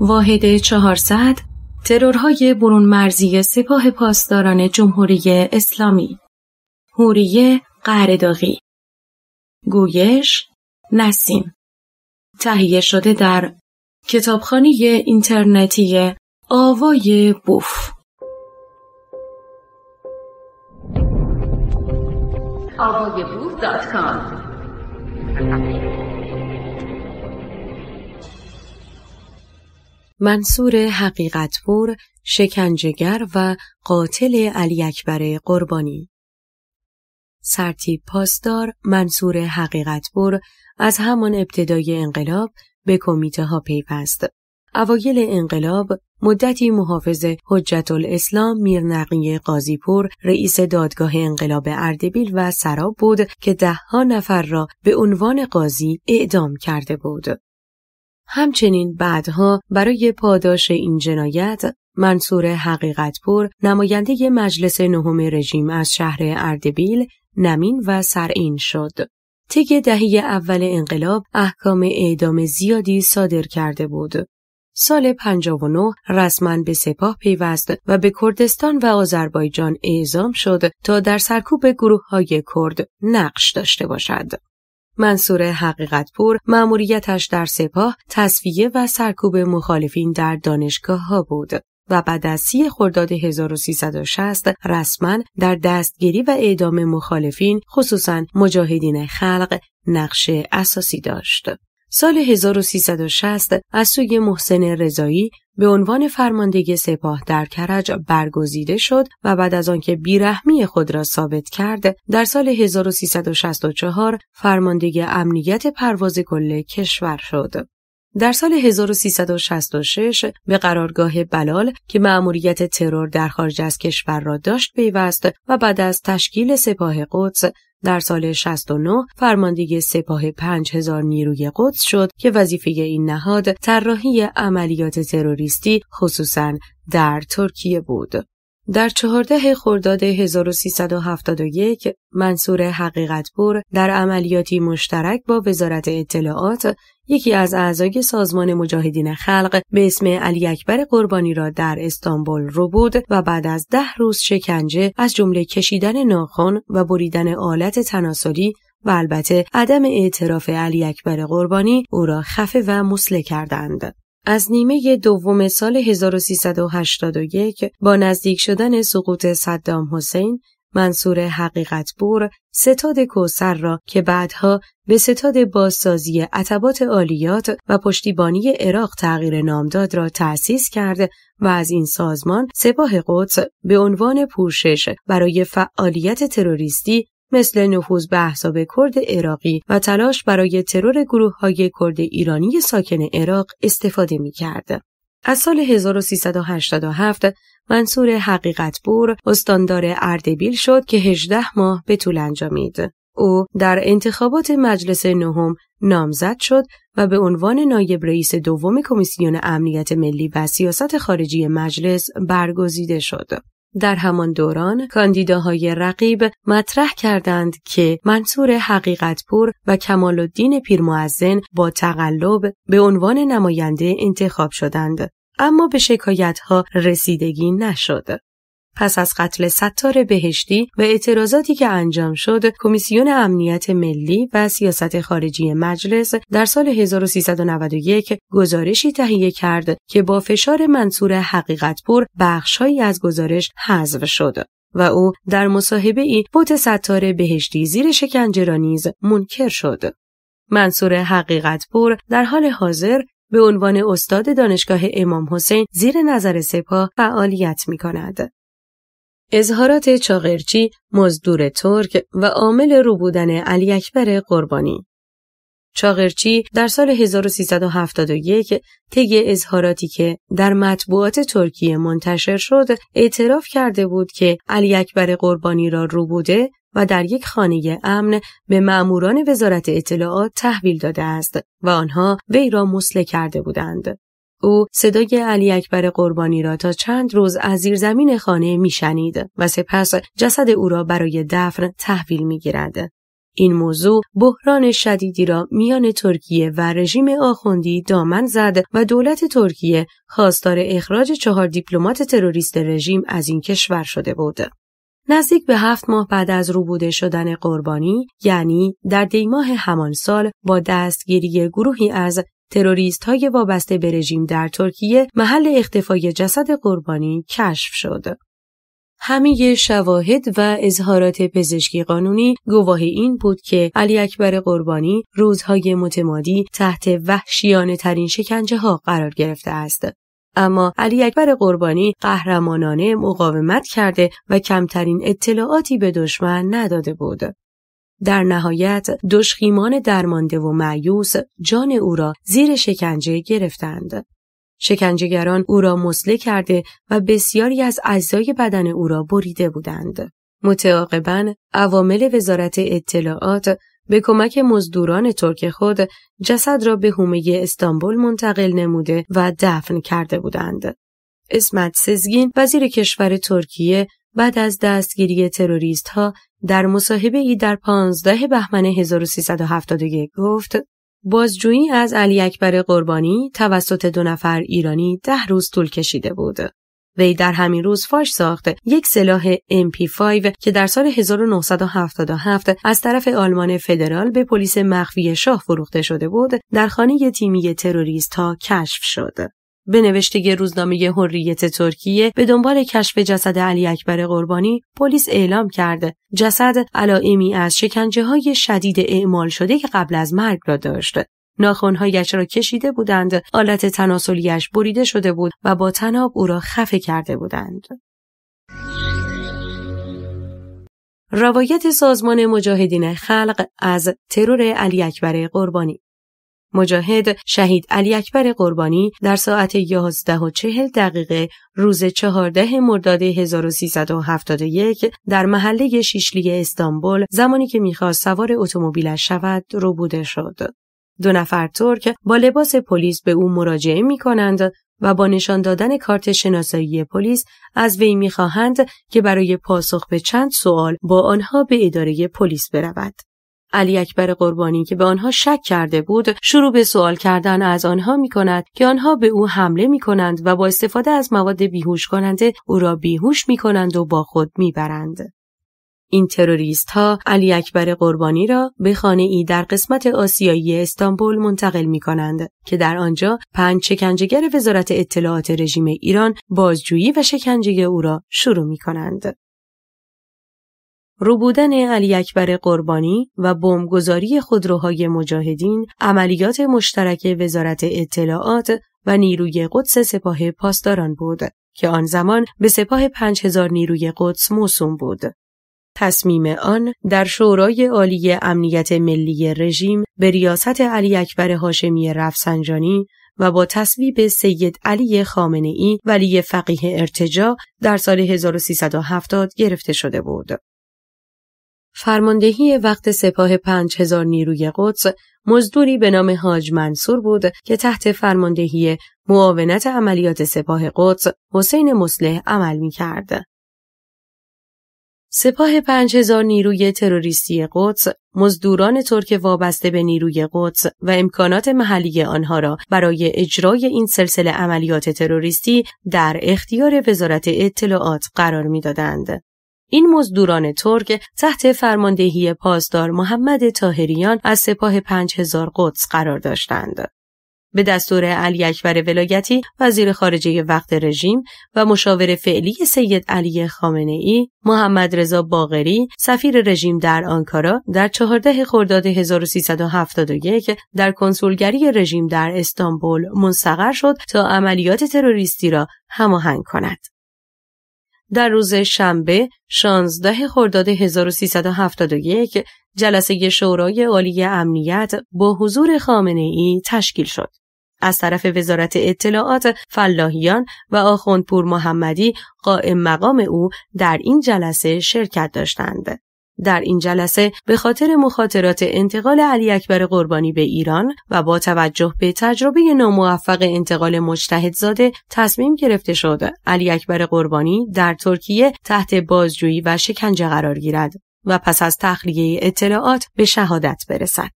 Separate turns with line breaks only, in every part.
واحد 400 ترورهای برون مرزی سپاه پاسداران جمهوری اسلامی هوریه قرداغی گویش نسیم تهیه شده در کتابخانه اینترنتی آوای بوف آوای منصور حقیقتپور، شکنجهگر و قاتل علی اکبر قربانی سرتیب پاسدار منصور حقیقتپور از همان ابتدای انقلاب به کمیته ها پیوست. اوایل انقلاب مدتی محافظ حجت الاسلام میرنقی قاضیپور رئیس دادگاه انقلاب اردبیل و سراب بود که دهها نفر را به عنوان قاضی اعدام کرده بود. همچنین بعدها برای پاداش این جنایت منصور حقیقتپور نماینده مجلس نهم رژیم از شهر اردبیل نمین و سرعین شد. طی دهی اول انقلاب احکام اعدام زیادی صادر کرده بود. سال 59 رسما به سپاه پیوست و به کردستان و آذربایجان اعزام شد تا در سرکوب گروه های کرد نقش داشته باشد. منصور حقیقت پور مأموریتش در سپاه تصفیه و سرکوب مخالفین در دانشگاه ها بود و بعد از سی خرداد 1360 رسما در دستگیری و اعدام مخالفین خصوصا مجاهدین خلق نقش اساسی داشت. سال 1360 از سوی محسن رضایی به عنوان فرماندهی سپاه در کرج برگزیده شد و بعد از آنکه بیرحمی خود را ثابت کرد در سال 1364 فرمانده امنیت پرواز کل کشور شد در سال 1366 به قرارگاه بلال که مأموریت ترور در خارج از کشور را داشت پیوست و بعد از تشکیل سپاه قدس در سال 69 فرماندهی سپاه 5000 نیروی قدس شد که وظیفه این نهاد طراحی عملیات تروریستی خصوصا در ترکیه بود. در چهارده خرداد 1371 منصور حقیقتپور در عملیاتی مشترک با وزارت اطلاعات یکی از اعضای سازمان مجاهدین خلق به اسم علی اکبر قربانی را در استانبول رو بود و بعد از ده روز شکنجه از جمله کشیدن ناخن و بریدن آلت تناسلی و البته عدم اعتراف علی اکبر قربانی او را خفه و مسله کردند. از نیمه دوم سال 1381 با نزدیک شدن سقوط صدام حسین منصور حقیقت بور ستاد کوسر را که بعدها به ستاد بازسازی عتبات عالیات و پشتیبانی عراق تغییر نامداد را تأسیس کرد و از این سازمان سپاه قدس به عنوان پوشش برای فعالیت تروریستی مثل نفوذ به احزاب کرد عراقی و تلاش برای ترور گروه های کرد ایرانی ساکن عراق استفاده می کرد. از سال 1387 منصور بور استاندار اردبیل شد که 18 ماه به طول انجامید. او در انتخابات مجلس نهم نامزد شد و به عنوان نایب رئیس دوم کمیسیون امنیت ملی و سیاست خارجی مجلس برگزیده شد. در همان دوران کاندیداهای رقیب مطرح کردند که منصور حقیقتپور و کمال الدین پیرمعزن با تقلب به عنوان نماینده انتخاب شدند اما به شکایتها رسیدگی نشد. پس از قتل ستار بهشتی و اعتراضاتی که انجام شد کمیسیون امنیت ملی و سیاست خارجی مجلس در سال 1391 گزارشی تهیه کرد که با فشار منصور پور بخشهایی از گزارش حذف شد و او در مصاحبه ای بوت ستار بهشتی زیر شکنجه را نیز منکر شد. منصور حقیقت پور در حال حاضر به عنوان استاد دانشگاه امام حسین زیر نظر سپاه فعالیت می کند. اظهارات چاغرچی مزدور ترک و عامل رو بودن علی اکبر قربانی چاغرچی در سال 1371 طی اظهاراتی که در مطبوعات ترکیه منتشر شد اعتراف کرده بود که علی اکبر قربانی را رو بوده و در یک خانه امن به ماموران وزارت اطلاعات تحویل داده است و آنها وی را مسله کرده بودند. او صدای علی اکبر قربانی را تا چند روز از زیر زمین خانه میشنید و سپس جسد او را برای دفن تحویل میگیرد. این موضوع بحران شدیدی را میان ترکیه و رژیم آخوندی دامن زد و دولت ترکیه خواستار اخراج چهار دیپلمات تروریست رژیم از این کشور شده بود. نزدیک به هفت ماه بعد از روبوده شدن قربانی یعنی در دیماه همان سال با دستگیری گروهی از تروریست های وابسته به رژیم در ترکیه محل اختفای جسد قربانی کشف شد. همه شواهد و اظهارات پزشکی قانونی گواه این بود که علی اکبر قربانی روزهای متمادی تحت وحشیانه ترین شکنجه ها قرار گرفته است. اما علی اکبر قربانی قهرمانانه مقاومت کرده و کمترین اطلاعاتی به دشمن نداده بود. در نهایت دشخیمان درمانده و معیوس جان او را زیر شکنجه گرفتند. شکنجهگران او را مسله کرده و بسیاری از اعضای بدن او را بریده بودند. متعاقبا عوامل وزارت اطلاعات به کمک مزدوران ترک خود جسد را به هومه استانبول منتقل نموده و دفن کرده بودند. اسمت سزگین وزیر کشور ترکیه بعد از دستگیری تروریست ها در مصاحبه ای در 15 بهمن 1371 گفت بازجویی از علی اکبر قربانی توسط دو نفر ایرانی ده روز طول کشیده بود. وی در همین روز فاش ساخت یک سلاح MP5 که در سال 1977 از طرف آلمان فدرال به پلیس مخفی شاه فروخته شده بود در خانه تیمی تروریست ها کشف شد. به نوشته روزنامه حریت ترکیه به دنبال کشف جسد علی اکبر قربانی پلیس اعلام کرده جسد علائمی از شکنجه های شدید اعمال شده که قبل از مرگ را داشت ناخونهایش را کشیده بودند آلت تناسلیش بریده شده بود و با تناب او را خفه کرده بودند روایت سازمان مجاهدین خلق از ترور علی اکبر قربانی مجاهد شهید علی اکبر قربانی در ساعت 11 و 40 دقیقه روز 14 مرداد 1371 در محله شیشلی استانبول زمانی که میخواست سوار اتومبیلش شود بوده شد. دو نفر ترک با لباس پلیس به او مراجعه می کنند و با نشان دادن کارت شناسایی پلیس از وی میخواهند که برای پاسخ به چند سوال با آنها به اداره پلیس برود. علی اکبر قربانی که به آنها شک کرده بود شروع به سوال کردن از آنها می کند که آنها به او حمله می کنند و با استفاده از مواد بیهوش کننده او را بیهوش می کنند و با خود می برند. این تروریست ها علی اکبر قربانی را به خانه ای در قسمت آسیایی استانبول منتقل می کنند که در آنجا پنج شکنجهگر وزارت اطلاعات رژیم ایران بازجویی و شکنجه او را شروع می کنند. روبودن علی اکبر قربانی و بمبگذاری خودروهای مجاهدین عملیات مشترک وزارت اطلاعات و نیروی قدس سپاه پاسداران بود که آن زمان به سپاه 5000 نیروی قدس موسوم بود. تصمیم آن در شورای عالی امنیت ملی رژیم به ریاست علی اکبر هاشمی رفسنجانی و با تصویب سید علی خامنه ای ولی فقیه ارتجا در سال 1370 گرفته شده بود. فرماندهی وقت سپاه پنج هزار نیروی قدس مزدوری به نام حاج منصور بود که تحت فرماندهی معاونت عملیات سپاه قدس حسین مسلح عمل می کرد. سپاه هزار نیروی تروریستی قدس مزدوران ترک وابسته به نیروی قدس و امکانات محلی آنها را برای اجرای این سلسله عملیات تروریستی در اختیار وزارت اطلاعات قرار دادند. این مزدوران ترک تحت فرماندهی پاسدار محمد تاهریان از سپاه 5000 قدس قرار داشتند. به دستور علی اکبر ولایتی وزیر خارجه وقت رژیم و مشاور فعلی سید علی خامنه ای محمد رضا باغری سفیر رژیم در آنکارا در 14 خرداد 1371 در کنسولگری رژیم در استانبول منصغر شد تا عملیات تروریستی را هماهنگ کند در روز شنبه 16 خرداد 1371 جلسه شورای عالی امنیت با حضور خامنه ای تشکیل شد. از طرف وزارت اطلاعات فلاحیان و آخوندپور محمدی قائم مقام او در این جلسه شرکت داشتند. در این جلسه به خاطر مخاطرات انتقال علی اکبر قربانی به ایران و با توجه به تجربه ناموفق انتقال مجتهدزاده تصمیم گرفته شد علی اکبر قربانی در ترکیه تحت بازجویی و شکنجه قرار گیرد و پس از تخلیه اطلاعات به شهادت برسد.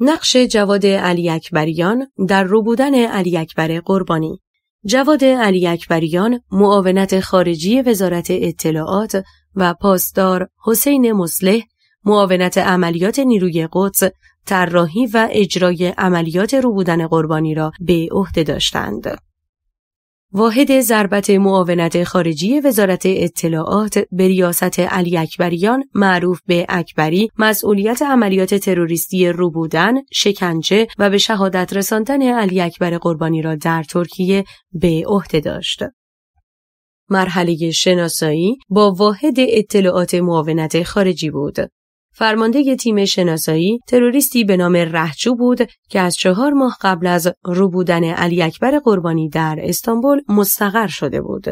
نقش جواد علی اکبریان در روبودن علی اکبر قربانی جواد علی اکبریان معاونت خارجی وزارت اطلاعات و پاسدار حسین مسلح معاونت عملیات نیروی قدس طراحی و اجرای عملیات روبودن قربانی را به عهده داشتند. واحد ضربت معاونت خارجی وزارت اطلاعات به ریاست علی اکبریان معروف به اکبری مسئولیت عملیات تروریستی روبودن، شکنجه و به شهادت رساندن علی اکبر قربانی را در ترکیه به عهده داشت. مرحله شناسایی با واحد اطلاعات معاونت خارجی بود. فرمانده تیم شناسایی تروریستی به نام رحچو بود که از چهار ماه قبل از روبودن علی اکبر قربانی در استانبول مستقر شده بود.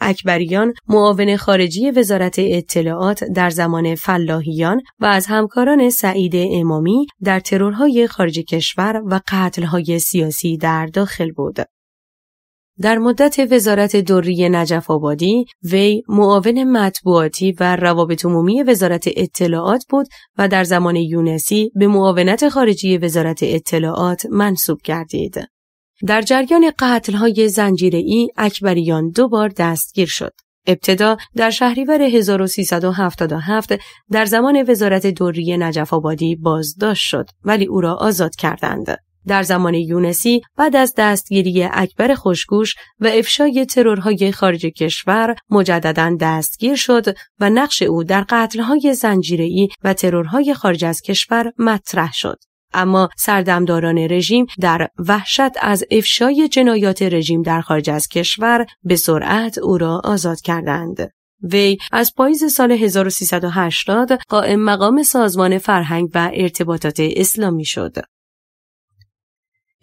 اکبریان معاون خارجی وزارت اطلاعات در زمان فلاحیان و از همکاران سعید امامی در ترورهای خارج کشور و قتلهای سیاسی در داخل بود. در مدت وزارت دوری نجف آبادی وی معاون مطبوعاتی و روابط عمومی وزارت اطلاعات بود و در زمان یونسی به معاونت خارجی وزارت اطلاعات منصوب گردید. در جریان قتلهای ای، اکبریان دو بار دستگیر شد. ابتدا در شهریور 1377 در زمان وزارت دوری نجف آبادی بازداشت شد ولی او را آزاد کردند. در زمان یونسی بعد از دستگیری اکبر خوشگوش و افشای ترورهای خارج کشور مجددا دستگیر شد و نقش او در قتلهای زنجیره‌ای و ترورهای خارج از کشور مطرح شد. اما سردمداران رژیم در وحشت از افشای جنایات رژیم در خارج از کشور به سرعت او را آزاد کردند. وی از پاییز سال 1380 قائم مقام سازمان فرهنگ و ارتباطات اسلامی شد.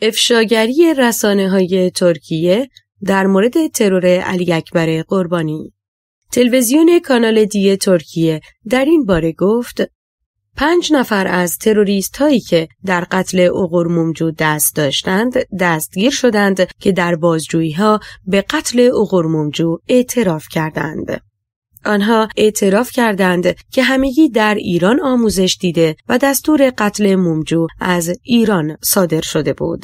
افشاگری رسانه های ترکیه در مورد ترور علی اکبر قربانی تلویزیون کانال دی ترکیه در این باره گفت پنج نفر از تروریست هایی که در قتل ممجو دست داشتند دستگیر شدند که در بازجویی ها به قتل ممجو اعتراف کردند. آنها اعتراف کردند که همگی در ایران آموزش دیده و دستور قتل مومجو از ایران صادر شده بود.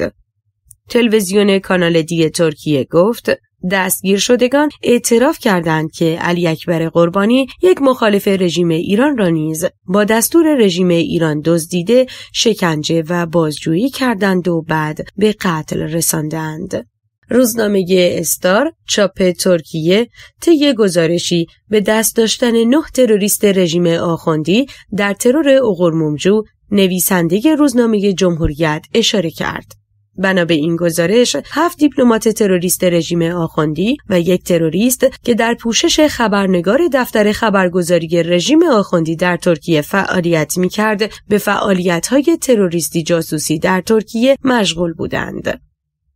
تلویزیون کانال دی ترکیه گفت دستگیر شدگان اعتراف کردند که علی اکبر قربانی یک مخالف رژیم ایران را نیز با دستور رژیم ایران دزدیده شکنجه و بازجویی کردند و بعد به قتل رساندند. روزنامه استار چاپ ترکیه طی گزارشی به دست داشتن نه تروریست رژیم آخوندی در ترور اوغرمومجو نویسنده روزنامه جمهوریت اشاره کرد. بنا به این گزارش هفت دیپلمات تروریست رژیم آخوندی و یک تروریست که در پوشش خبرنگار دفتر خبرگزاری رژیم آخوندی در ترکیه فعالیت میکرد به فعالیت‌های تروریستی جاسوسی در ترکیه مشغول بودند.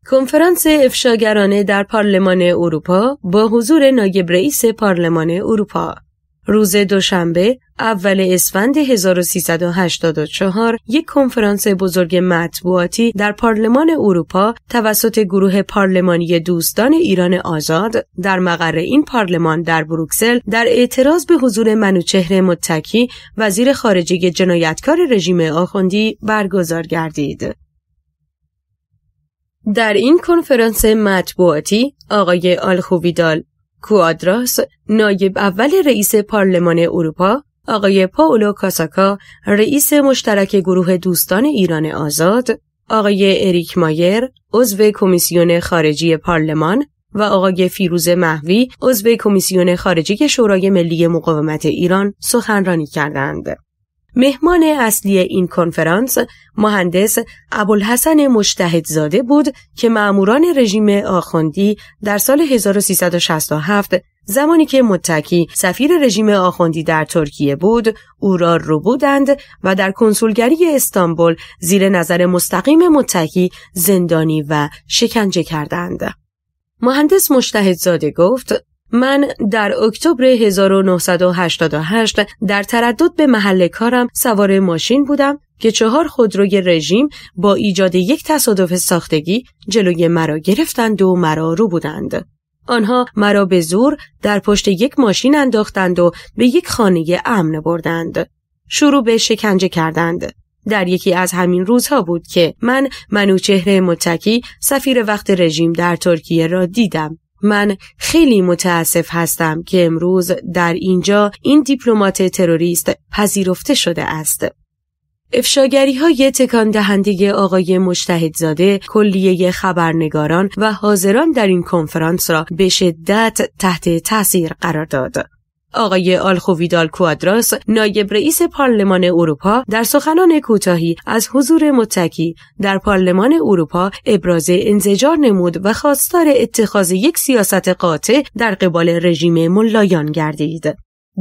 کنفرانس افشاگرانه در پارلمان اروپا با حضور نایب رئیس پارلمان اروپا روز دوشنبه اول اسفند 1384 یک کنفرانس بزرگ مطبوعاتی در پارلمان اروپا توسط گروه پارلمانی دوستان ایران آزاد در مقر این پارلمان در بروکسل در اعتراض به حضور منوچهر متکی وزیر خارجه جنایتکار رژیم آخوندی برگزار گردید. در این کنفرانس مطبوعاتی آقای آلخوویدال کوادراس نایب اول رئیس پارلمان اروپا آقای پاولو کاساکا رئیس مشترک گروه دوستان ایران آزاد آقای اریک مایر عضو کمیسیون خارجی پارلمان و آقای فیروز محوی عضو کمیسیون خارجی شورای ملی مقاومت ایران سخنرانی کردند مهمان اصلی این کنفرانس مهندس ابوالحسن مشتهدزاده بود که معموران رژیم آخوندی در سال 1367 زمانی که متکی سفیر رژیم آخوندی در ترکیه بود او را رو بودند و در کنسولگری استانبول زیر نظر مستقیم متکی زندانی و شکنجه کردند. مهندس مشتهدزاده گفت من در اکتبر 1988 در تردد به محل کارم سوار ماشین بودم که چهار خودروی رژیم با ایجاد یک تصادف ساختگی جلوی مرا گرفتند و مرا رو بودند. آنها مرا به زور در پشت یک ماشین انداختند و به یک خانه امن بردند. شروع به شکنجه کردند. در یکی از همین روزها بود که من منوچهر متکی سفیر وقت رژیم در ترکیه را دیدم. من خیلی متاسف هستم که امروز در اینجا این دیپلمات تروریست پذیرفته شده است. افشاگری های تکان دهنده آقای مشتهدزاده کلیه خبرنگاران و حاضران در این کنفرانس را به شدت تحت تاثیر قرار داد. آقای آلخوویدال کوادراس نایب رئیس پارلمان اروپا در سخنان کوتاهی از حضور متکی در پارلمان اروپا ابراز انزجار نمود و خواستار اتخاذ یک سیاست قاطع در قبال رژیم ملایان گردید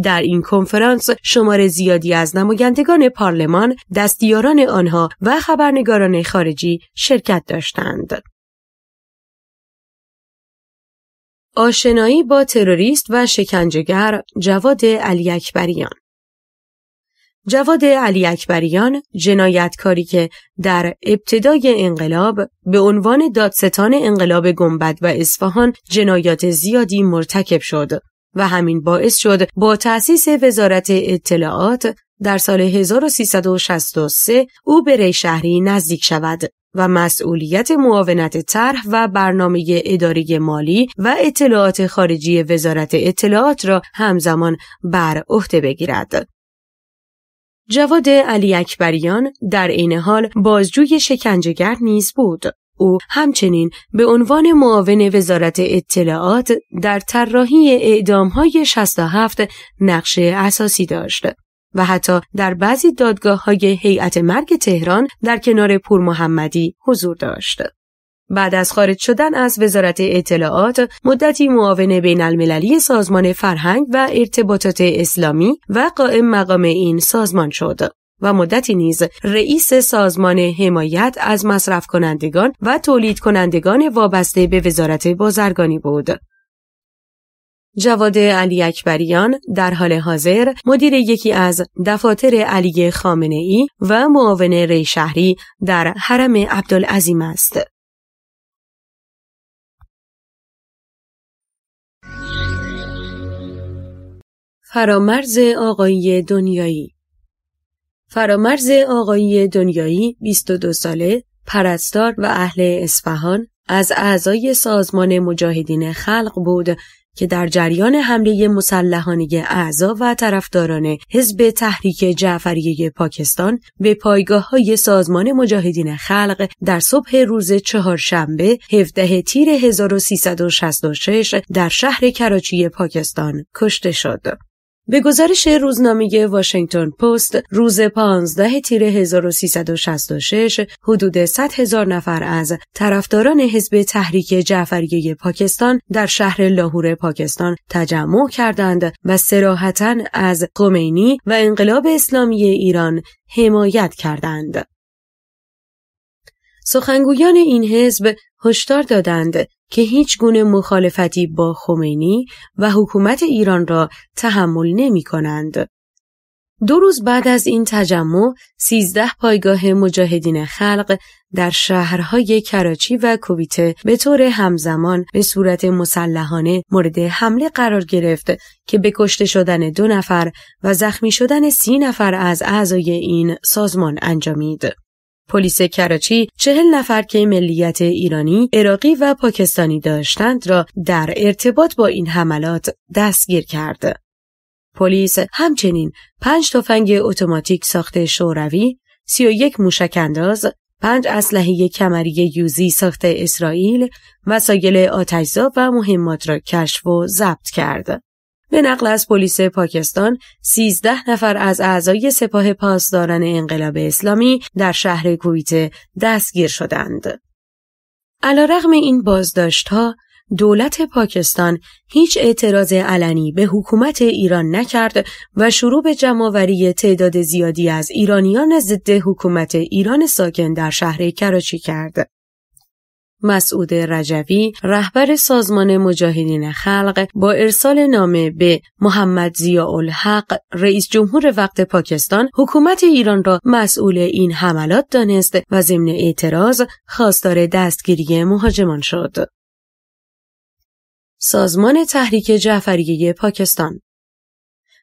در این کنفرانس شمار زیادی از نمایندگان پارلمان دستیاران آنها و خبرنگاران خارجی شرکت داشتند آشنایی با تروریست و شکنجهگر جواد علی اکبریان جواد علی اکبریان جنایتکاری که در ابتدای انقلاب به عنوان دادستان انقلاب گنبد و اصفهان جنایات زیادی مرتکب شد و همین باعث شد با تأسیس وزارت اطلاعات در سال 1363 او به شهری نزدیک شود و مسئولیت معاونت طرح و برنامه اداری مالی و اطلاعات خارجی وزارت اطلاعات را همزمان بر عهده بگیرد. جواد علی اکبریان در عین حال بازجوی شکنجهگر نیز بود. او همچنین به عنوان معاون وزارت اطلاعات در طراحی های 67 نقش اساسی داشت. و حتی در بعضی دادگاه های هیئت مرگ تهران در کنار پور محمدی حضور داشت. بعد از خارج شدن از وزارت اطلاعات مدتی معاون بین المللی سازمان فرهنگ و ارتباطات اسلامی و قائم مقام این سازمان شد و مدتی نیز رئیس سازمان حمایت از مصرف کنندگان و تولید کنندگان وابسته به وزارت بازرگانی بود جواد علی اکبریان در حال حاضر مدیر یکی از دفاتر علی خامنه ای و معاون ری شهری در حرم عبدالعظیم است. فرامرز آقای دنیایی فرامرز آقای دنیایی 22 ساله پرستار و اهل اصفهان از اعضای سازمان مجاهدین خلق بود که در جریان حمله مسلحانه اعضا و طرفداران حزب تحریک جعفریه پاکستان به پایگاه های سازمان مجاهدین خلق در صبح روز چهارشنبه 17 تیر 1366 در شهر کراچی پاکستان کشته شد. به گزارش روزنامه واشنگتن پست روز 15 تیر 1366 حدود 100 هزار نفر از طرفداران حزب تحریک جعفریه پاکستان در شهر لاهور پاکستان تجمع کردند و سراحتا از قمینی و انقلاب اسلامی ایران حمایت کردند. سخنگویان این حزب هشدار دادند که هیچ گونه مخالفتی با خمینی و حکومت ایران را تحمل نمی کنند. دو روز بعد از این تجمع، 13 پایگاه مجاهدین خلق در شهرهای کراچی و کویته به طور همزمان به صورت مسلحانه مورد حمله قرار گرفت که به کشته شدن دو نفر و زخمی شدن سی نفر از اعضای این سازمان انجامید. پلیس کراچی چهل نفر که ملیت ایرانی، عراقی و پاکستانی داشتند را در ارتباط با این حملات دستگیر کرد. پلیس همچنین پنج تفنگ اتوماتیک ساخت شوروی، سی و یک موشک انداز، پنج اسلحه کمری یوزی ساخت اسرائیل، وسایل آتشزا و مهمات را کشف و ضبط کرد. به نقل از پلیس پاکستان 13 نفر از اعضای سپاه پاسداران انقلاب اسلامی در شهر کویت دستگیر شدند. علیرغم این بازداشت ها دولت پاکستان هیچ اعتراض علنی به حکومت ایران نکرد و شروع به جمعآوری تعداد زیادی از ایرانیان ضد حکومت ایران ساکن در شهر کراچی کرد. مسعود رجوی رهبر سازمان مجاهدین خلق با ارسال نامه به محمد ضیاءالحق رئیس جمهور وقت پاکستان حکومت ایران را مسئول این حملات دانست و ضمن اعتراض خواستار دستگیری مهاجمان شد. سازمان تحریک جعفریه پاکستان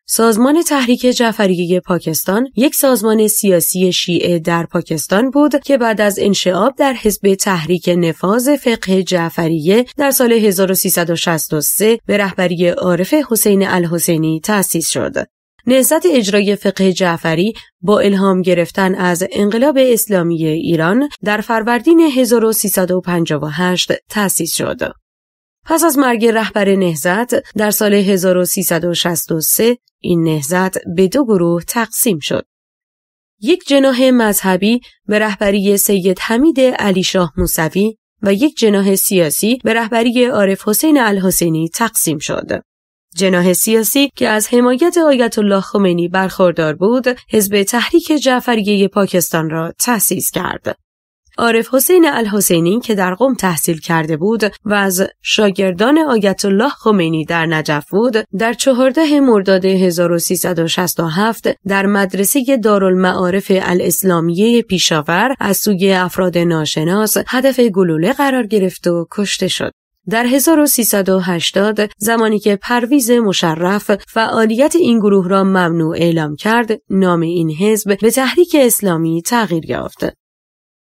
سازمان تحریک جعفریه پاکستان یک سازمان سیاسی شیعه در پاکستان بود که بعد از انشعاب در حزب تحریک نفاذ فقه جعفریه در سال 1363 به رهبری عارف حسین الحسینی تأسیس شد. نهضت اجرای فقه جعفری با الهام گرفتن از انقلاب اسلامی ایران در فروردین 1358 تأسیس شد. پس از مرگ رهبر نهزت در سال 1363 این نهزت به دو گروه تقسیم شد. یک جناح مذهبی به رهبری سید حمید علی شاه موسوی و یک جناح سیاسی به رهبری عارف حسین الحسینی تقسیم شد. جناح سیاسی که از حمایت آیت الله خمینی برخوردار بود، حزب تحریک جعفریه پاکستان را تأسیس کرد عارف حسین الحسینی که در قم تحصیل کرده بود و از شاگردان آیت الله خمینی در نجف بود در 14 مرداد 1367 در مدرسه دارالمعارف الاسلامیه پیشاور از سوی افراد ناشناس هدف گلوله قرار گرفت و کشته شد. در 1380 زمانی که پرویز مشرف فعالیت این گروه را ممنوع اعلام کرد نام این حزب به تحریک اسلامی تغییر یافت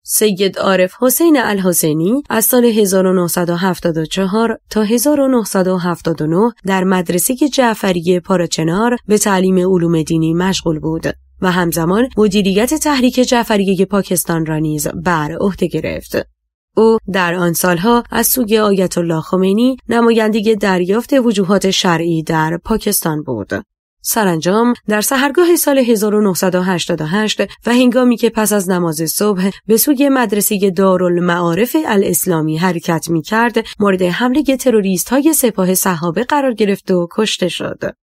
سید عارف حسین الحسینی از سال 1974 تا 1979 در مدرسه جعفری پاراچنار به تعلیم علوم دینی مشغول بود و همزمان مدیریت تحریک جعفریه پاکستان را نیز بر عهده گرفت. او در آن سالها از سوی آیت الله خمینی نماینده دریافت وجوهات شرعی در پاکستان بود. سرانجام در سهرگاه سال 1988 و هنگامی که پس از نماز صبح به سوی مدرسه دارالمعارف الاسلامی حرکت می کرد مورد حمله تروریست های سپاه صحابه قرار گرفت و کشته شد.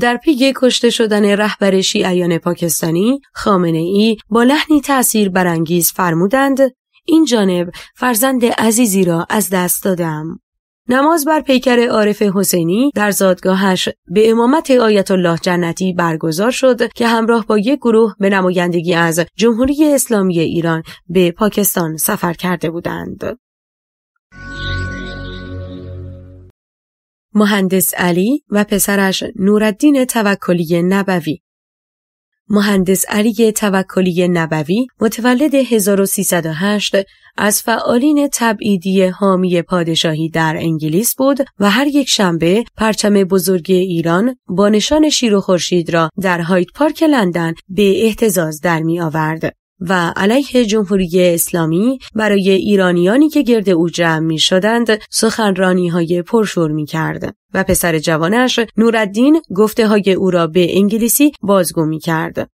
در پی کشته شدن رهبر شیعیان پاکستانی خامنه ای با لحنی تأثیر برانگیز فرمودند این جانب فرزند عزیزی را از دست دادم. نماز بر پیکر عارف حسینی در زادگاهش به امامت آیت الله جنتی برگزار شد که همراه با یک گروه به نمایندگی از جمهوری اسلامی ایران به پاکستان سفر کرده بودند. مهندس علی و پسرش نوردین توکلی نبوی مهندس علی توکلی نبوی متولد 1308 از فعالین تبعیدی حامی پادشاهی در انگلیس بود و هر یک شنبه پرچم بزرگ ایران با نشان شیر و خورشید را در هایت پارک لندن به احتزاز در می آورد. و علیه جمهوری اسلامی برای ایرانیانی که گرد او جمع می شدند سخنرانی های پرشور می کرد و پسر جوانش نوردین گفته های او را به انگلیسی بازگو می کرد.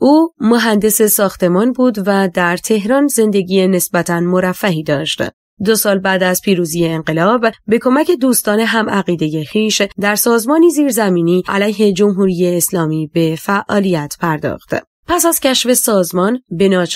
او مهندس ساختمان بود و در تهران زندگی نسبتا مرفهی داشت. دو سال بعد از پیروزی انقلاب به کمک دوستان هم عقیده خیش در سازمانی زیرزمینی علیه جمهوری اسلامی به فعالیت پرداخت. پس از کشف سازمان به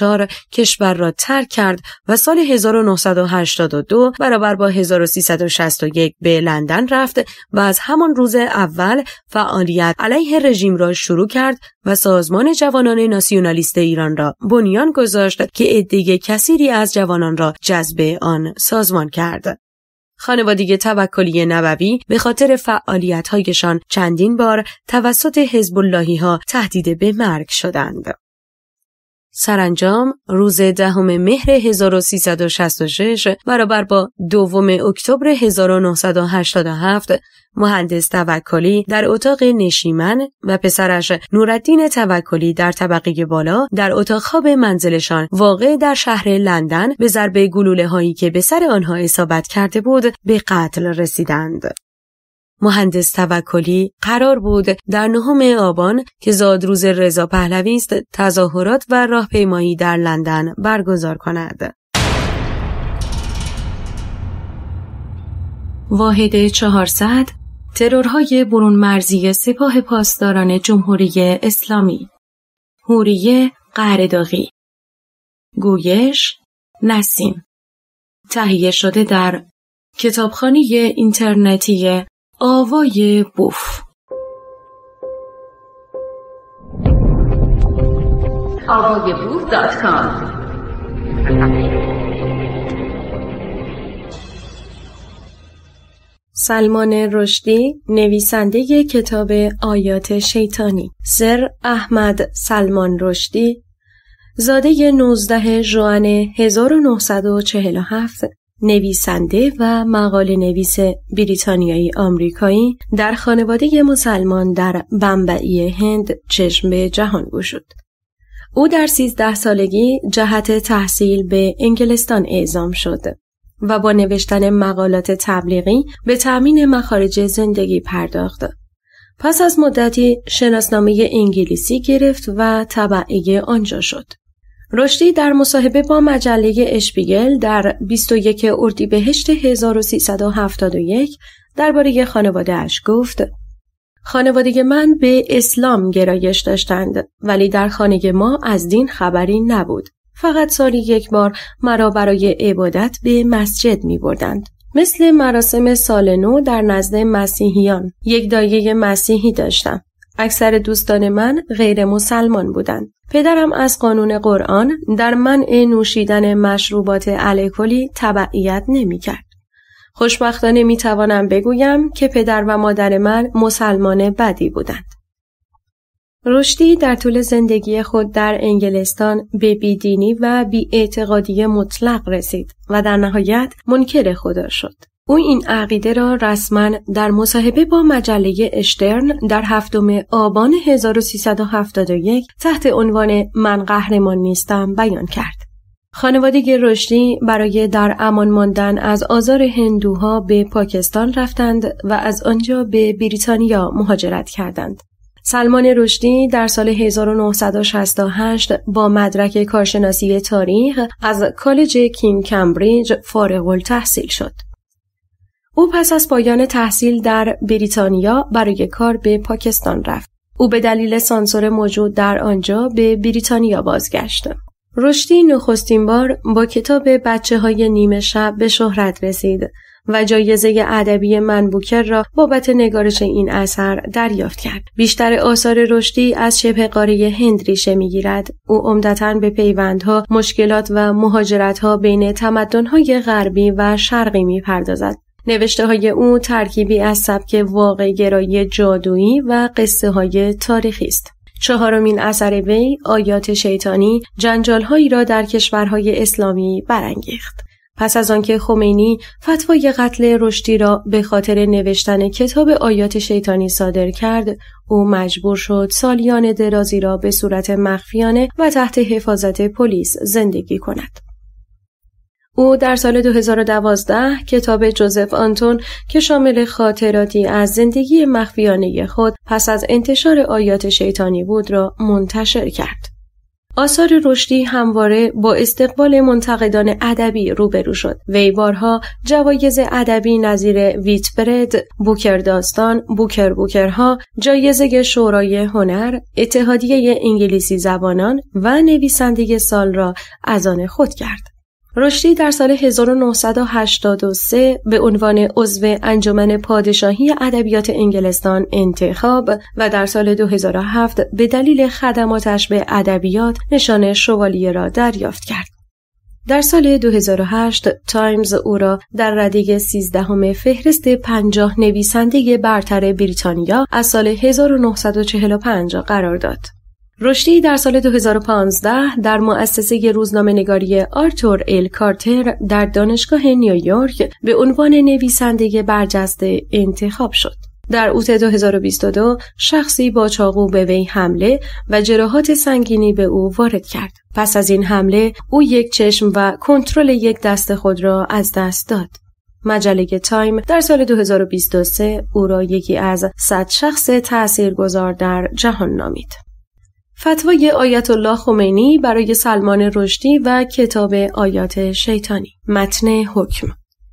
کشور را ترک کرد و سال 1982 برابر با 1361 به لندن رفت و از همان روز اول فعالیت علیه رژیم را شروع کرد و سازمان جوانان ناسیونالیست ایران را بنیان گذاشت که عده کثیری از جوانان را جذب آن سازمان کرد. خانوادگی توکلی نووی به خاطر فعالیت‌هایشان چندین بار توسط حزب ها تهدید به مرگ شدند. سرانجام روز دهم مهر 1366 برابر با دوم اکتبر 1987 مهندس توکلی در اتاق نشیمن و پسرش نورالدین توکلی در طبقه بالا در اتاق خواب منزلشان واقع در شهر لندن به ضربه گلوله هایی که به سر آنها اصابت کرده بود به قتل رسیدند. مهندس توکلی قرار بود در نهم آبان که زادروز رضا پهلوی است تظاهرات و راهپیمایی در لندن برگزار کند واحد 400 ترورهای برون مرزی سپاه پاسداران جمهوری اسلامی هوریه قرداغی گویش نسیم تهیه شده در کتابخانه اینترنتی آوای بوف آوای بوف کام سلمان رشدی نویسنده کتاب آیات شیطانی سر احمد سلمان رشدی زاده 19 ژوئن 1947 نویسنده و مقاله نویس بریتانیایی آمریکایی در خانواده مسلمان در بمبئی هند چشم به جهان گشود. او در سیزده سالگی جهت تحصیل به انگلستان اعزام شد و با نوشتن مقالات تبلیغی به تأمین مخارج زندگی پرداخت. پس از مدتی شناسنامه انگلیسی گرفت و طبعه آنجا شد. رشدی در مصاحبه با مجله اشپیگل در 21 اردیبهشت 1371 درباره خانواده اش گفت خانواده من به اسلام گرایش داشتند ولی در خانه ما از دین خبری نبود. فقط سالی یک بار مرا برای عبادت به مسجد می بردند. مثل مراسم سال نو در نزد مسیحیان یک دایه مسیحی داشتم. اکثر دوستان من غیر مسلمان بودند. پدرم از قانون قرآن در منع نوشیدن مشروبات الکلی تبعیت نمیکرد. خوشبختانه می توانم بگویم که پدر و مادر من مسلمان بدی بودند. رشدی در طول زندگی خود در انگلستان به بیدینی و بیاعتقادی مطلق رسید و در نهایت منکر خدا شد. او این عقیده را رسما در مصاحبه با مجله اشترن در هفتم آبان 1371 تحت عنوان من قهرمان نیستم بیان کرد. خانواده رشدی برای در امان ماندن از آزار هندوها به پاکستان رفتند و از آنجا به بریتانیا مهاجرت کردند. سلمان رشدی در سال 1968 با مدرک کارشناسی تاریخ از کالج کینگ کمبریج فارغ التحصیل شد. او پس از پایان تحصیل در بریتانیا برای کار به پاکستان رفت. او به دلیل سانسور موجود در آنجا به بریتانیا بازگشت. رشدی نخستین بار با کتاب بچه های نیمه شب به شهرت رسید و جایزه ادبی منبوکر را بابت نگارش این اثر دریافت کرد. بیشتر آثار رشدی از شبه قاره هند ریشه میگیرد. او عمدتا به پیوندها، مشکلات و مهاجرتها بین تمدنهای غربی و شرقی میپردازد. نوشته های او ترکیبی از سبک واقع گرایی جادویی و قصه های تاریخی است. چهارمین اثر وی آیات شیطانی هایی را در کشورهای اسلامی برانگیخت. پس از آنکه خمینی فتوای قتل رشدی را به خاطر نوشتن کتاب آیات شیطانی صادر کرد، او مجبور شد سالیان درازی را به صورت مخفیانه و تحت حفاظت پلیس زندگی کند. او در سال 2012 کتاب جوزف آنتون که شامل خاطراتی از زندگی مخفیانه خود پس از انتشار آیات شیطانی بود را منتشر کرد. آثار رشدی همواره با استقبال منتقدان ادبی روبرو شد وی بارها جوایز ادبی نظیر ویتبرد بوکر داستان بوکر بوکرها جایزه شورای هنر اتحادیه انگلیسی زبانان و نویسنده سال را از آن خود کرد رشدی در سال 1983 به عنوان عضو انجمن پادشاهی ادبیات انگلستان انتخاب و در سال 2007 به دلیل خدماتش به ادبیات نشان شوالیه را دریافت کرد. در سال 2008 تایمز او را در رده 13 فهرست 50 نویسنده برتر بریتانیا از سال 1945 قرار داد. رشدی در سال 2015 در مؤسسه روزنامه نگاری آرتور ایل کارتر در دانشگاه نیویورک به عنوان نویسنده برجسته انتخاب شد. در اوت 2022 شخصی با چاقو به وی حمله و جراحات سنگینی به او وارد کرد. پس از این حمله او یک چشم و کنترل یک دست خود را از دست داد. مجله تایم در سال 2023 او را یکی از 100 شخص تاثیرگذار در جهان نامید. فتوای آیت الله خمینی برای سلمان رشدی و کتاب آیات شیطانی متن حکم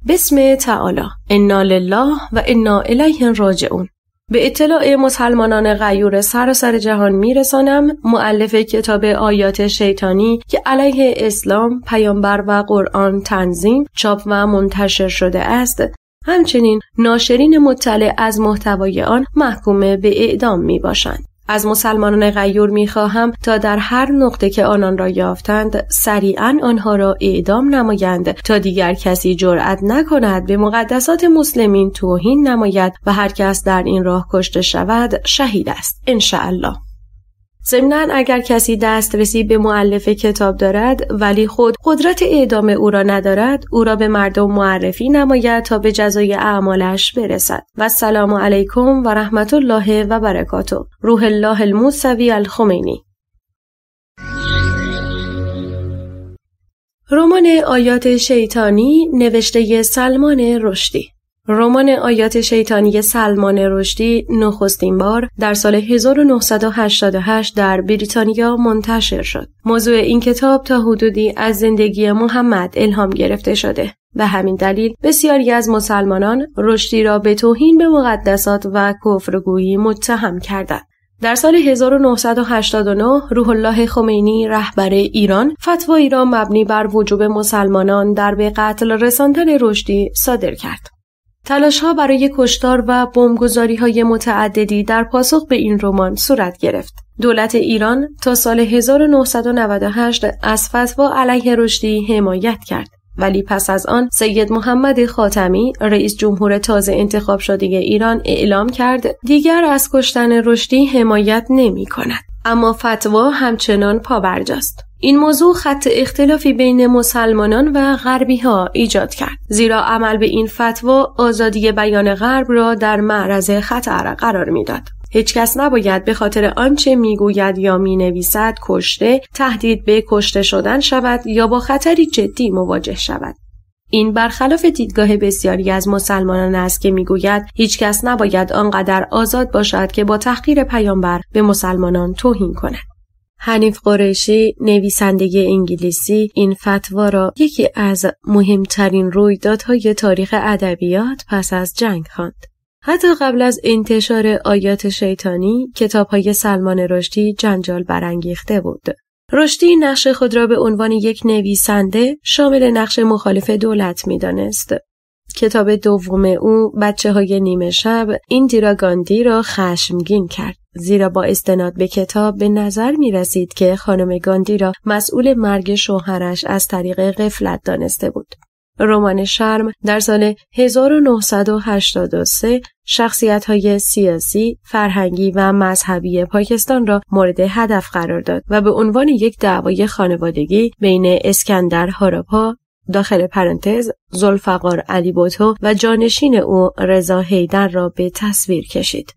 بسم تعالی انا لله و انا الیه راجعون به اطلاع مسلمانان غیور سراسر جهان میرسانم معلف کتاب آیات شیطانی که علیه اسلام پیامبر و قرآن تنظیم چاپ و منتشر شده است همچنین ناشرین مطلع از محتوای آن محکوم به اعدام می باشند. از مسلمانان غیور میخواهم تا در هر نقطه که آنان را یافتند سریعا آنها را اعدام نمایند تا دیگر کسی جرأت نکند به مقدسات مسلمین توهین نماید و هر کس در این راه کشته شود شهید است ان الله ضمنا اگر کسی دسترسی به معلف کتاب دارد ولی خود قدرت اعدام او را ندارد او را به مردم معرفی نماید تا به جزای اعمالش برسد و السلام علیکم و رحمت الله و برکاته روح الله الموسوی الخمینی رمان آیات شیطانی نوشته سلمان رشدی رمان آیات شیطانی سلمان رشدی نخستین بار در سال 1988 در بریتانیا منتشر شد. موضوع این کتاب تا حدودی از زندگی محمد الهام گرفته شده. به همین دلیل بسیاری از مسلمانان رشدی را به توهین به مقدسات و کفرگویی متهم کردند. در سال 1989 روح الله خمینی رهبر ایران فتوایی را مبنی بر وجوب مسلمانان در به قتل رساندن رشدی صادر کرد. ها برای کشتار و بمبگذاری های متعددی در پاسخ به این رمان صورت گرفت. دولت ایران تا سال 1998 از فتوا علیه رشدی حمایت کرد. ولی پس از آن سید محمد خاتمی رئیس جمهور تازه انتخاب شده ایران اعلام کرد دیگر از کشتن رشدی حمایت نمی کند. اما فتوا همچنان پابرجاست. این موضوع خط اختلافی بین مسلمانان و غربی ها ایجاد کرد زیرا عمل به این فتوا آزادی بیان غرب را در معرض خطر قرار میداد کس نباید به خاطر آنچه میگوید یا می نویسد کشته تهدید به کشته شدن شود یا با خطری جدی مواجه شود این برخلاف دیدگاه بسیاری از مسلمانان است که میگوید هیچکس نباید آنقدر آزاد باشد که با تحقیر پیامبر به مسلمانان توهین کند حنیف قریشی نویسنده انگلیسی این فتوا را یکی از مهمترین رویدادهای تاریخ ادبیات پس از جنگ خواند حتی قبل از انتشار آیات شیطانی کتاب های سلمان رشدی جنجال برانگیخته بود رشدی نقش خود را به عنوان یک نویسنده شامل نقش مخالف دولت دانست. کتاب دوم او بچه های نیمه شب این دیراگاندی را خشمگین کرد. زیرا با استناد به کتاب به نظر می رسید که خانم گاندی را مسئول مرگ شوهرش از طریق قفلت دانسته بود. رمان شرم در سال 1983 شخصیت های سیاسی، فرهنگی و مذهبی پاکستان را مورد هدف قرار داد و به عنوان یک دعوای خانوادگی بین اسکندر هاراپا داخل پرانتز زلفقار علی بوتو و جانشین او رضا حیدر را به تصویر کشید.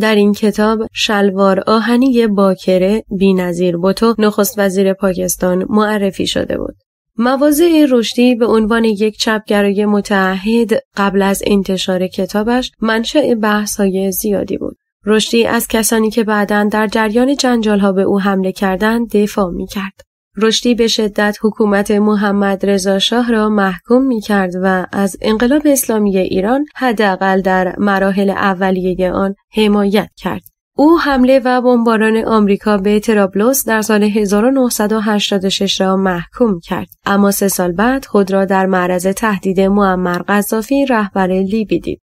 در این کتاب شلوار آهنی باکره نظیر بوتو نخست وزیر پاکستان معرفی شده بود. مواضع رشدی به عنوان یک چپگرای متعهد قبل از انتشار کتابش منشأ بحث‌های زیادی بود. رشدی از کسانی که بعدا در جریان ها به او حمله کردند دفاع می کرد. رشدی به شدت حکومت محمد رضا شاه را محکوم می کرد و از انقلاب اسلامی ایران حداقل در مراحل اولیه آن حمایت کرد. او حمله و بمباران آمریکا به ترابلوس در سال 1986 را محکوم کرد اما سه سال بعد خود را در معرض تهدید معمر قذافی رهبر لیبی دید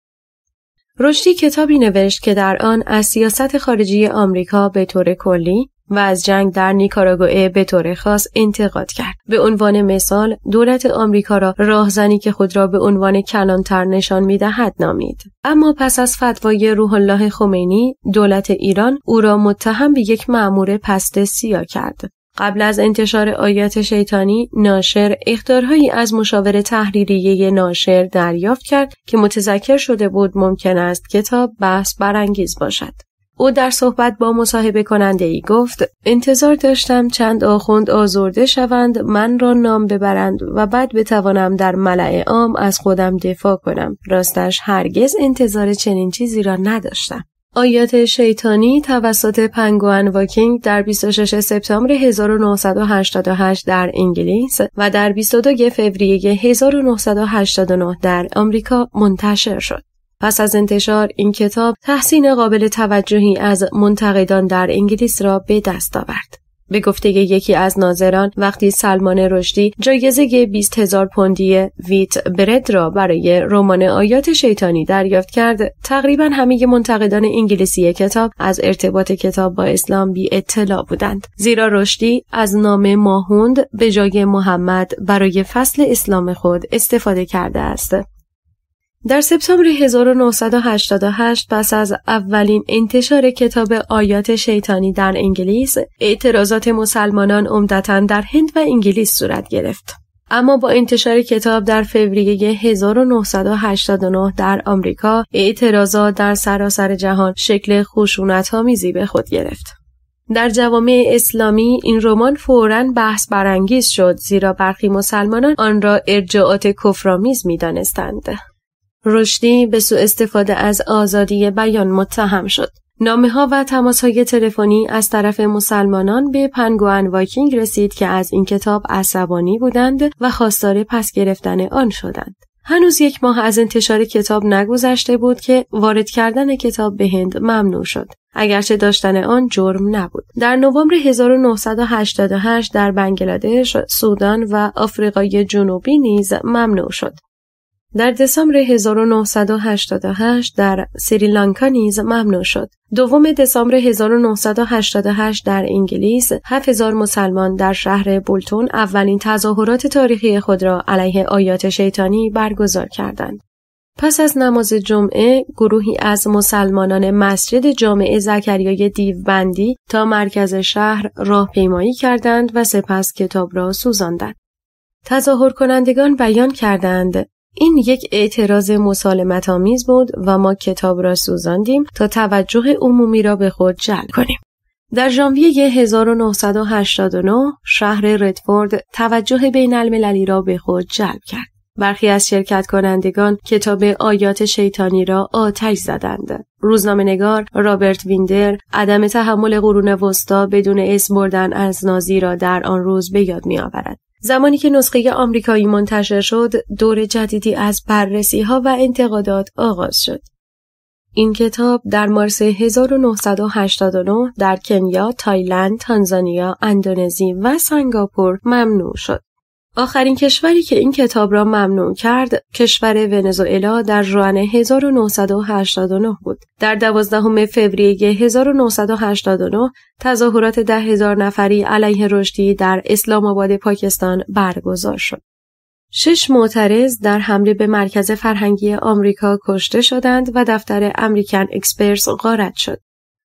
رشدی کتابی نوشت که در آن از سیاست خارجی آمریکا به طور کلی و از جنگ در نیکاراگوئه به طور خاص انتقاد کرد به عنوان مثال دولت آمریکا را راهزنی که خود را به عنوان کلانتر نشان میدهد نامید اما پس از فتوای روح الله خمینی دولت ایران او را متهم به یک مأمور پست سیا کرد قبل از انتشار آیات شیطانی ناشر اخطارهایی از مشاور تحریریه ناشر دریافت کرد که متذکر شده بود ممکن است کتاب بحث برانگیز باشد او در صحبت با مصاحبه کننده ای گفت انتظار داشتم چند آخوند آزرده شوند من را نام ببرند و بعد بتوانم در ملع عام از خودم دفاع کنم راستش هرگز انتظار چنین چیزی را نداشتم آیات شیطانی توسط پنگوان واکینگ در 26 سپتامبر 1988 در انگلیس و در 22 فوریه 1989 در آمریکا منتشر شد. پس از انتشار این کتاب تحسین قابل توجهی از منتقدان در انگلیس را به دست آورد. به گفته یکی از ناظران وقتی سلمان رشدی جایزه 20 هزار پوندی ویت برد را برای رمان آیات شیطانی دریافت کرد تقریبا همه منتقدان انگلیسی کتاب از ارتباط کتاب با اسلام بی اطلاع بودند زیرا رشدی از نام ماهوند به جای محمد برای فصل اسلام خود استفاده کرده است در سپتامبر 1988 پس از اولین انتشار کتاب آیات شیطانی در انگلیس، اعتراضات مسلمانان عمدتا در هند و انگلیس صورت گرفت. اما با انتشار کتاب در فوریه 1989 در آمریکا، اعتراضات در سراسر جهان شکل میزی به خود گرفت. در جوامع اسلامی این رمان فوراً بحث برانگیز شد زیرا برخی مسلمانان آن را ارجاعات کفرآمیز میدانستند رشدی به سوء استفاده از آزادی بیان متهم شد. نامه ها و تماس های تلفنی از طرف مسلمانان به پنگوان وایکینگ رسید که از این کتاب عصبانی بودند و خواستار پس گرفتن آن شدند. هنوز یک ماه از انتشار کتاب نگذشته بود که وارد کردن کتاب به هند ممنوع شد. اگرچه داشتن آن جرم نبود. در نوامبر 1988 در بنگلادش، سودان و آفریقای جنوبی نیز ممنوع شد. در دسامبر 1988 در سریلانکا نیز ممنوع شد. دوم دسامبر 1988 در انگلیس 7000 مسلمان در شهر بولتون اولین تظاهرات تاریخی خود را علیه آیات شیطانی برگزار کردند. پس از نماز جمعه گروهی از مسلمانان مسجد جامعه زکریای دیوبندی تا مرکز شهر راهپیمایی کردند و سپس کتاب را سوزاندند. تظاهر کنندگان بیان کردند این یک اعتراض مسالمت آمیز بود و ما کتاب را سوزاندیم تا توجه عمومی را به خود جلب کنیم. در ژانویه 1989 شهر ردفورد توجه بین المللی را به خود جلب کرد. برخی از شرکت کنندگان کتاب آیات شیطانی را آتش زدند. روزنامه نگار رابرت ویندر عدم تحمل قرون وسطا بدون اسم بردن از نازی را در آن روز به یاد می آورد. زمانی که نسخه آمریکایی منتشر شد، دور جدیدی از بررسی ها و انتقادات آغاز شد. این کتاب در مارس 1989 در کنیا، تایلند، تانزانیا، اندونزی و سنگاپور ممنوع شد. آخرین کشوری که این کتاب را ممنوع کرد کشور ونزوئلا در روان 1989 بود در 12 فوریه 1989 تظاهرات ده هزار نفری علیه رشدی در اسلام آباد پاکستان برگزار شد شش معترض در حمله به مرکز فرهنگی آمریکا کشته شدند و دفتر امریکن اکسپرس غارت شد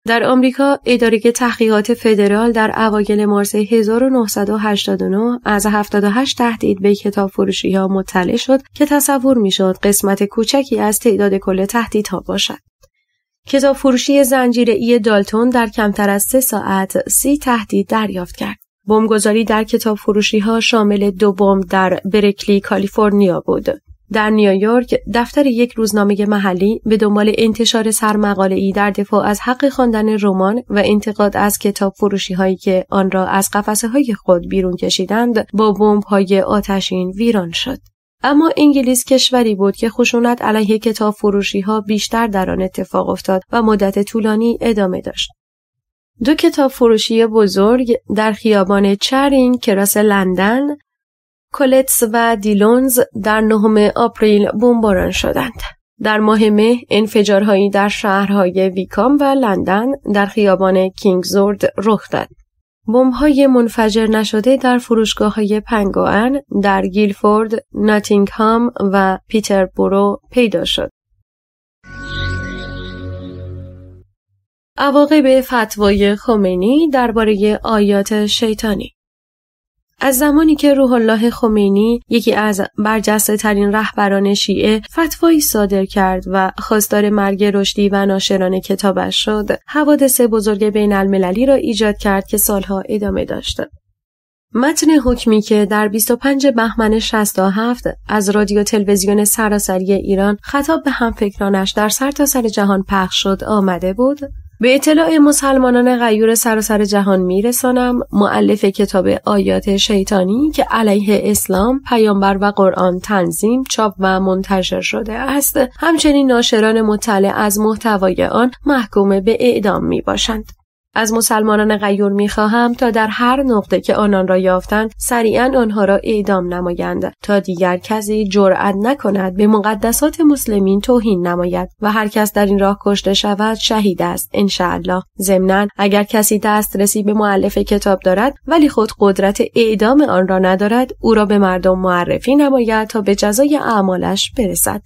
در آمریکا، اداره تحقیقات فدرال در اوایل مارس 1989 از 78 تهدید به کتاب فروشی ها مطلع شد که تصور میشد قسمت کوچکی از تعداد کل تهدیدها باشد. کتاب فروشی زنجیره ای دالتون در کمتر از سه ساعت سی تهدید دریافت کرد. بمبگذاری در کتاب فروشی ها شامل دو بمب در برکلی کالیفرنیا بود. در نیویورک دفتر یک روزنامه محلی به دنبال انتشار سرمقاله ای در دفاع از حق خواندن رمان و انتقاد از کتاب فروشی هایی که آن را از قفسه های خود بیرون کشیدند با بمب های آتشین ویران شد. اما انگلیس کشوری بود که خشونت علیه کتاب فروشی ها بیشتر در آن اتفاق افتاد و مدت طولانی ادامه داشت. دو کتاب فروشی بزرگ در خیابان چرینگ کراس لندن کلتس و دیلونز در نهم آپریل بمباران شدند. در ماه مه انفجارهایی در شهرهای ویکام و لندن در خیابان کینگزورد رخ داد. بمب‌های منفجر نشده در های پنگوان در گیلفورد، ناتینگهام و پیتربورو پیدا شد. عواقب فتوای خمینی درباره آیات شیطانی از زمانی که روح الله خمینی یکی از برجسته ترین رهبران شیعه فتوایی صادر کرد و خواستار مرگ رشدی و ناشران کتابش شد حوادث بزرگ بین المللی را ایجاد کرد که سالها ادامه داشت متن حکمی که در 25 بهمن 67 از رادیو تلویزیون سراسری ایران خطاب به همفکرانش در سرتاسر سر جهان پخش شد آمده بود به اطلاع مسلمانان غیور سراسر جهان میرسانم معلف کتاب آیات شیطانی که علیه اسلام پیامبر و قرآن تنظیم چاپ و منتشر شده است همچنین ناشران مطلع از محتوای آن محکوم به اعدام می باشند از مسلمانان غیور میخواهم تا در هر نقطه که آنان را یافتند سریعا آنها را اعدام نمایند تا دیگر کسی جرأت نکند به مقدسات مسلمین توهین نماید و هر کس در این راه کشته شود شهید است انشاءالله ضمنا اگر کسی دسترسی به معلف کتاب دارد ولی خود قدرت اعدام آن را ندارد او را به مردم معرفی نماید تا به جزای اعمالش برسد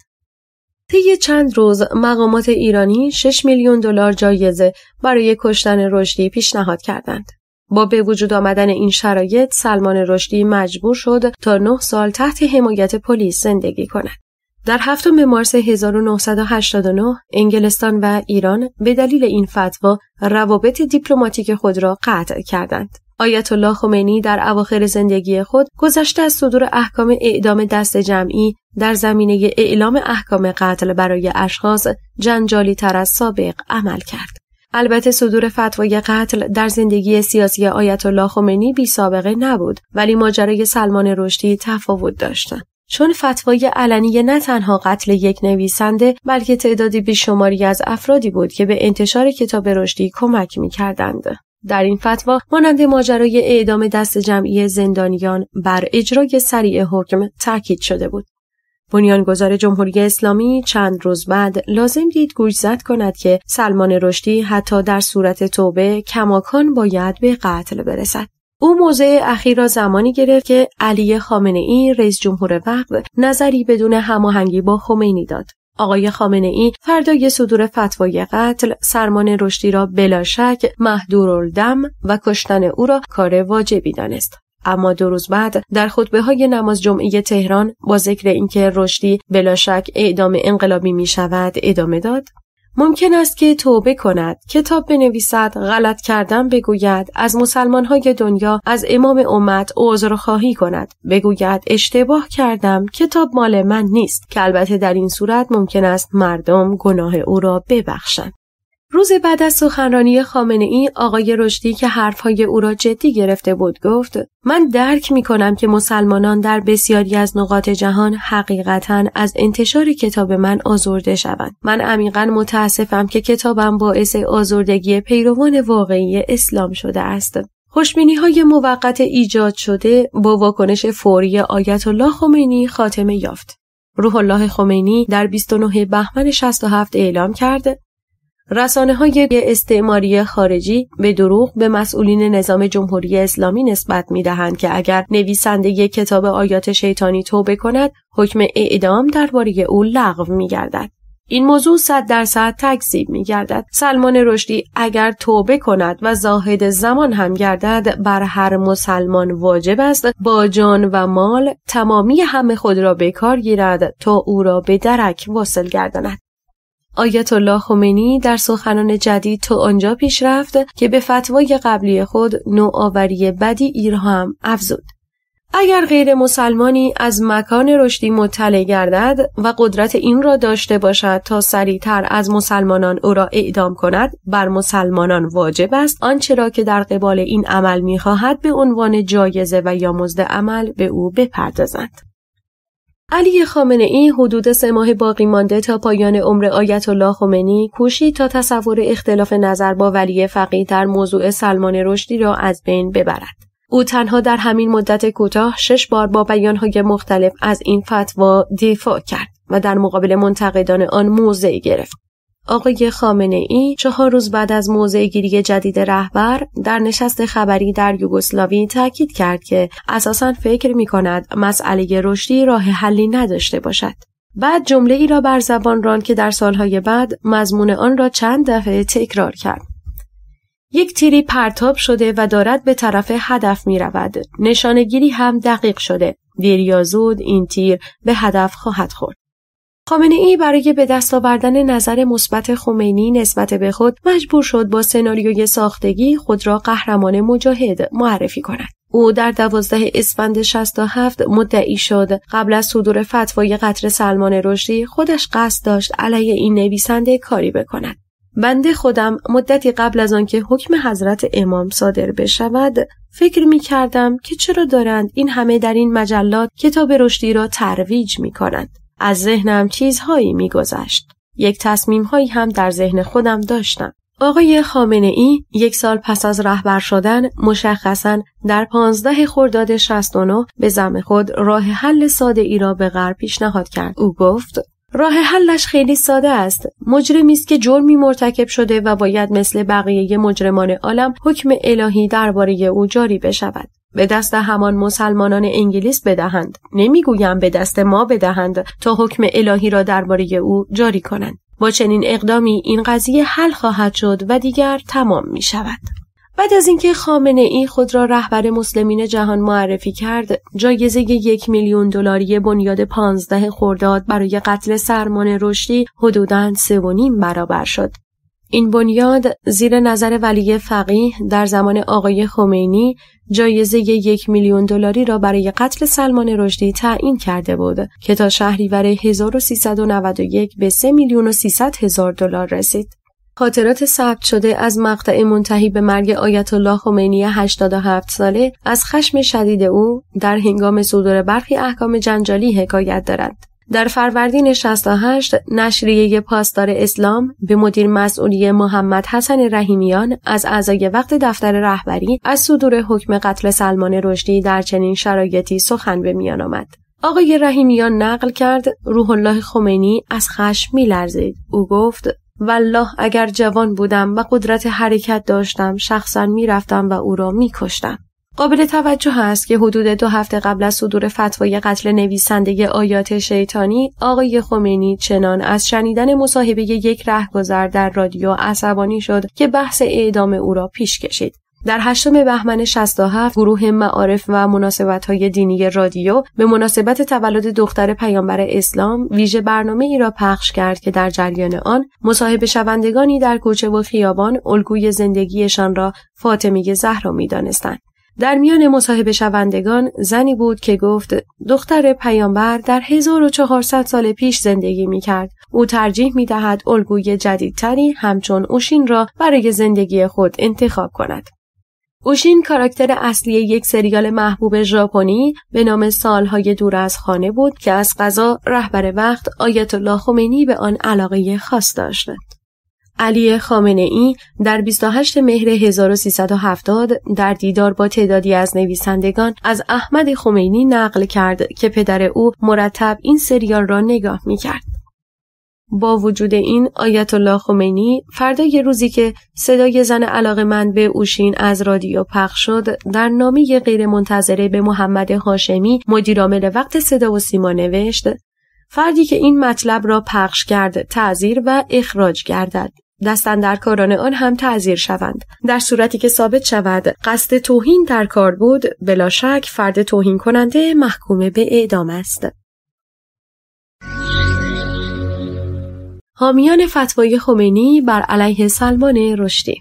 طی چند روز مقامات ایرانی 6 میلیون دلار جایزه برای کشتن رشدی پیشنهاد کردند. با به وجود آمدن این شرایط سلمان رشدی مجبور شد تا 9 سال تحت حمایت پلیس زندگی کند. در هفتم مارس 1989 انگلستان و ایران به دلیل این فتوا روابط دیپلماتیک خود را قطع کردند. آیت خمینی در اواخر زندگی خود گذشته از صدور احکام اعدام دست جمعی در زمینه اعلام احکام قتل برای اشخاص جنجالی تر از سابق عمل کرد. البته صدور فتوای قتل در زندگی سیاسی آیت الله خمینی بی سابقه نبود ولی ماجرای سلمان رشدی تفاوت داشت. چون فتوای علنی نه تنها قتل یک نویسنده بلکه تعدادی بیشماری از افرادی بود که به انتشار کتاب رشدی کمک می کردند. در این فتوا مانند ماجرای اعدام دست جمعی زندانیان بر اجرای سریع حکم تاکید شده بود. بنیانگذار جمهوری اسلامی چند روز بعد لازم دید گوش زد کند که سلمان رشدی حتی در صورت توبه کماکان باید به قتل برسد. او موضع اخیر را زمانی گرفت که علی خامنه ای رئیس جمهور وقت نظری بدون هماهنگی با خمینی داد. آقای خامنه ای فردای صدور فتوای قتل سرمان رشدی را بلا شک محدورالدم و کشتن او را کار واجبی دانست. اما دو روز بعد در خطبه های نماز جمعه تهران با ذکر اینکه رشدی بلا شک اعدام انقلابی می شود ادامه داد ممکن است که توبه کند، کتاب بنویسد، غلط کردن بگوید، از مسلمان های دنیا از امام امت خواهی کند، بگوید اشتباه کردم، کتاب مال من نیست که البته در این صورت ممکن است مردم گناه او را ببخشند. روز بعد از سخنرانی خامنه ای آقای رشدی که حرفهای او را جدی گرفته بود گفت من درک می کنم که مسلمانان در بسیاری از نقاط جهان حقیقتا از انتشار کتاب من آزرده شوند. من عمیقا متاسفم که کتابم باعث آزردگی پیروان واقعی اسلام شده است. خوشبینی های موقت ایجاد شده با واکنش فوری آیت الله خمینی خاتمه یافت. روح الله خمینی در 29 بهمن 67 اعلام کرد رسانه های استعماری خارجی به دروغ به مسئولین نظام جمهوری اسلامی نسبت می دهند که اگر نویسنده یک کتاب آیات شیطانی توبه کند حکم اعدام درباره او لغو می گردد. این موضوع صد صد تکذیب می گردد. سلمان رشدی اگر توبه کند و زاهد زمان هم گردد بر هر مسلمان واجب است با جان و مال تمامی همه خود را به کار گیرد تا او را به درک واصل گرداند. آیت الله خمینی در سخنان جدید تا آنجا پیش رفت که به فتوای قبلی خود نوآوری بدی ایر هم افزود. اگر غیر مسلمانی از مکان رشدی مطلع گردد و قدرت این را داشته باشد تا سریعتر از مسلمانان او را اعدام کند بر مسلمانان واجب است آنچه را که در قبال این عمل میخواهد به عنوان جایزه و یا مزد عمل به او بپردازند علی ای حدود سه ماه باقی مانده تا پایان عمر آیت الله خمینی کوشید تا تصور اختلاف نظر با ولی فقیه در موضوع سلمان رشدی را از بین ببرد. او تنها در همین مدت کوتاه شش بار با بیانهای مختلف از این فتوا دفاع کرد و در مقابل منتقدان آن موضعی گرفت آقای خامنه ای چهار روز بعد از موضع گیری جدید رهبر در نشست خبری در یوگسلاوی تاکید کرد که اساسا فکر می کند مسئله رشدی راه حلی نداشته باشد. بعد جمله ای را بر زبان ران که در سالهای بعد مضمون آن را چند دفعه تکرار کرد. یک تیری پرتاب شده و دارد به طرف هدف می رود. نشانگیری هم دقیق شده. دیر یا زود این تیر به هدف خواهد خورد. ای برای به دست آوردن نظر مثبت خمینی نسبت به خود مجبور شد با سناریوی ساختگی خود را قهرمان مجاهد معرفی کند. او در دوازده اسفند 67 مدعی شد قبل از صدور فتوای قطر سلمان رشدی خودش قصد داشت علیه این نویسنده کاری بکند. بنده خودم مدتی قبل از آنکه حکم حضرت امام صادر بشود فکر می کردم که چرا دارند این همه در این مجلات کتاب رشدی را ترویج می کنند. از ذهنم چیزهایی میگذشت. یک تصمیم هایی هم در ذهن خودم داشتم. آقای خامنه ای یک سال پس از رهبر شدن مشخصا در 15 خرداد 69 به زم خود راه حل ساده ای را به غرب پیشنهاد کرد. او گفت راه حلش خیلی ساده است. مجرمی است که جرمی مرتکب شده و باید مثل بقیه مجرمان عالم حکم الهی درباره او جاری بشود. به دست همان مسلمانان انگلیس بدهند نمیگویم به دست ما بدهند تا حکم الهی را درباره او جاری کنند با چنین اقدامی این قضیه حل خواهد شد و دیگر تمام می شود. بعد از اینکه خامنه ای خود را رهبر مسلمین جهان معرفی کرد، جایزه یک میلیون دلاری بنیاد پانزده خورداد برای قتل سرمان رشدی حدوداً سه و نیم برابر شد. این بنیاد زیر نظر ولی فقیه در زمان آقای خمینی جایزه یک میلیون دلاری را برای قتل سلمان رشدی تعیین کرده بود که تا شهریور 1391 به 3 میلیون و 300 هزار دلار رسید. خاطرات ثبت شده از مقطع منتهی به مرگ آیت الله خمینی 87 ساله از خشم شدید او در هنگام صدور برخی احکام جنجالی حکایت دارد. در فروردین 68 نشریه پاسدار اسلام به مدیر مسئولی محمد حسن رحیمیان از اعضای وقت دفتر رهبری از صدور حکم قتل سلمان رشدی در چنین شرایطی سخن به میان آمد. آقای رحیمیان نقل کرد روح الله خمینی از خشم میلرزید. او گفت والله اگر جوان بودم و قدرت حرکت داشتم شخصا رفتم و او را کشتم. قابل توجه است که حدود دو هفته قبل از صدور فتوای قتل نویسنده آیات شیطانی آقای خمینی چنان از شنیدن مصاحبه یک رهگذر در رادیو عصبانی شد که بحث اعدام او را پیش کشید در هشتم بهمن 67 گروه معارف و های دینی رادیو به مناسبت تولد دختر پیامبر اسلام ویژه برنامه ای را پخش کرد که در جریان آن مصاحبه شوندگانی در کوچه و خیابان الگوی زندگیشان را فاطمه زهرا دانستند. در میان مصاحبه شوندگان زنی بود که گفت دختر پیامبر در 1400 سال پیش زندگی می کرد. او ترجیح می دهد الگوی جدیدتری همچون اوشین را برای زندگی خود انتخاب کند. اوشین کاراکتر اصلی یک سریال محبوب ژاپنی به نام سالهای دور از خانه بود که از قضا رهبر وقت آیت الله خمینی به آن علاقه خاص داشت. علی خامنه ای در 28 مهر 1370 در دیدار با تعدادی از نویسندگان از احمد خمینی نقل کرد که پدر او مرتب این سریال را نگاه می کرد. با وجود این آیت الله خمینی فردای روزی که صدای زن علاق من به اوشین از رادیو پخش شد در نامی غیرمنتظره به محمد هاشمی مدیرامل وقت صدا و سیما نوشت فردی که این مطلب را پخش کرد تعذیر و اخراج گردد دستن در کاران آن هم تعذیر شوند در صورتی که ثابت شود قصد توهین در کار بود بلا شک فرد توهین کننده محکوم به اعدام است حامیان فتوای خمینی بر علیه سلمان رشدی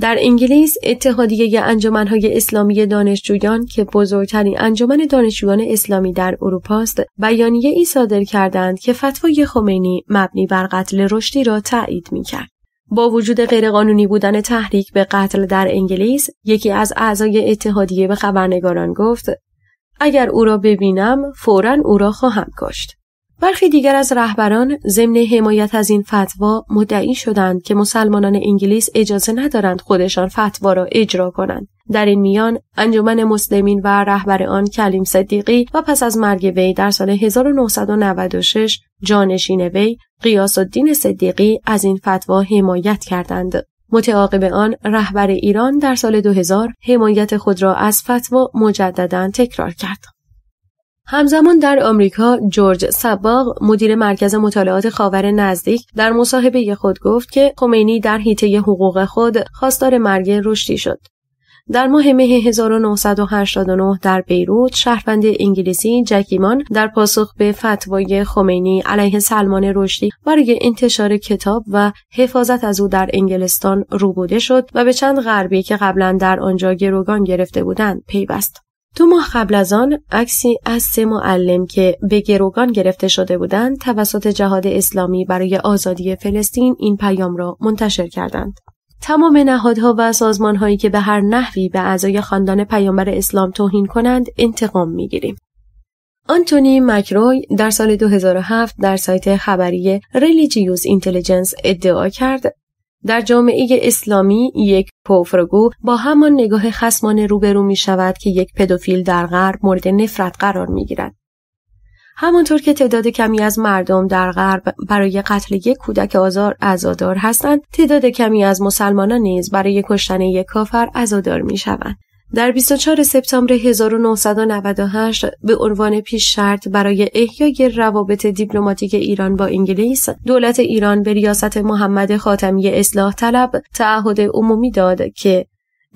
در انگلیس اتحادیه انجمنهای اسلامی دانشجویان که بزرگترین انجمن دانشجویان اسلامی در اروپا است بیانیه ای صادر کردند که فتوای خمینی مبنی بر قتل رشدی را تایید میکرد با وجود غیرقانونی بودن تحریک به قتل در انگلیس یکی از اعضای اتحادیه به خبرنگاران گفت اگر او را ببینم فورا او را خواهم کشت برخی دیگر از رهبران ضمن حمایت از این فتوا مدعی شدند که مسلمانان انگلیس اجازه ندارند خودشان فتوا را اجرا کنند در این میان انجمن مسلمین و رهبر آن کلیم صدیقی و پس از مرگ وی در سال 1996 جانشین وی قیاس الدین صدیقی از این فتوا حمایت کردند متعاقب آن رهبر ایران در سال 2000 حمایت خود را از فتوا مجددا تکرار کرد همزمان در آمریکا جورج سباق مدیر مرکز مطالعات خاور نزدیک در مصاحبه خود گفت که خمینی در حیطه حقوق خود خواستار مرگ رشدی شد در ماه مه 1989 در بیروت شهروند انگلیسی جکیمان در پاسخ به فتوای خمینی علیه سلمان رشدی برای انتشار کتاب و حفاظت از او در انگلستان روبوده شد و به چند غربی که قبلا در آنجا گروگان گرفته بودند پیوست دو ماه قبل از آن عکسی از سه معلم که به گروگان گرفته شده بودند توسط جهاد اسلامی برای آزادی فلسطین این پیام را منتشر کردند تمام نهادها و سازمانهایی که به هر نحوی به اعضای خاندان پیامبر اسلام توهین کنند انتقام میگیریم آنتونی مکروی در سال 2007 در سایت خبری ریلیجیوز اینتلیجنس ادعا کرد در جامعه اسلامی یک پوفرگو با همان نگاه خسمانه روبرو می شود که یک پدوفیل در غرب مورد نفرت قرار می گیرد. همانطور که تعداد کمی از مردم در غرب برای قتل یک کودک آزار ازادار هستند، تعداد کمی از مسلمانان نیز برای کشتن یک کافر ازادار می شوند. در 24 سپتامبر 1998 به عنوان پیش شرط برای احیای روابط دیپلماتیک ایران با انگلیس، دولت ایران به ریاست محمد خاتمی اصلاح طلب تعهد عمومی داد که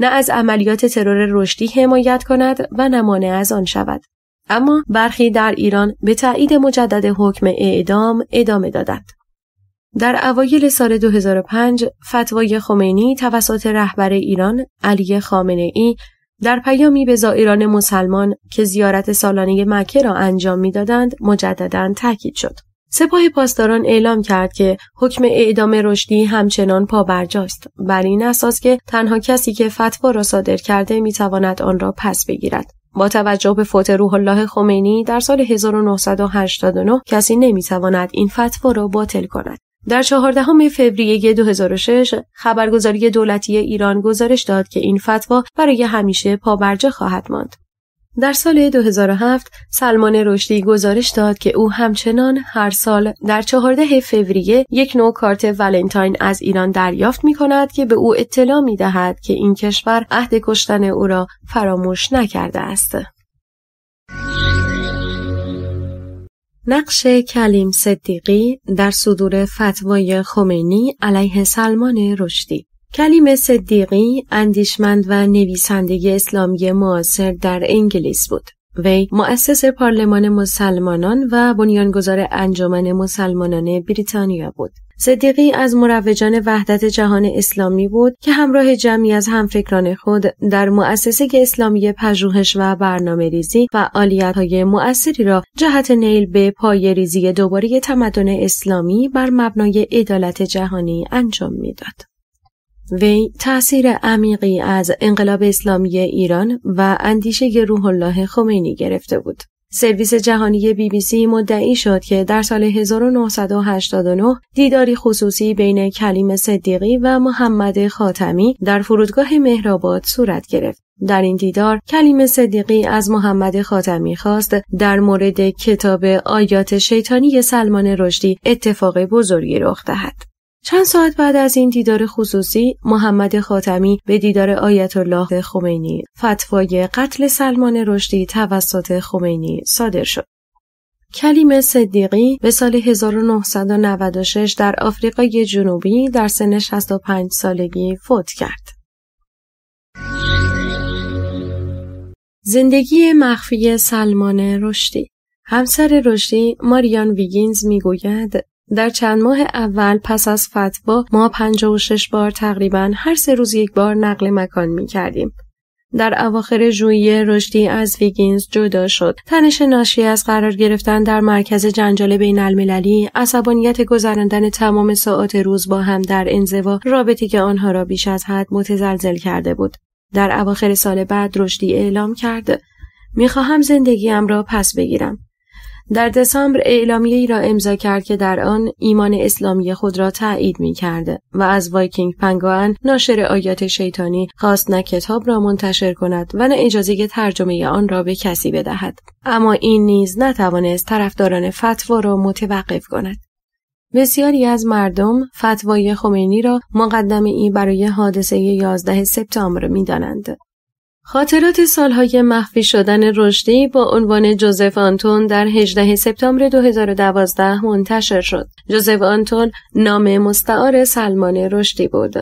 نه از عملیات ترور رشدی حمایت کند و نمانه از آن شود. اما برخی در ایران به تایید مجدد حکم اعدام ادامه دادند. در اوایل سال 2005 فتوای خمینی توسط رهبر ایران علی خامنه ای در پیامی به زائران مسلمان که زیارت سالانه مکه را انجام میدادند مجددا تاکید شد سپاه پاسداران اعلام کرد که حکم اعدام رشدی همچنان پابرجاست بر این اساس که تنها کسی که فتوا را صادر کرده میتواند آن را پس بگیرد با توجه به فوت روح الله خمینی در سال 1989 کسی نمیتواند این فتوا را باطل کند در چهاردهم فوریه 2006 خبرگزاری دولتی ایران گزارش داد که این فتوا برای همیشه پابرجه خواهد ماند. در سال 2007 سلمان رشدی گزارش داد که او همچنان هر سال در 14 فوریه یک نوع کارت ولنتاین از ایران دریافت می کند که به او اطلاع می دهد که این کشور عهد کشتن او را فراموش نکرده است. نقش کلیم صدیقی در صدور فتوای خمینی علیه سلمان رشدی کلیم صدیقی اندیشمند و نویسنده اسلامی معاصر در انگلیس بود. وی مؤسس پارلمان مسلمانان و بنیانگذار انجمن مسلمانان بریتانیا بود صدیقی از مروجان وحدت جهان اسلامی بود که همراه جمعی از همفکران خود در مؤسسه اسلامی پژوهش و برنامه ریزی و عالیت های مؤثری را جهت نیل به پای ریزی دوباره تمدن اسلامی بر مبنای عدالت جهانی انجام میداد. وی تأثیر عمیقی از انقلاب اسلامی ایران و اندیشه روح الله خمینی گرفته بود. سرویس جهانی بی بی سی مدعی شد که در سال 1989 دیداری خصوصی بین کلیم صدیقی و محمد خاتمی در فرودگاه مهرآباد صورت گرفت. در این دیدار کلیم صدیقی از محمد خاتمی خواست در مورد کتاب آیات شیطانی سلمان رشدی اتفاق بزرگی رخ دهد. چند ساعت بعد از این دیدار خصوصی محمد خاتمی به دیدار آیت الله خمینی فتوای قتل سلمان رشدی توسط خمینی صادر شد. کلیم صدیقی به سال 1996 در آفریقای جنوبی در سن 65 سالگی فوت کرد. زندگی مخفی سلمان رشدی همسر رشدی ماریان ویگینز میگوید در چند ماه اول پس از فتوا ما 56 بار تقریبا هر سه روز یک بار نقل مکان می کردیم. در اواخر ژوئیه رشدی از ویگینز جدا شد تنش ناشی از قرار گرفتن در مرکز جنجال بین المللی عصبانیت گذراندن تمام ساعات روز با هم در انزوا رابطی که آنها را بیش از حد متزلزل کرده بود در اواخر سال بعد رشدی اعلام کرد میخواهم زندگیم را پس بگیرم در دسامبر ای را امضا کرد که در آن ایمان اسلامی خود را تایید کرده و از وایکینگ پنگوان ناشر آیات شیطانی خواست نه کتاب را منتشر کند و نه اجازه ترجمه آن را به کسی بدهد اما این نیز نتوانست طرفداران فتوا را متوقف کند بسیاری از مردم فتوای خمینی را مقدم ای برای حادثه 11 سپتامبر می خاطرات سالهای مخفی شدن رشدی با عنوان جوزف آنتون در 18 سپتامبر 2012 منتشر شد. جوزف آنتون نام مستعار سلمان رشدی بود.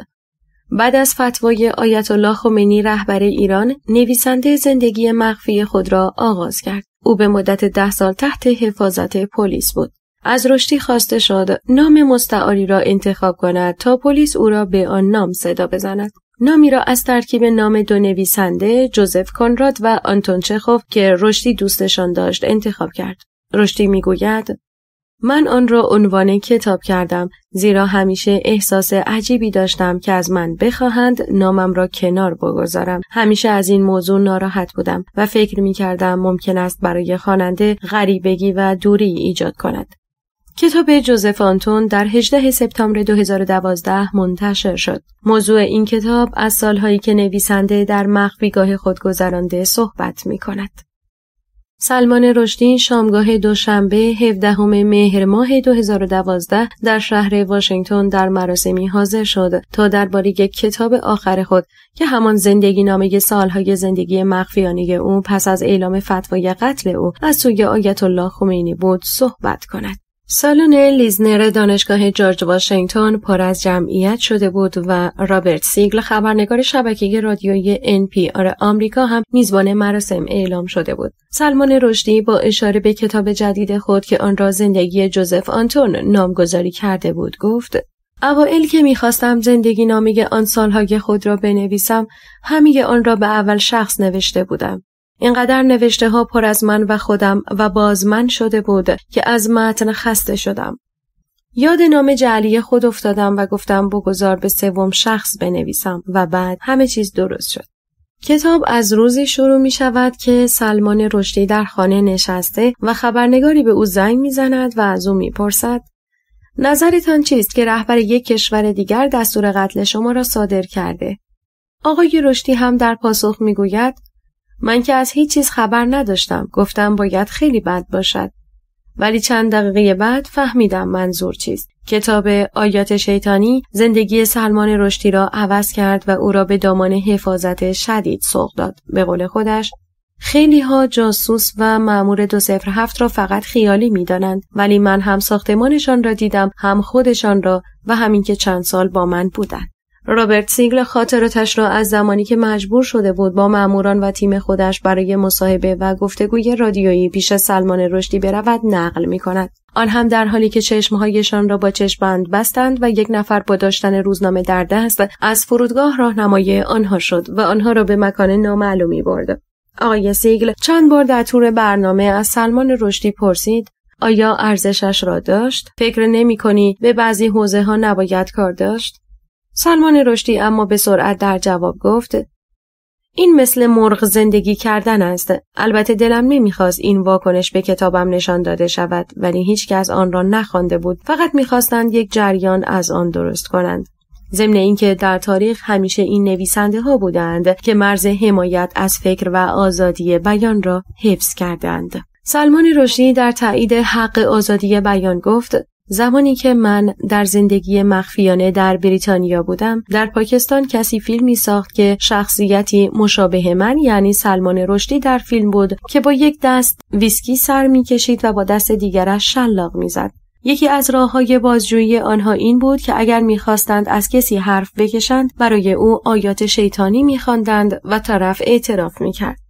بعد از فتوای آیت الله خمینی رهبر ایران نویسنده زندگی مخفی خود را آغاز کرد. او به مدت ده سال تحت حفاظت پلیس بود. از رشدی خواسته شد نام مستعاری را انتخاب کند تا پلیس او را به آن نام صدا بزند. نامی را از ترکیب نام دو نویسنده جوزف کنراد و آنتون چخوف که رشدی دوستشان داشت انتخاب کرد. رشدی میگوید من آن را عنوان کتاب کردم زیرا همیشه احساس عجیبی داشتم که از من بخواهند نامم را کنار بگذارم همیشه از این موضوع ناراحت بودم و فکر می کردم ممکن است برای خواننده غریبگی و دوری ایجاد کند کتاب جوزف آنتون در 18 سپتامبر 2012 منتشر شد. موضوع این کتاب از سالهایی که نویسنده در مخفیگاه خود گذرانده صحبت می کند. سلمان رشدین شامگاه دوشنبه 17 مهر ماه 2012 در شهر واشنگتن در مراسمی حاضر شد تا درباره یک کتاب آخر خود که همان زندگی نامه سالهای زندگی مخفیانه او پس از اعلام فتوای قتل او از سوی آیت الله خمینی بود صحبت کند. سالن لیزنر دانشگاه جورج واشنگتن پر از جمعیت شده بود و رابرت سیگل خبرنگار شبکه پی آر آمریکا هم میزبان مراسم اعلام شده بود. سلمان رشدی با اشاره به کتاب جدید خود که آن را زندگی جوزف آنتون نامگذاری کرده بود گفت: اوائل که میخواستم زندگی نامی آن سالهای خود را بنویسم همیگه آن را به اول شخص نوشته بودم اینقدر نوشته ها پر از من و خودم و باز من شده بود که از متن خسته شدم. یاد نام جعلی خود افتادم و گفتم بگذار به سوم شخص بنویسم و بعد همه چیز درست شد. کتاب از روزی شروع می شود که سلمان رشدی در خانه نشسته و خبرنگاری به او زنگ می زند و از او می پرسد نظرتان چیست که رهبر یک کشور دیگر دستور قتل شما را صادر کرده؟ آقای رشدی هم در پاسخ می گوید من که از هیچ چیز خبر نداشتم گفتم باید خیلی بد باشد ولی چند دقیقه بعد فهمیدم منظور چیست کتاب آیات شیطانی زندگی سلمان رشدی را عوض کرد و او را به دامان حفاظت شدید سوق داد به قول خودش خیلی ها جاسوس و معمور دو سفر هفت را فقط خیالی می دانند ولی من هم ساختمانشان را دیدم هم خودشان را و همین که چند سال با من بودند. رابرت سیگل خاطراتش را از زمانی که مجبور شده بود با ماموران و تیم خودش برای مصاحبه و گفتگوی رادیویی پیش سلمان رشدی برود نقل می کند. آن هم در حالی که چشمهایشان را با بند بستند و یک نفر با داشتن روزنامه در دست از فرودگاه راهنمای آنها شد و آنها را به مکان نامعلومی برد. آقای سیگل چند بار در طور برنامه از سلمان رشدی پرسید آیا ارزشش را داشت؟ فکر نمی کنی به بعضی حوزه ها نباید کار داشت؟ سلمان رشدی اما به سرعت در جواب گفت این مثل مرغ زندگی کردن است. البته دلم نمیخواست این واکنش به کتابم نشان داده شود ولی هیچ کس آن را نخوانده بود. فقط میخواستند یک جریان از آن درست کنند. ضمن اینکه در تاریخ همیشه این نویسنده ها بودند که مرز حمایت از فکر و آزادی بیان را حفظ کردند. سلمان رشدی در تایید حق آزادی بیان گفت زمانی که من در زندگی مخفیانه در بریتانیا بودم در پاکستان کسی فیلمی ساخت که شخصیتی مشابه من یعنی سلمان رشدی در فیلم بود که با یک دست ویسکی سر میکشید و با دست دیگرش شلاق میزد یکی از راه های بازجویی آنها این بود که اگر میخواستند از کسی حرف بکشند برای او آیات شیطانی میخواندند و طرف اعتراف میکرد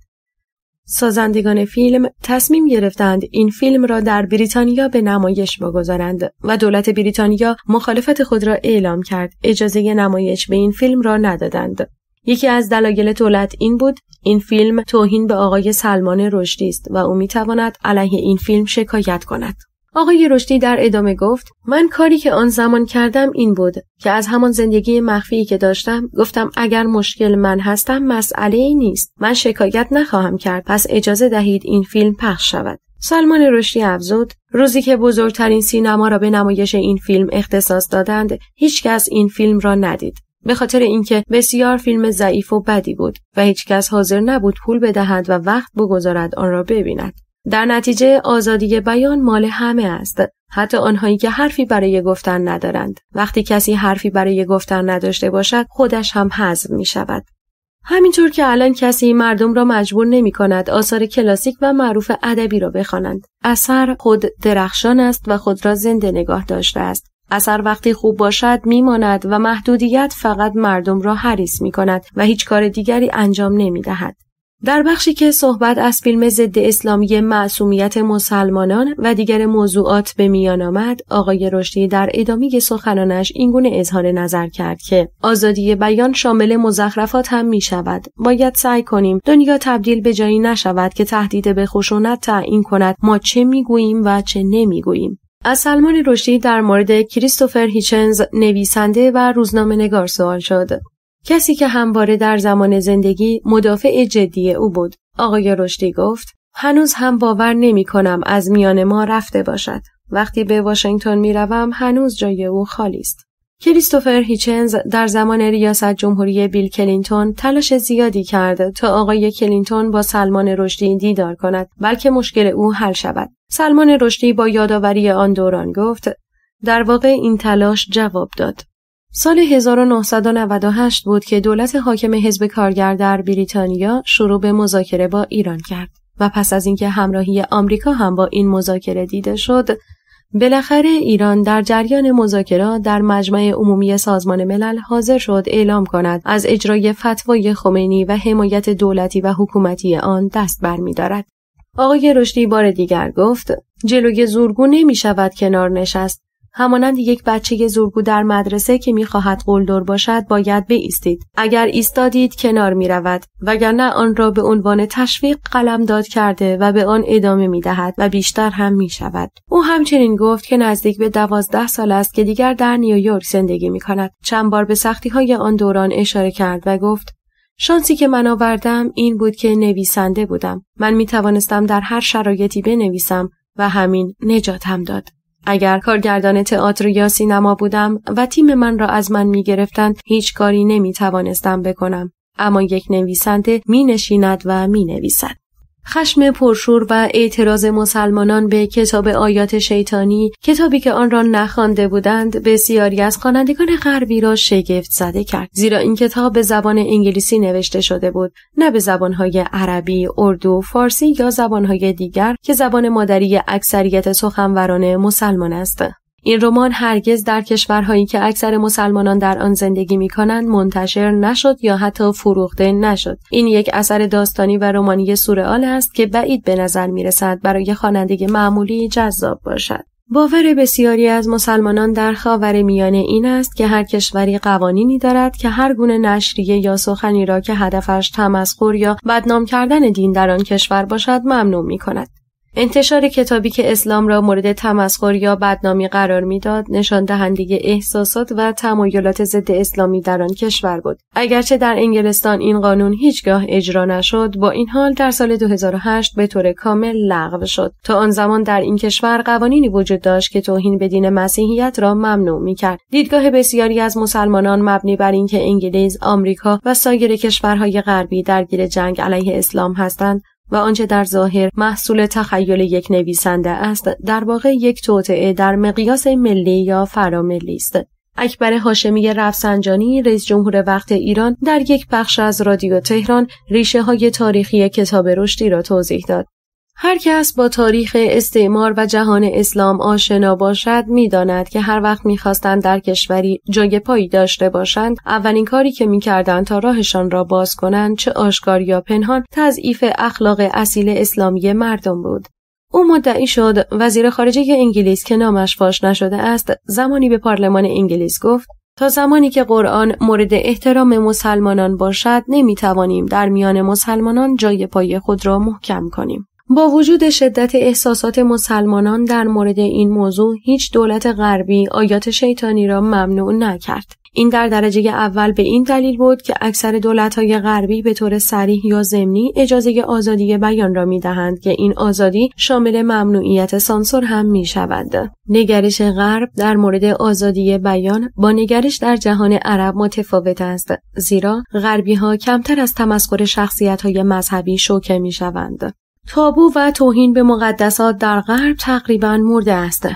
سازندگان فیلم تصمیم گرفتند این فیلم را در بریتانیا به نمایش بگذارند و دولت بریتانیا مخالفت خود را اعلام کرد اجازه نمایش به این فیلم را ندادند یکی از دلایل دولت این بود این فیلم توهین به آقای سلمان رشدی است و او میتواند علیه این فیلم شکایت کند آقای رشدی در ادامه گفت من کاری که آن زمان کردم این بود که از همان زندگی مخفی که داشتم گفتم اگر مشکل من هستم مسئله ای نیست من شکایت نخواهم کرد پس اجازه دهید این فیلم پخش شود سلمان رشدی افزود روزی که بزرگترین سینما را به نمایش این فیلم اختصاص دادند هیچکس این فیلم را ندید به خاطر اینکه بسیار فیلم ضعیف و بدی بود و هیچکس حاضر نبود پول بدهد و وقت بگذارد آن را ببیند در نتیجه آزادی بیان مال همه است حتی آنهایی که حرفی برای گفتن ندارند وقتی کسی حرفی برای گفتن نداشته باشد خودش هم حذف می شود همینطور که الان کسی مردم را مجبور نمی کند آثار کلاسیک و معروف ادبی را بخوانند اثر خود درخشان است و خود را زنده نگاه داشته است اثر وقتی خوب باشد میماند و محدودیت فقط مردم را حریص می کند و هیچ کار دیگری انجام نمی دهد. در بخشی که صحبت از فیلم ضد اسلامی معصومیت مسلمانان و دیگر موضوعات به میان آمد آقای رشدی در ادامه سخنانش اینگونه اظهار نظر کرد که آزادی بیان شامل مزخرفات هم می شود باید سعی کنیم دنیا تبدیل به جایی نشود که تهدید به خشونت تعیین کند ما چه می گوییم و چه گوییم. از سلمان رشدی در مورد کریستوفر هیچنز نویسنده و روزنامه نگار سوال شد کسی که همواره در زمان زندگی مدافع جدی او بود آقای رشدی گفت هنوز هم باور نمی کنم از میان ما رفته باشد وقتی به واشنگتن می روم هنوز جای او خالی است کریستوفر هیچنز در زمان ریاست جمهوری بیل کلینتون تلاش زیادی کرد تا آقای کلینتون با سلمان رشدی دیدار کند بلکه مشکل او حل شود سلمان رشدی با یادآوری آن دوران گفت در واقع این تلاش جواب داد سال 1998 بود که دولت حاکم حزب کارگر در بریتانیا شروع به مذاکره با ایران کرد و پس از اینکه همراهی آمریکا هم با این مذاکره دیده شد، بالاخره ایران در جریان مذاکرات در مجمع عمومی سازمان ملل حاضر شد اعلام کند از اجرای فتوای خمینی و حمایت دولتی و حکومتی آن دست برمیدارد. آقای رشدی بار دیگر گفت جلوی زورگو نمی شود کنار نشست همانند یک بچه زورگو در مدرسه که میخواهد قلدور باشد باید بایستید اگر ایستادید کنار میرود وگرنه آن را به عنوان تشویق قلم داد کرده و به آن ادامه میدهد و بیشتر هم میشود او همچنین گفت که نزدیک به دوازده سال است که دیگر در نیویورک زندگی میکند چند بار به سختی های آن دوران اشاره کرد و گفت شانسی که من آوردم این بود که نویسنده بودم. من می در هر شرایطی بنویسم و همین نجاتم داد. اگر کارگردان تئاتر یا سینما بودم و تیم من را از من می هیچ کاری نمی توانستم بکنم اما یک نویسنده می نشیند و می خشم پرشور و اعتراض مسلمانان به کتاب آیات شیطانی کتابی که آن را نخوانده بودند بسیاری از خوانندگان غربی را شگفت زده کرد زیرا این کتاب به زبان انگلیسی نوشته شده بود نه به زبانهای عربی اردو فارسی یا زبانهای دیگر که زبان مادری اکثریت سخنوران مسلمان است این رمان هرگز در کشورهایی که اکثر مسلمانان در آن زندگی می کنند منتشر نشد یا حتی فروخته نشد این یک اثر داستانی و رومانی سورئال است که بعید به نظر می رسد برای خواننده معمولی جذاب باشد باور بسیاری از مسلمانان در خاور میانه این است که هر کشوری قوانینی دارد که هر گونه نشریه یا سخنی را که هدفش تمسخر یا بدنام کردن دین در آن کشور باشد ممنوع می کند. انتشار کتابی که اسلام را مورد تمسخر یا بدنامی قرار میداد نشان دهنده احساسات و تمایلات ضد اسلامی در آن کشور بود اگرچه در انگلستان این قانون هیچگاه اجرا نشد با این حال در سال 2008 به طور کامل لغو شد تا آن زمان در این کشور قوانینی وجود داشت که توهین به دین مسیحیت را ممنوع میکرد دیدگاه بسیاری از مسلمانان مبنی بر اینکه انگلیس آمریکا و سایر کشورهای غربی درگیر جنگ علیه اسلام هستند و آنچه در ظاهر محصول تخیل یک نویسنده است در واقع یک توطعه در مقیاس ملی یا فراملی است اکبر هاشمی رفسنجانی رئیس جمهور وقت ایران در یک بخش از رادیو تهران ریشه های تاریخی کتاب رشدی را توضیح داد هر کس با تاریخ استعمار و جهان اسلام آشنا باشد میداند که هر وقت میخواستند در کشوری جای پایی داشته باشند اولین کاری که میکردند تا راهشان را باز کنند چه آشکار یا پنهان تضعیف اخلاق اصیل اسلامی مردم بود او مدعی شد وزیر خارجه انگلیس که نامش فاش نشده است زمانی به پارلمان انگلیس گفت تا زمانی که قرآن مورد احترام مسلمانان باشد نمیتوانیم در میان مسلمانان جای پای خود را محکم کنیم با وجود شدت احساسات مسلمانان در مورد این موضوع هیچ دولت غربی آیات شیطانی را ممنوع نکرد. این در درجه اول به این دلیل بود که اکثر های غربی به طور سریح یا ضمنی اجازه آزادی بیان را می‌دهند که این آزادی شامل ممنوعیت سانسور هم شود. نگرش غرب در مورد آزادی بیان با نگرش در جهان عرب متفاوت است زیرا غربی ها کمتر از تمسخر شخصیت های مذهبی شوکه می شوند. تابو و توهین به مقدسات در غرب تقریبا مرده است.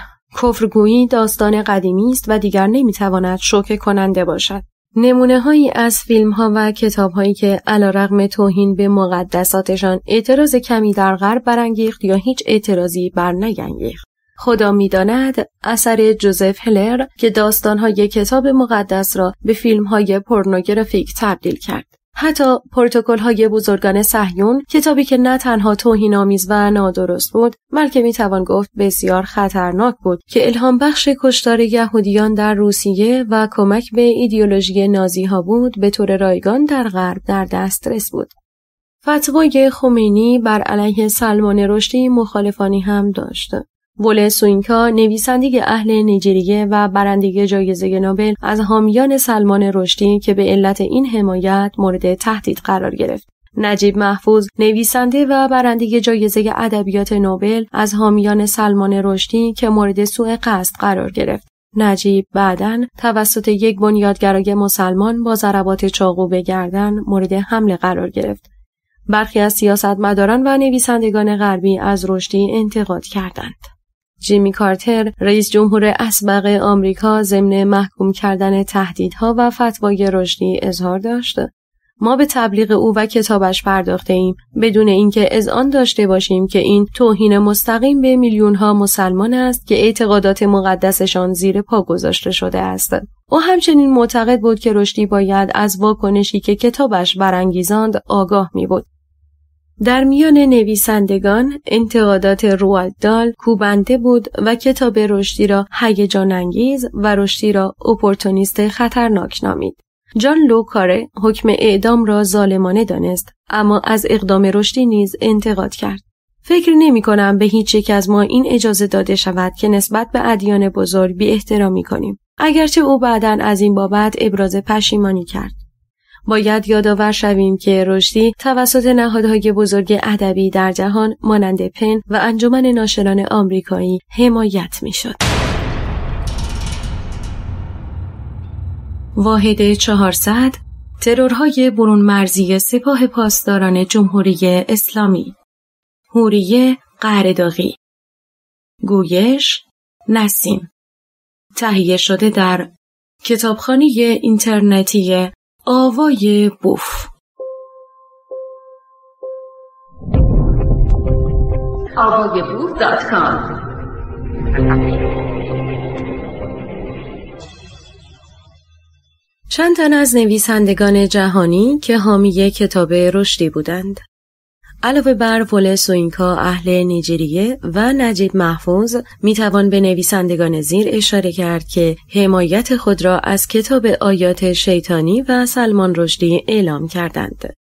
کفرگویی داستان قدیمی است و دیگر نمیتواند شوکه کننده باشد. نمونه هایی از فیلم ها و کتاب هایی که علا رقم توهین به مقدساتشان اعتراض کمی در غرب برانگیخت یا هیچ اعتراضی برنگنگیخت. خدا میداند اثر جوزف هلر که های کتاب مقدس را به های پورنوگرافیک تبدیل کرد. حتی پروتکل های بزرگان سحیون کتابی که نه تنها آمیز و نادرست بود بلکه میتوان گفت بسیار خطرناک بود که الهام بخش کشتار یهودیان در روسیه و کمک به ایدئولوژی نازی ها بود به طور رایگان در غرب در دسترس بود فتوای خمینی بر علیه سلمان رشدی مخالفانی هم داشت وله سوینکا نویسنده اهل نیجریه و برنده جایزه نوبل از حامیان سلمان رشدی که به علت این حمایت مورد تهدید قرار گرفت نجیب محفوظ نویسنده و برنده جایزه ادبیات نوبل از حامیان سلمان رشدی که مورد سوء قصد قرار گرفت نجیب بعدا توسط یک بنیادگرای مسلمان با ضربات چاقو به گردن مورد حمله قرار گرفت برخی از سیاستمداران و نویسندگان غربی از رشدی انتقاد کردند جیمی کارتر رئیس جمهور اسبق آمریکا ضمن محکوم کردن تهدیدها و فتوای رشدی اظهار داشت ما به تبلیغ او و کتابش پرداخته ایم بدون اینکه از آن داشته باشیم که این توهین مستقیم به میلیون ها مسلمان است که اعتقادات مقدسشان زیر پا گذاشته شده است او همچنین معتقد بود که رشدی باید از واکنشی که کتابش برانگیزاند آگاه می بود در میان نویسندگان انتقادات روالد کوبنده بود و کتاب رشدی را هیجان انگیز و رشدی را اپورتونیست خطرناک نامید. جان لوکاره حکم اعدام را ظالمانه دانست اما از اقدام رشدی نیز انتقاد کرد. فکر نمی کنم به هیچ یک از ما این اجازه داده شود که نسبت به ادیان بزرگ بی احترامی کنیم. اگرچه او بعدا از این بابت ابراز پشیمانی کرد. باید یادآور شویم که رشدی توسط نهادهای بزرگ ادبی در جهان مانند پن و انجمن ناشران آمریکایی حمایت میشد. واحد 400 ترورهای برون مرزی سپاه پاسداران جمهوری اسلامی هوریه قرداغی گویش نسیم تهیه شده در کتابخانه اینترنتی آوای بوف آوای بوف چند تن از نویسندگان جهانی که حامی کتاب رشدی بودند علاوه بر ول سوینکا اهل نیجریه و نجیب محفوظ میتوان به نویسندگان زیر اشاره کرد که حمایت خود را از کتاب آیات شیطانی و سلمان رشدی اعلام کردند.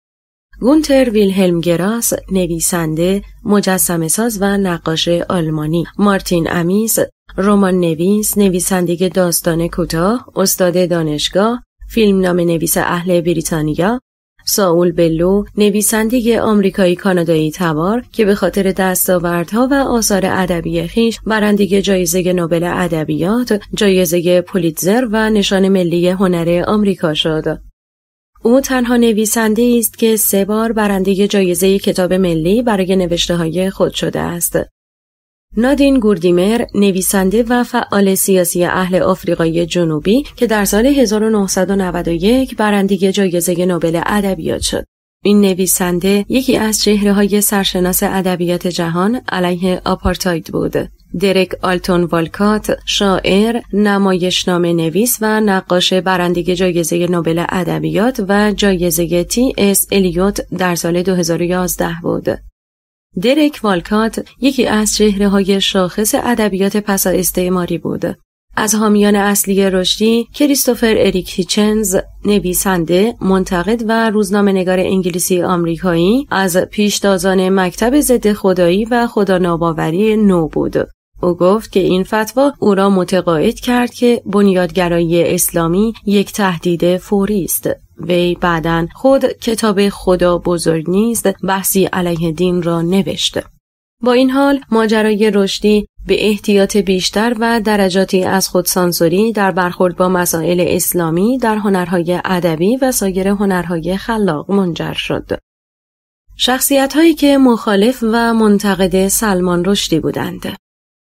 گونتر ویلهلم گراس نویسنده، مجسم ساز و نقاش آلمانی، مارتین امیز، رمان نویس، نویسنده داستان کوتاه، استاد دانشگاه، فیلم نام نویس اهل بریتانیا ساول بلو نویسنده آمریکایی کانادایی تبار که به خاطر دستاوردها و آثار ادبی خیش برنده جایزه نوبل ادبیات، جایزه پولیتزر و نشان ملی هنر آمریکا شد. او تنها نویسنده است که سه بار برنده جایزه کتاب ملی برای نوشته های خود شده است. نادین گوردیمر نویسنده و فعال سیاسی اهل آفریقای جنوبی که در سال 1991 برنده جایزه نوبل ادبیات شد. این نویسنده یکی از چهره های سرشناس ادبیات جهان علیه آپارتاید بود. درک آلتون والکات، شاعر، نام نویس و نقاش برنده جایزه نوبل ادبیات و جایزه تی اس الیوت در سال 2011 بود. درک والکات یکی از چهره های شاخص ادبیات پسا استعماری بود. از حامیان اصلی رشدی کریستوفر اریک هیچنز نویسنده منتقد و روزنامه نگار انگلیسی آمریکایی از پیشدازان مکتب ضد خدایی و خدا ناباوری نو بود او گفت که این فتوا او را متقاعد کرد که بنیادگرایی اسلامی یک تهدید فوری است وی بعدا خود کتاب خدا بزرگ نیست بحثی علیه دین را نوشت با این حال ماجرای رشدی به احتیاط بیشتر و درجاتی از خودسانسوری در برخورد با مسائل اسلامی در هنرهای ادبی و سایر هنرهای خلاق منجر شد. شخصیت هایی که مخالف و منتقد سلمان رشدی بودند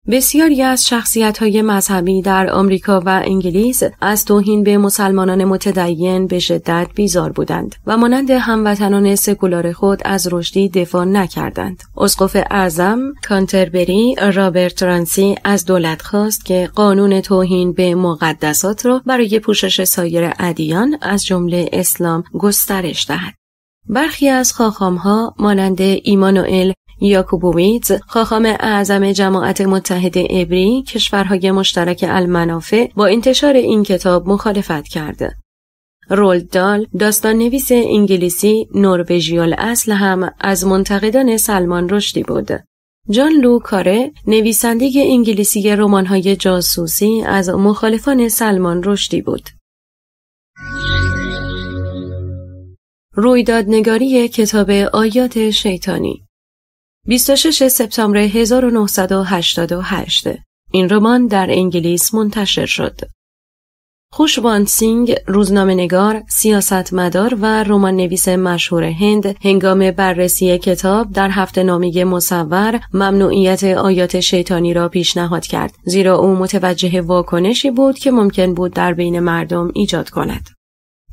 بسیاری از شخصیت های مذهبی در آمریکا و انگلیس از توهین به مسلمانان متدین به شدت بیزار بودند و مانند هموطنان سکولار خود از رشدی دفاع نکردند. اسقف اعظم کانتربری رابرت رانسی از دولت خواست که قانون توهین به مقدسات را برای پوشش سایر ادیان از جمله اسلام گسترش دهد. برخی از خاخام ها مانند ایمانوئل یاکوبوویتز خاخام اعظم جماعت متحده ابری کشورهای مشترک المنافع با انتشار این کتاب مخالفت کرد. رولد دال داستان نویس انگلیسی نروژیال اصل هم از منتقدان سلمان رشدی بود. جان لو کاره نویسنده انگلیسی رمانهای جاسوسی از مخالفان سلمان رشدی بود. رویدادنگاری کتاب آیات شیطانی 26 سپتامبر 1988 این رمان در انگلیس منتشر شد. خوشوان سینگ روزنامه نگار، سیاستمدار و رمان نویس مشهور هند هنگام بررسی کتاب در هفته نامی مصور ممنوعیت آیات شیطانی را پیشنهاد کرد زیرا او متوجه واکنشی بود که ممکن بود در بین مردم ایجاد کند.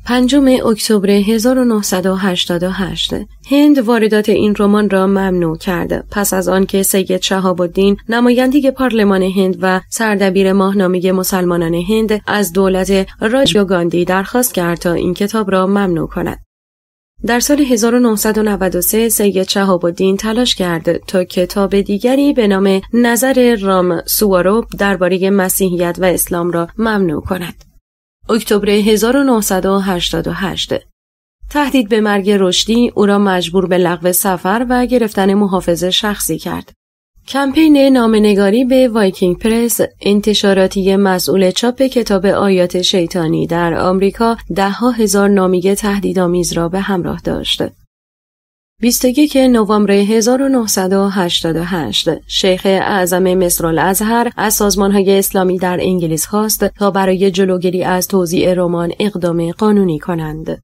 پنجم اکتبر 1988 هند واردات این رمان را ممنوع کرد پس از آنکه سید شهاب الدین نماینده پارلمان هند و سردبیر ماهنامه مسلمانان هند از دولت راجیو گاندی درخواست کرد تا این کتاب را ممنوع کند در سال 1993 سید شهاب الدین تلاش کرد تا کتاب دیگری به نام نظر رام سوارو درباره مسیحیت و اسلام را ممنوع کند اکتبر 1988 تهدید به مرگ رشدی او را مجبور به لغو سفر و گرفتن محافظ شخصی کرد. کمپین نامنگاری به وایکینگ پرس انتشاراتی مسئول چاپ کتاب آیات شیطانی در آمریکا دهها هزار نامیگه تهدیدآمیز را به همراه داشت. 21 نوامبر 1988 شیخ اعظم مصر الازهر از سازمان های اسلامی در انگلیس خواست تا برای جلوگیری از توزیع رمان اقدام قانونی کنند.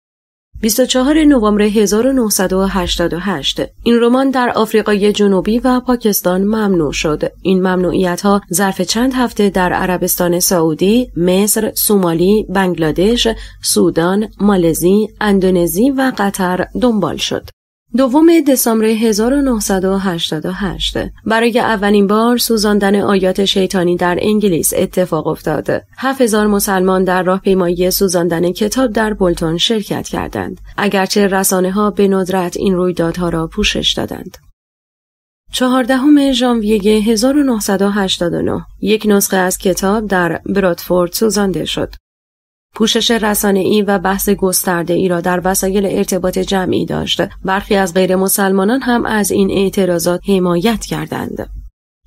24 نوامبر 1988 این رمان در آفریقای جنوبی و پاکستان ممنوع شد. این ممنوعیت ها ظرف چند هفته در عربستان سعودی، مصر، سومالی، بنگلادش، سودان، مالزی، اندونزی و قطر دنبال شد. دوم دسامبر 1988 برای اولین بار سوزاندن آیات شیطانی در انگلیس اتفاق افتاد. 7000 مسلمان در راهپیمایی سوزاندن کتاب در بولتون شرکت کردند. اگرچه رسانه ها به ندرت این رویدادها را پوشش دادند. چهاردهم ژانویه 1989 یک نسخه از کتاب در برادفورد سوزانده شد. پوشش ای و بحث گسترده ای را در وسایل ارتباط جمعی داشت. برخی از غیر مسلمانان هم از این اعتراضات حمایت کردند.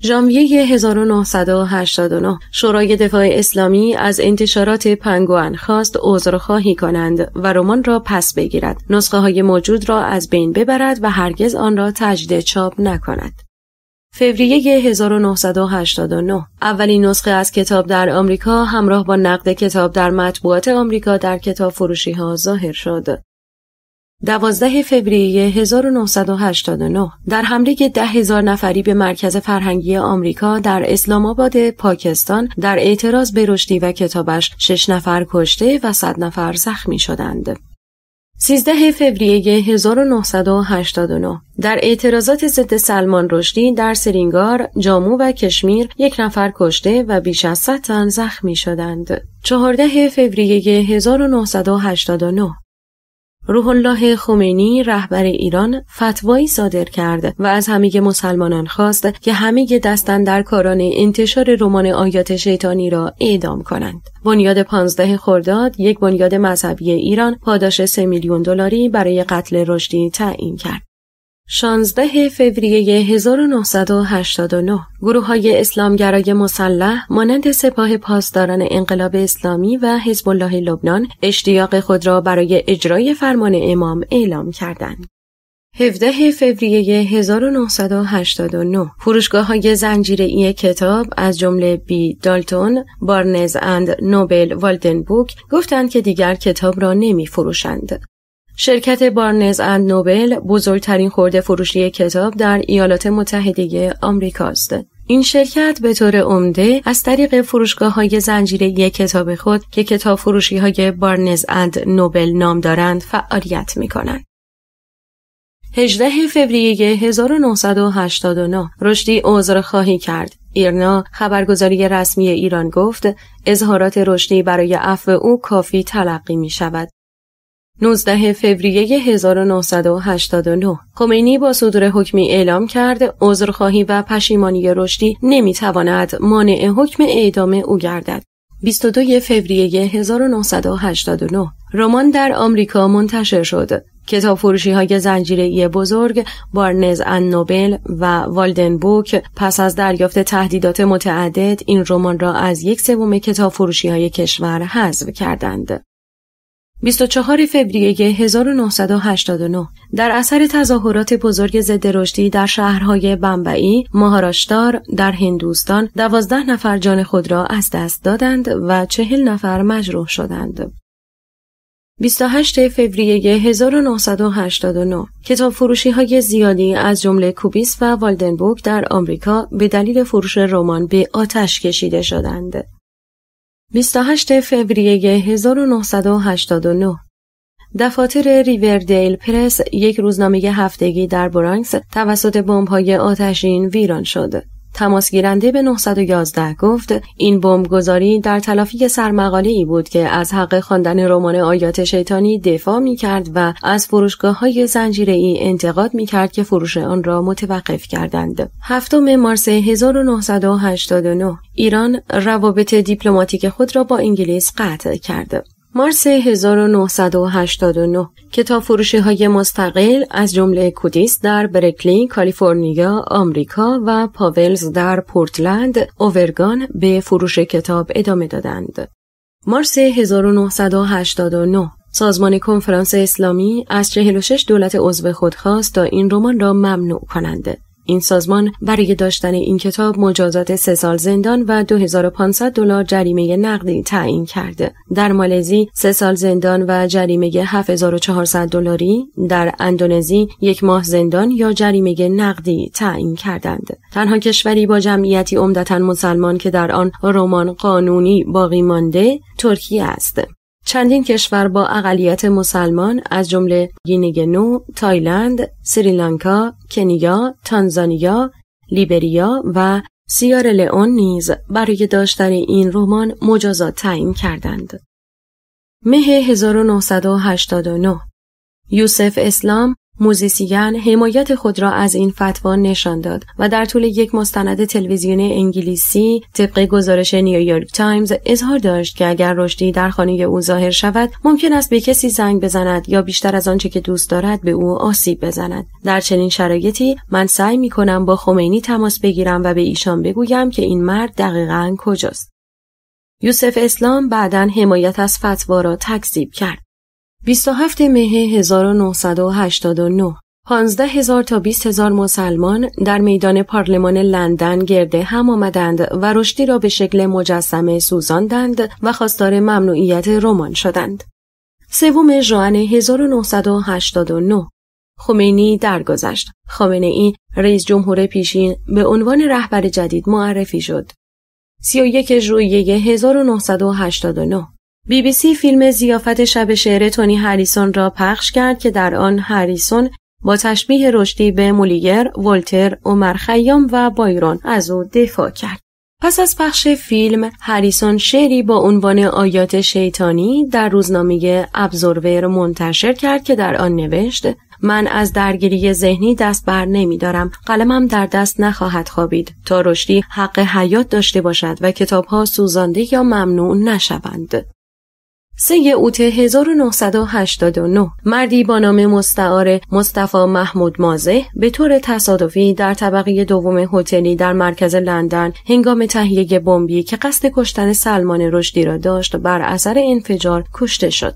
ژانویه 1989 شورای دفاع اسلامی از انتشارات پنگوان خواست عذرخواهی کنند و رمان را پس بگیرد نسخه های موجود را از بین ببرد و هرگز آن را تجدید چاپ نکند فوریه 1989 اولین نسخه از کتاب در آمریکا همراه با نقد کتاب در مطبوعات آمریکا در کتاب فروشی ها ظاهر شد. 12 فوریه 1989 در حمله ده هزار نفری به مرکز فرهنگی آمریکا در اسلام آباد پاکستان در اعتراض به رشدی و کتابش شش نفر کشته و صد نفر زخمی شدند. 13 فوریه 1989 در اعتراضات ضد سلمان رشدی در سرینگار، جامو و کشمیر یک نفر کشته و بیش از 100 تن زخمی شدند. 14 فوریه 1989 روح الله خمینی رهبر ایران فتوایی صادر کرد و از همه مسلمانان خواست که همه دستن در کاران انتشار رمان آیات شیطانی را اعدام کنند. بنیاد 15 خرداد یک بنیاد مذهبی ایران پاداش 3 میلیون دلاری برای قتل رشدی تعیین کرد. 16 فوریه 1989 گروه های اسلامگرای مسلح مانند سپاه پاسداران انقلاب اسلامی و حزب الله لبنان اشتیاق خود را برای اجرای فرمان امام اعلام کردند. 17 فوریه 1989 فروشگاه های زنجیره کتاب از جمله بی دالتون، بارنز اند نوبل والدنبوک گفتند که دیگر کتاب را نمی فروشند. شرکت بارنز اند نوبل بزرگترین خورده فروشی کتاب در ایالات متحده آمریکاست. این شرکت به طور عمده از طریق فروشگاه های زنجیره کتاب خود که کتاب فروشی های بارنز اند نوبل نام دارند فعالیت می کنند. 18 فوریه 1989 رشدی عذر خواهی کرد. ایرنا خبرگزاری رسمی ایران گفت اظهارات رشدی برای عفو او کافی تلقی می شود. 19 فوریه 1989 کمینی با صدور حکمی اعلام کرد عذرخواهی و پشیمانی رشدی نمیتواند مانع حکم اعدام او گردد 22 فوریه 1989 رمان در آمریکا منتشر شد کتاب فروشی های زنجیره بزرگ بارنز ان نوبل و والدن بوک پس از دریافت تهدیدات متعدد این رمان را از یک سوم کتاب فروشی های کشور حذف کردند. 24 فوریه 1989 در اثر تظاهرات بزرگ ضد رشدی در شهرهای بمبئی، ماهاراشتار در هندوستان دوازده نفر جان خود را از دست دادند و چهل نفر مجروح شدند. 28 فوریه 1989 کتاب فروشی های زیادی از جمله کوبیس و والدنبوک در آمریکا به دلیل فروش رمان به آتش کشیده شدند. 28 فوریه 1989 دفاتر ریوردیل پرس یک روزنامه هفتگی در برانکس توسط بمب‌های آتشین ویران شد. تماس گیرنده به 911 گفت این گذاری در تلافی سرمقاله ای بود که از حق خواندن رمان آیات شیطانی دفاع می کرد و از فروشگاه های زنجیره ای انتقاد می کرد که فروش آن را متوقف کردند. هفتم مارس 1989 ایران روابط دیپلماتیک خود را با انگلیس قطع کرد. مارس 1989 کتاب فروشی های مستقل از جمله کودیس در برکلی، کالیفرنیا، آمریکا و پاولز در پورتلند، اوورگان به فروش کتاب ادامه دادند. مارس 1989 سازمان کنفرانس اسلامی از 46 دولت عضو خود خواست تا این رمان را ممنوع کنند. این سازمان برای داشتن این کتاب مجازات سه سال زندان و 2500 دلار جریمه نقدی تعیین کرده. در مالزی سه سال زندان و جریمه 7400 دلاری، در اندونزی یک ماه زندان یا جریمه نقدی تعیین کردند. تنها کشوری با جمعیتی عمدتا مسلمان که در آن رمان قانونی باقی مانده ترکیه است. چندین کشور با اقلیت مسلمان از جمله گینه نو، تایلند، سریلانکا، کنیا، تانزانیا، لیبریا و سیار لئون نیز برای داشتن این رمان مجازات تعیین کردند. مه 1989 یوسف اسلام موزیسیان حمایت خود را از این فتوا نشان داد و در طول یک مستند تلویزیونی انگلیسی طبق گزارش نیویورک تایمز اظهار داشت که اگر رشدی در خانه او ظاهر شود ممکن است به کسی زنگ بزند یا بیشتر از آنچه که دوست دارد به او آسیب بزند در چنین شرایطی من سعی می کنم با خمینی تماس بگیرم و به ایشان بگویم که این مرد دقیقا کجاست یوسف اسلام بعدا حمایت از فتوا را تکذیب کرد 27 مه 1989 15 هزار تا 20 هزار مسلمان در میدان پارلمان لندن گرده هم آمدند و رشدی را به شکل مجسمه سوزاندند و خواستار ممنوعیت رمان شدند. سوم جوان 1989 خمینی درگذشت. خامنه ای رئیس جمهور پیشین به عنوان رهبر جدید معرفی شد. 31 ژوئیه 1989 بی بی سی فیلم زیافت شب شعر تونی هریسون را پخش کرد که در آن هریسون با تشبیه رشدی به مولیگر، ولتر، عمر خیام و بایرون از او دفاع کرد. پس از پخش فیلم، هریسون شعری با عنوان آیات شیطانی در روزنامه ابزورور منتشر کرد که در آن نوشت من از درگیری ذهنی دست بر نمی دارم قلمم در دست نخواهد خوابید تا رشدی حق حیات داشته باشد و کتابها سوزانده یا ممنوع نشوند سه اوت 1989 مردی با نام مستعار مصطفی محمود مازه به طور تصادفی در طبقه دوم هتلی در مرکز لندن هنگام تهیه بمبی که قصد کشتن سلمان رشدی را داشت بر اثر انفجار کشته شد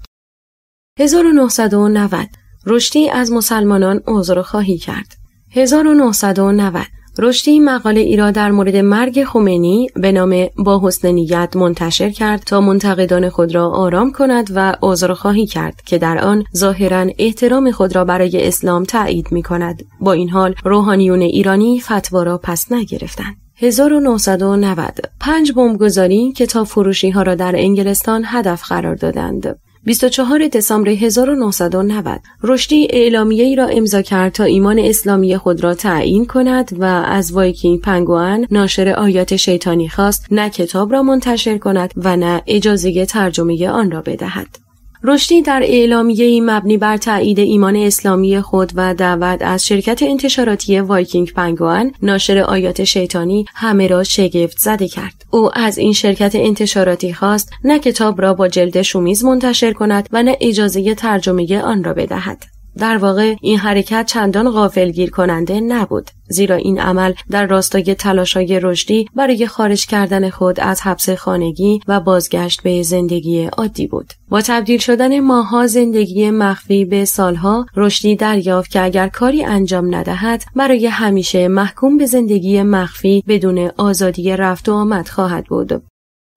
1990 رشدی از مسلمانان عذر خواهی کرد 1990 رشدی مقاله ای را در مورد مرگ خمینی به نام با حسن نیت منتشر کرد تا منتقدان خود را آرام کند و عذرخواهی کرد که در آن ظاهرا احترام خود را برای اسلام تایید می کند. با این حال روحانیون ایرانی فتوا را پس نگرفتند. 1990 پنج بمبگذاری که تا فروشی ها را در انگلستان هدف قرار دادند. 24 دسامبر 1990 رشدی اعلامیه ای را امضا کرد تا ایمان اسلامی خود را تعیین کند و از وایکینگ پنگوان ناشر آیات شیطانی خواست نه کتاب را منتشر کند و نه اجازه ترجمه آن را بدهد. رشدی در ای مبنی بر تایید ایمان اسلامی خود و دعوت از شرکت انتشاراتی وایکینگ پنگوان ناشر آیات شیطانی همه را شگفت زده کرد او از این شرکت انتشاراتی خواست نه کتاب را با جلد شومیز منتشر کند و نه اجازه ترجمه آن را بدهد در واقع این حرکت چندان غافلگیر کننده نبود زیرا این عمل در راستای تلاشای رشدی برای خارج کردن خود از حبس خانگی و بازگشت به زندگی عادی بود با تبدیل شدن ماها زندگی مخفی به سالها رشدی دریافت که اگر کاری انجام ندهد برای همیشه محکوم به زندگی مخفی بدون آزادی رفت و آمد خواهد بود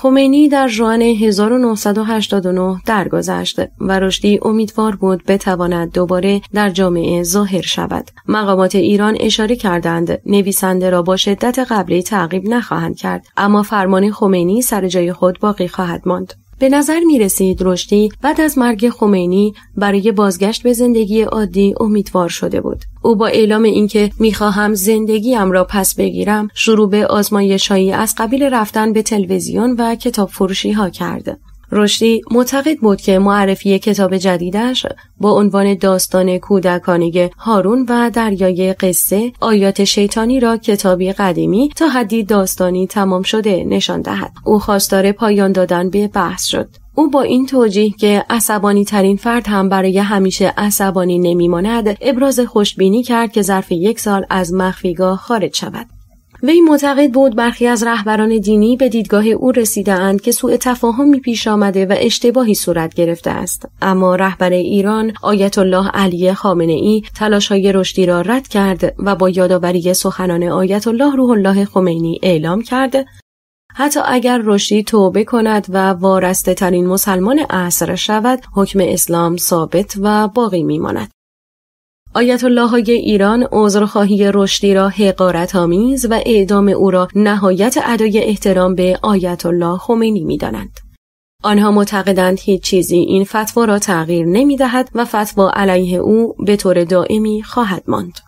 خمینی در جوان 1989 درگذشت و رشدی امیدوار بود بتواند دوباره در جامعه ظاهر شود. مقامات ایران اشاره کردند نویسنده را با شدت قبلی تعقیب نخواهند کرد اما فرمان خمینی سر جای خود باقی خواهد ماند. به نظر می رسید رشدی بعد از مرگ خمینی برای بازگشت به زندگی عادی امیدوار شده بود. او با اعلام اینکه میخواهم زندگیم را پس بگیرم شروع به آزمایشهایی از قبیل رفتن به تلویزیون و کتاب فروشی ها کرده. رشدی معتقد بود که معرفی کتاب جدیدش با عنوان داستان کودکانه هارون و دریای قصه آیات شیطانی را کتابی قدیمی تا حدی داستانی تمام شده نشان دهد او خواستار پایان دادن به بحث شد او با این توجیه که عصبانی ترین فرد هم برای همیشه عصبانی نمیماند ابراز خوشبینی کرد که ظرف یک سال از مخفیگاه خارج شود وی معتقد بود برخی از رهبران دینی به دیدگاه او اند که سوء تفاهمی پیش آمده و اشتباهی صورت گرفته است اما رهبر ایران آیت الله علی خامنه ای تلاش های رشدی را رد کرد و با یادآوری سخنان آیت الله روح الله خمینی اعلام کرد حتی اگر رشدی توبه کند و وارسته ترین مسلمان عصر شود حکم اسلام ثابت و باقی میماند آیت الله های ایران عذرخواهی رشدی را حقارت آمیز و اعدام او را نهایت ادای احترام به آیت الله خمینی می دانند. آنها معتقدند هیچ چیزی این فتوا را تغییر نمی دهد و فتوا علیه او به طور دائمی خواهد ماند.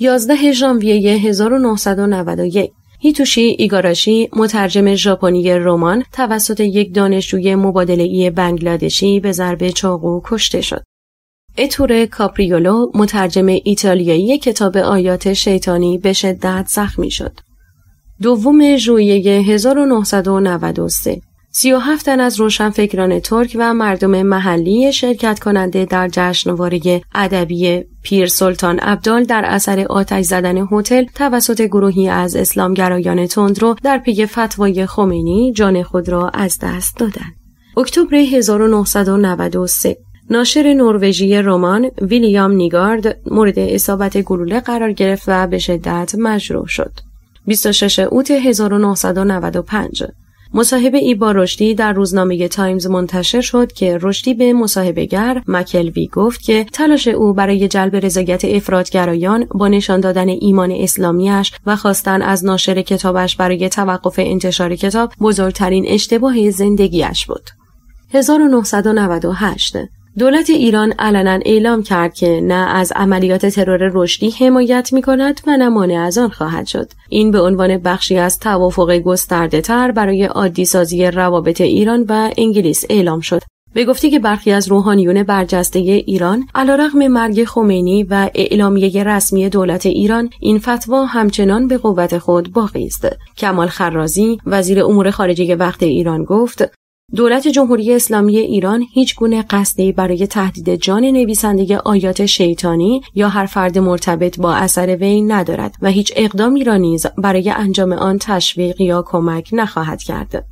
11 ژانویه 1991 هیتوشی ایگاراشی مترجم ژاپنی رمان توسط یک دانشجوی ای بنگلادشی به ضرب چاقو کشته شد. اتور کاپریولو مترجم ایتالیایی کتاب آیات شیطانی به شدت زخمی شد. دوم ژوئیه 1993 37 تن از روشنفکران ترک و مردم محلی شرکت کننده در جشنواره ادبی پیر سلطان عبدال در اثر آتش زدن هتل توسط گروهی از اسلامگرایان تندرو در پی فتوای خمینی جان خود را از دست دادند. اکتبر 1993 ناشر نروژی رمان ویلیام نیگارد مورد اصابت گلوله قرار گرفت و به شدت مجروح شد. 26 اوت 1995 مصاحبه ای با رشدی در روزنامه تایمز منتشر شد که رشدی به مصاحبهگر مکلوی گفت که تلاش او برای جلب رضایت افرادگرایان با نشان دادن ایمان اسلامیش و خواستن از ناشر کتابش برای توقف انتشار کتاب بزرگترین اشتباه زندگیش بود. 1998 دولت ایران علنا اعلام کرد که نه از عملیات ترور رشدی حمایت می کند و نه مانع از آن خواهد شد این به عنوان بخشی از توافق گسترده تر برای عادی سازی روابط ایران و انگلیس اعلام شد به گفته که برخی از روحانیون برجسته ایران رقم مرگ خمینی و اعلامیه رسمی دولت ایران این فتوا همچنان به قوت خود باقی است کمال خرازی وزیر امور خارجه وقت ایران گفت دولت جمهوری اسلامی ایران هیچ گونه قصدی برای تهدید جان نویسنده آیات شیطانی یا هر فرد مرتبط با اثر وی ندارد و هیچ اقدامی را نیز برای انجام آن تشویق یا کمک نخواهد کرد.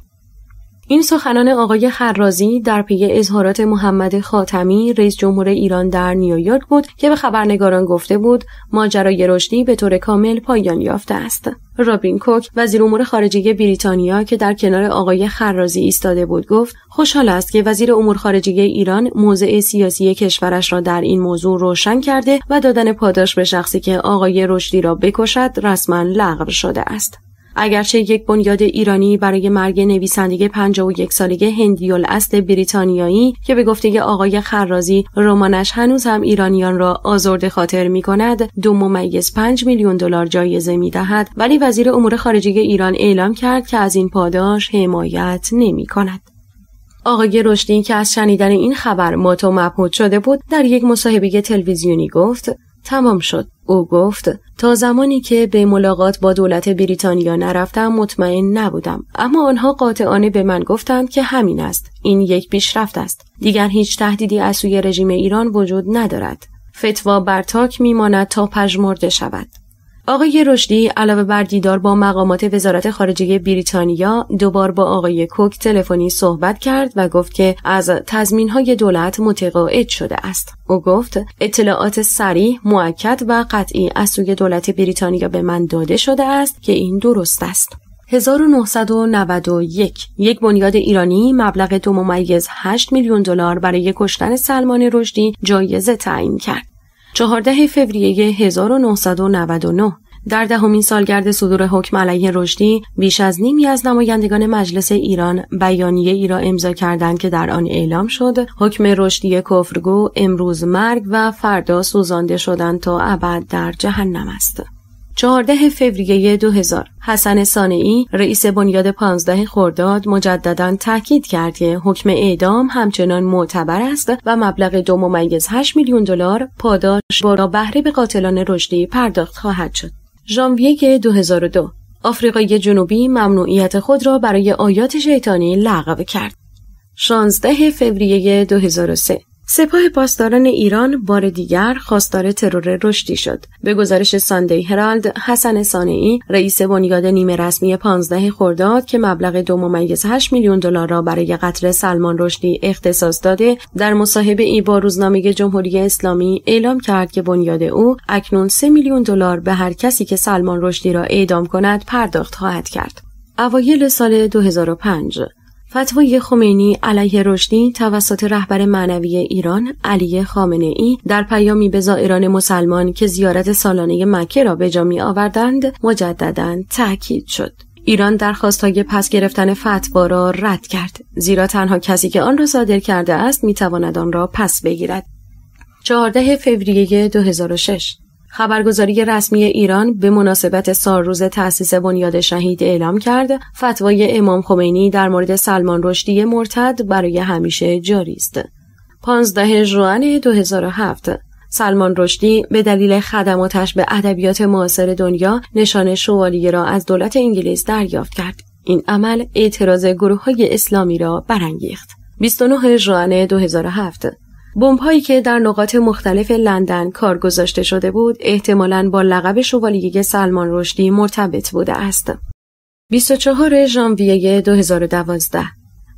این سخنان آقای خرازی در پی اظهارات محمد خاتمی رئیس جمهور ایران در نیویورک بود که به خبرنگاران گفته بود ماجرای رشدی به طور کامل پایان یافته است رابین کوک وزیر امور خارجه بریتانیا که در کنار آقای خرازی ایستاده بود گفت خوشحال است که وزیر امور خارجه ایران موضع سیاسی کشورش را در این موضوع روشن کرده و دادن پاداش به شخصی که آقای رشدی را بکشد رسما لغو شده است اگرچه یک بنیاد ایرانی برای مرگ نویسنده 51 ساله هندی الاصل بریتانیایی که به گفته آقای خرازی رمانش هنوز هم ایرانیان را آزرد خاطر می کند دو ممیز 5 میلیون دلار جایزه می دهد ولی وزیر امور خارجه ایران اعلام کرد که از این پاداش حمایت نمی کند. آقای رشدی که از شنیدن این خبر ما تو مبهوت شده بود در یک مصاحبه تلویزیونی گفت تمام شد او گفت تا زمانی که به ملاقات با دولت بریتانیا نرفتم مطمئن نبودم اما آنها قاطعانه به من گفتند که همین است این یک پیشرفت است دیگر هیچ تهدیدی از سوی رژیم ایران وجود ندارد فتوا بر تاک میماند تا پژمرده شود آقای رشدی علاوه بر دیدار با مقامات وزارت خارجه بریتانیا دوبار با آقای کوک تلفنی صحبت کرد و گفت که از های دولت متقاعد شده است او گفت اطلاعات سریح موکد و قطعی از سوی دولت بریتانیا به من داده شده است که این درست است 1991 یک بنیاد ایرانی مبلغ دو 8 میلیون دلار برای کشتن سلمان رشدی جایزه تعیین کرد. 14 فوریه 1999 در دهمین سالگرد صدور حکم علیه رشدی بیش از نیمی از نمایندگان مجلس ایران بیانیه ای را امضا کردند که در آن اعلام شد حکم رشدی کفرگو امروز مرگ و فردا سوزانده شدن تا ابد در جهنم است 14 فوریه 2000 حسن سانعی رئیس بنیاد 15 خرداد مجددا تاکید کرد که حکم اعدام همچنان معتبر است و مبلغ دو میلیون دلار پاداش با بهره به قاتلان رشدی پرداخت خواهد شد. ژانویه 2002 آفریقای جنوبی ممنوعیت خود را برای آیات شیطانی لغو کرد. 16 فوریه 2003 سپاه پاسداران ایران بار دیگر خواستار ترور رشدی شد. به گزارش ساندی هرالد، حسن سانعی رئیس بنیاد نیمه رسمی 15 خرداد که مبلغ 2.8 میلیون دلار را برای قتل سلمان رشدی اختصاص داده، در مصاحبه ای با روزنامه جمهوری اسلامی اعلام کرد که بنیاد او اکنون 3 میلیون دلار به هر کسی که سلمان رشدی را اعدام کند پرداخت خواهد کرد. اوایل سال 2005 فتوای خمینی علیه رشدی توسط رهبر معنوی ایران علی خامنه ای در پیامی به زائران مسلمان که زیارت سالانه مکه را به جا می آوردند مجددا تاکید شد. ایران درخواستهای پس گرفتن فتوا را رد کرد زیرا تنها کسی که آن را صادر کرده است میتواند آن را پس بگیرد 14 فوریه 2006 خبرگزاری رسمی ایران به مناسبت روز تأسیس بنیاد شهید اعلام کرد فتوای امام خمینی در مورد سلمان رشدی مرتد برای همیشه جاری است. 15 ژوئن 2007 سلمان رشدی به دلیل خدماتش به ادبیات معاصر دنیا نشان شوالیه را از دولت انگلیس دریافت کرد. این عمل اعتراض گروه های اسلامی را برانگیخت. 29 ژوئن 2007 بمبهایی که در نقاط مختلف لندن کار گذاشته شده بود احتمالاً با لقب شوالیه سلمان رشدی مرتبط بوده است. 24 ژانویه 2012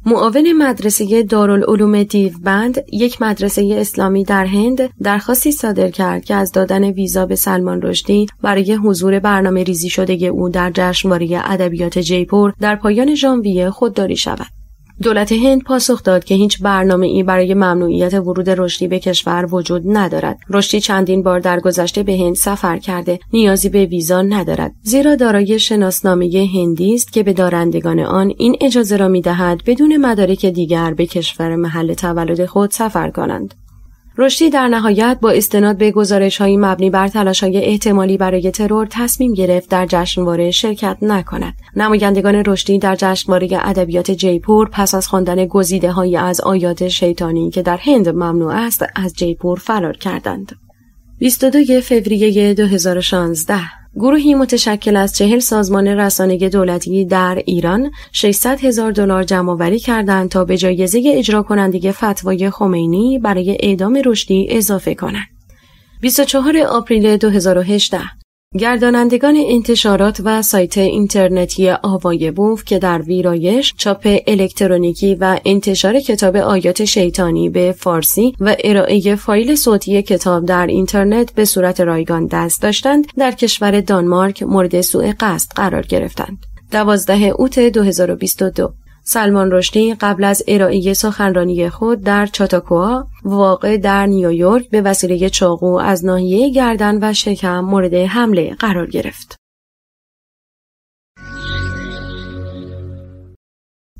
معاون مدرسه دارالعلوم دیوبند یک مدرسه اسلامی در هند درخواستی صادر کرد که از دادن ویزا به سلمان رشدی برای حضور برنامه ریزی شده او در جشنواره ادبیات جیپور در پایان ژانویه خودداری شود. دولت هند پاسخ داد که هیچ برنامه ای برای ممنوعیت ورود رشدی به کشور وجود ندارد. رشدی چندین بار در گذشته به هند سفر کرده. نیازی به ویزا ندارد. زیرا دارای شناسنامه هندی است که به دارندگان آن این اجازه را می دهد بدون مدارک دیگر به کشور محل تولد خود سفر کنند. رشدی در نهایت با استناد به های مبنی بر های احتمالی برای ترور تصمیم گرفت در جشنواره شرکت نکند. نمایندگان رشدی در جشنواره ادبیات جیپور پس از خواندن های از آیات شیطانی که در هند ممنوع است از جیپور فرار کردند. 22 فوریه 2016 گروهی متشکل از چهل سازمان رسانه دولتی در ایران 600 هزار دلار جمعآوری کردند تا به جایزه اجرا کنندگی فتوای خمینی برای اعدام رشدی اضافه کنند. 24 آپریل 2018 گردانندگان انتشارات و سایت اینترنتی آوای بوف که در ویرایش چاپ الکترونیکی و انتشار کتاب آیات شیطانی به فارسی و ارائه فایل صوتی کتاب در اینترنت به صورت رایگان دست داشتند در کشور دانمارک مورد سوء قصد قرار گرفتند. دوازده اوت 2022 سلمان رشدی قبل از ارائه سخنرانی خود در چاتاکوا واقع در نیویورک به وسیله چاقو از ناحیه گردن و شکم مورد حمله قرار گرفت.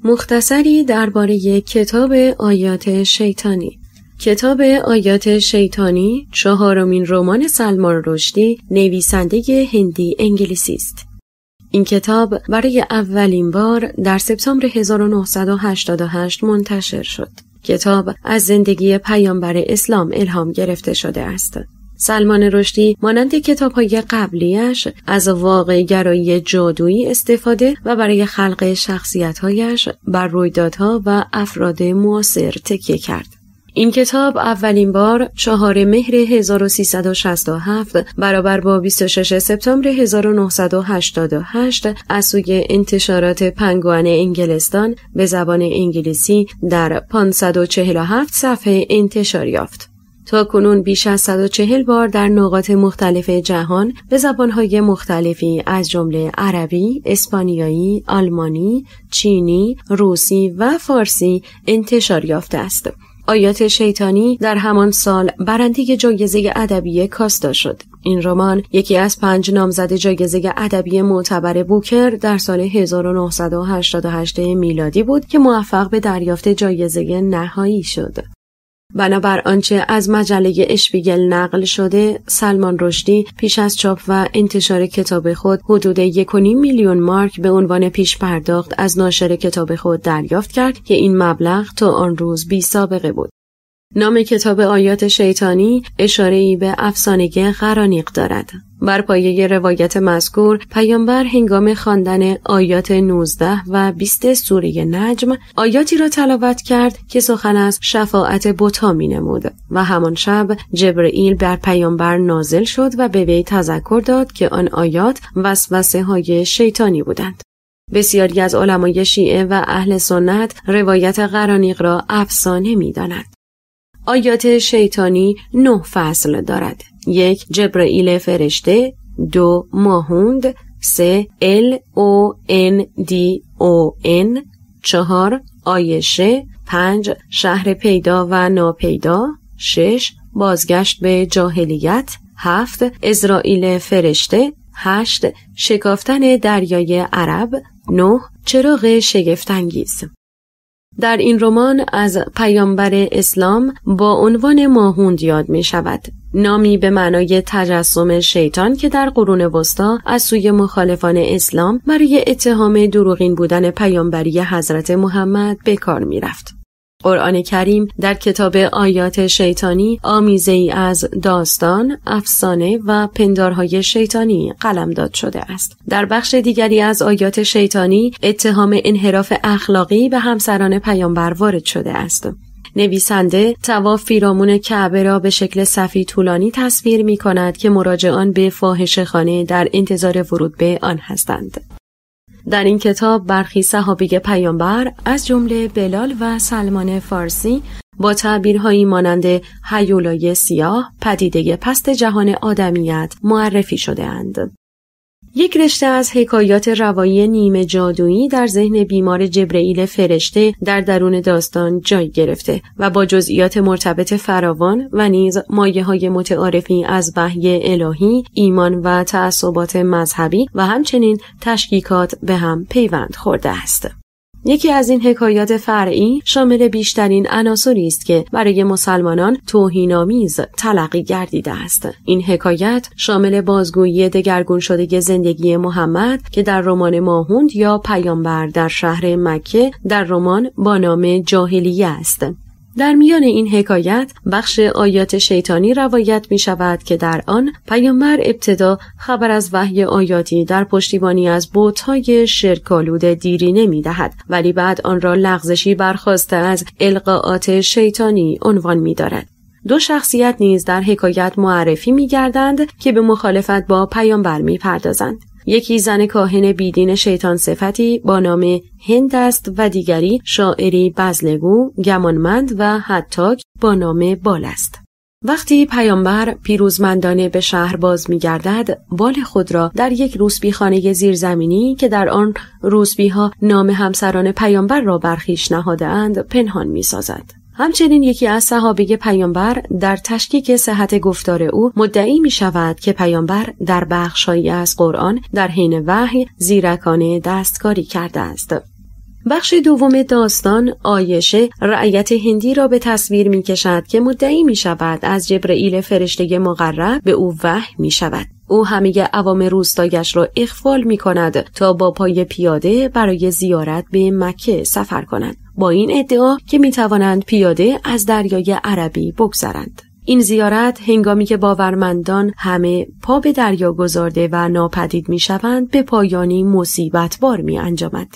مختصری درباره کتاب آیات شیطانی کتاب آیات شیطانی چهارمین رمان سلمان رشدی نویسنده هندی انگلیسی است. این کتاب برای اولین بار در سپتامبر 1988 منتشر شد. کتاب از زندگی پیامبر اسلام الهام گرفته شده است. سلمان رشدی مانند کتاب های قبلیش از واقع گرایی جادویی استفاده و برای خلق شخصیتهایش بر رویدادها و افراد معاصر تکیه کرد. این کتاب اولین بار 4 مهر 1367 برابر با 26 سپتامبر 1988 از سوی انتشارات پنگوان انگلستان به زبان انگلیسی در 547 صفحه انتشار یافت. تا کنون بیش از 140 بار در نقاط مختلف جهان به زبانهای مختلفی از جمله عربی، اسپانیایی، آلمانی، چینی، روسی و فارسی انتشار یافته است. آیات شیطانی در همان سال برنده جایزه ادبی کاستا شد این رمان یکی از پنج نامزد جایزه ادبی معتبر بوکر در سال 1988 میلادی بود که موفق به دریافت جایزه نهایی شد بنابر آنچه از مجله اشپیگل نقل شده سلمان رشدی پیش از چاپ و انتشار کتاب خود حدود یک میلیون مارک به عنوان پیش پرداخت از ناشر کتاب خود دریافت کرد که این مبلغ تا آن روز بی سابقه بود نام کتاب آیات شیطانی ای به افسانگی غرانیق دارد. بر پایه روایت مذکور پیامبر هنگام خواندن آیات 19 و 20 سوره نجم آیاتی را تلاوت کرد که سخن از شفاعت می نمود و همان شب جبرئیل بر پیامبر نازل شد و به وی تذکر داد که آن آیات وسوسه های شیطانی بودند. بسیاری از علمای شیعه و اهل سنت روایت غرانیق را افسانه دانند. آیات شیطانی نه فصل دارد یک جبرئیل فرشته دو ماهوند سه ال او ان دی او ان چهار آیشه پنج شهر پیدا و ناپیدا شش بازگشت به جاهلیت هفت ازرائیل فرشته هشت شکافتن دریای عرب نه چراغ شگفتانگیز در این رمان از پیامبر اسلام با عنوان ماهوند یاد می شود. نامی به معنای تجسم شیطان که در قرون وسطا از سوی مخالفان اسلام برای اتهام دروغین بودن پیامبری حضرت محمد به کار می رفت. قرآن کریم در کتاب آیات شیطانی آمیزه ای از داستان، افسانه و پندارهای شیطانی قلمداد شده است. در بخش دیگری از آیات شیطانی اتهام انحراف اخلاقی به همسران پیامبر وارد شده است. نویسنده تواف فیرامون کعبه را به شکل صفی طولانی تصویر می کند که مراجعان به فاحشه خانه در انتظار ورود به آن هستند. در این کتاب برخی صحابی پیامبر از جمله بلال و سلمان فارسی با تعبیرهایی مانند هیولای سیاه پدیده پست جهان آدمیت معرفی شده اند. یک رشته از حکایات روایی نیمه جادویی در ذهن بیمار جبرئیل فرشته در درون داستان جای گرفته و با جزئیات مرتبط فراوان و نیز مایه های متعارفی از وحی الهی، ایمان و تعصبات مذهبی و همچنین تشکیکات به هم پیوند خورده است. یکی از این حکایات فرعی شامل بیشترین عناصری است که برای مسلمانان توهینآمیز تلقی گردیده است این حکایت شامل بازگویی دگرگون شده زندگی محمد که در رمان ماهوند یا پیامبر در شهر مکه در رمان با نام جاهلیه است در میان این حکایت بخش آیات شیطانی روایت می شود که در آن پیامبر ابتدا خبر از وحی آیاتی در پشتیبانی از بوتهای شرکالود دیری نمی دهد ولی بعد آن را لغزشی برخواسته از القاعات شیطانی عنوان می دارد. دو شخصیت نیز در حکایت معرفی می گردند که به مخالفت با پیامبر می پردازند. یکی زن کاهن بیدین شیطان صفتی با نام هند است و دیگری شاعری بزلگو، گمانمند و حتاک با نام بال است. وقتی پیامبر پیروزمندانه به شهر باز می گردد، بال خود را در یک خانه زیرزمینی که در آن ها نام همسران پیامبر را برخیش نهاده اند، پنهان می سازد. همچنین یکی از صحابه پیامبر در تشکیک صحت گفتار او مدعی می شود که پیامبر در بخشهایی از قرآن در حین وحی زیرکانه دستکاری کرده است. بخش دوم داستان آیشه رعیت هندی را به تصویر می کشد که مدعی می شود از جبرئیل فرشته مقرب به او وحی می شود. او همه عوام روستایش را اخفال می کند تا با پای پیاده برای زیارت به مکه سفر کنند با این ادعا که می توانند پیاده از دریای عربی بگذرند این زیارت هنگامی که باورمندان همه پا به دریا گذارده و ناپدید می شوند به پایانی مصیبت بار می انجامد.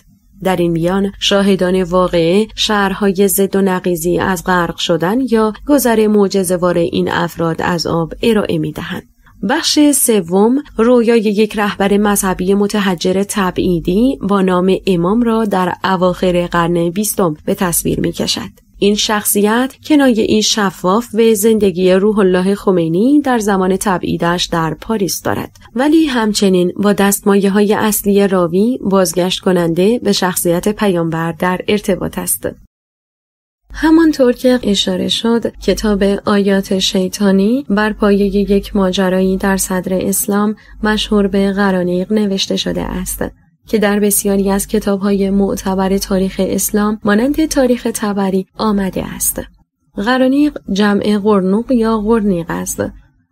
در این میان شاهدان واقعه شهرهای زد و نقیزی از غرق شدن یا گذر معجزهوار این افراد از آب ارائه می دهند. بخش سوم رویای یک رهبر مذهبی متحجر تبعیدی با نام امام را در اواخر قرن بیستم به تصویر می کشد. این شخصیت کنایه شفاف به زندگی روح الله خمینی در زمان تبعیدش در پاریس دارد ولی همچنین با دستمایه های اصلی راوی بازگشت کننده به شخصیت پیامبر در ارتباط است همانطور که اشاره شد کتاب آیات شیطانی بر پایه یک ماجرایی در صدر اسلام مشهور به قرانیق نوشته شده است که در بسیاری از کتابهای معتبر تاریخ اسلام مانند تاریخ تبری آمده است قرانیق جمع قرنوق یا قرنیق است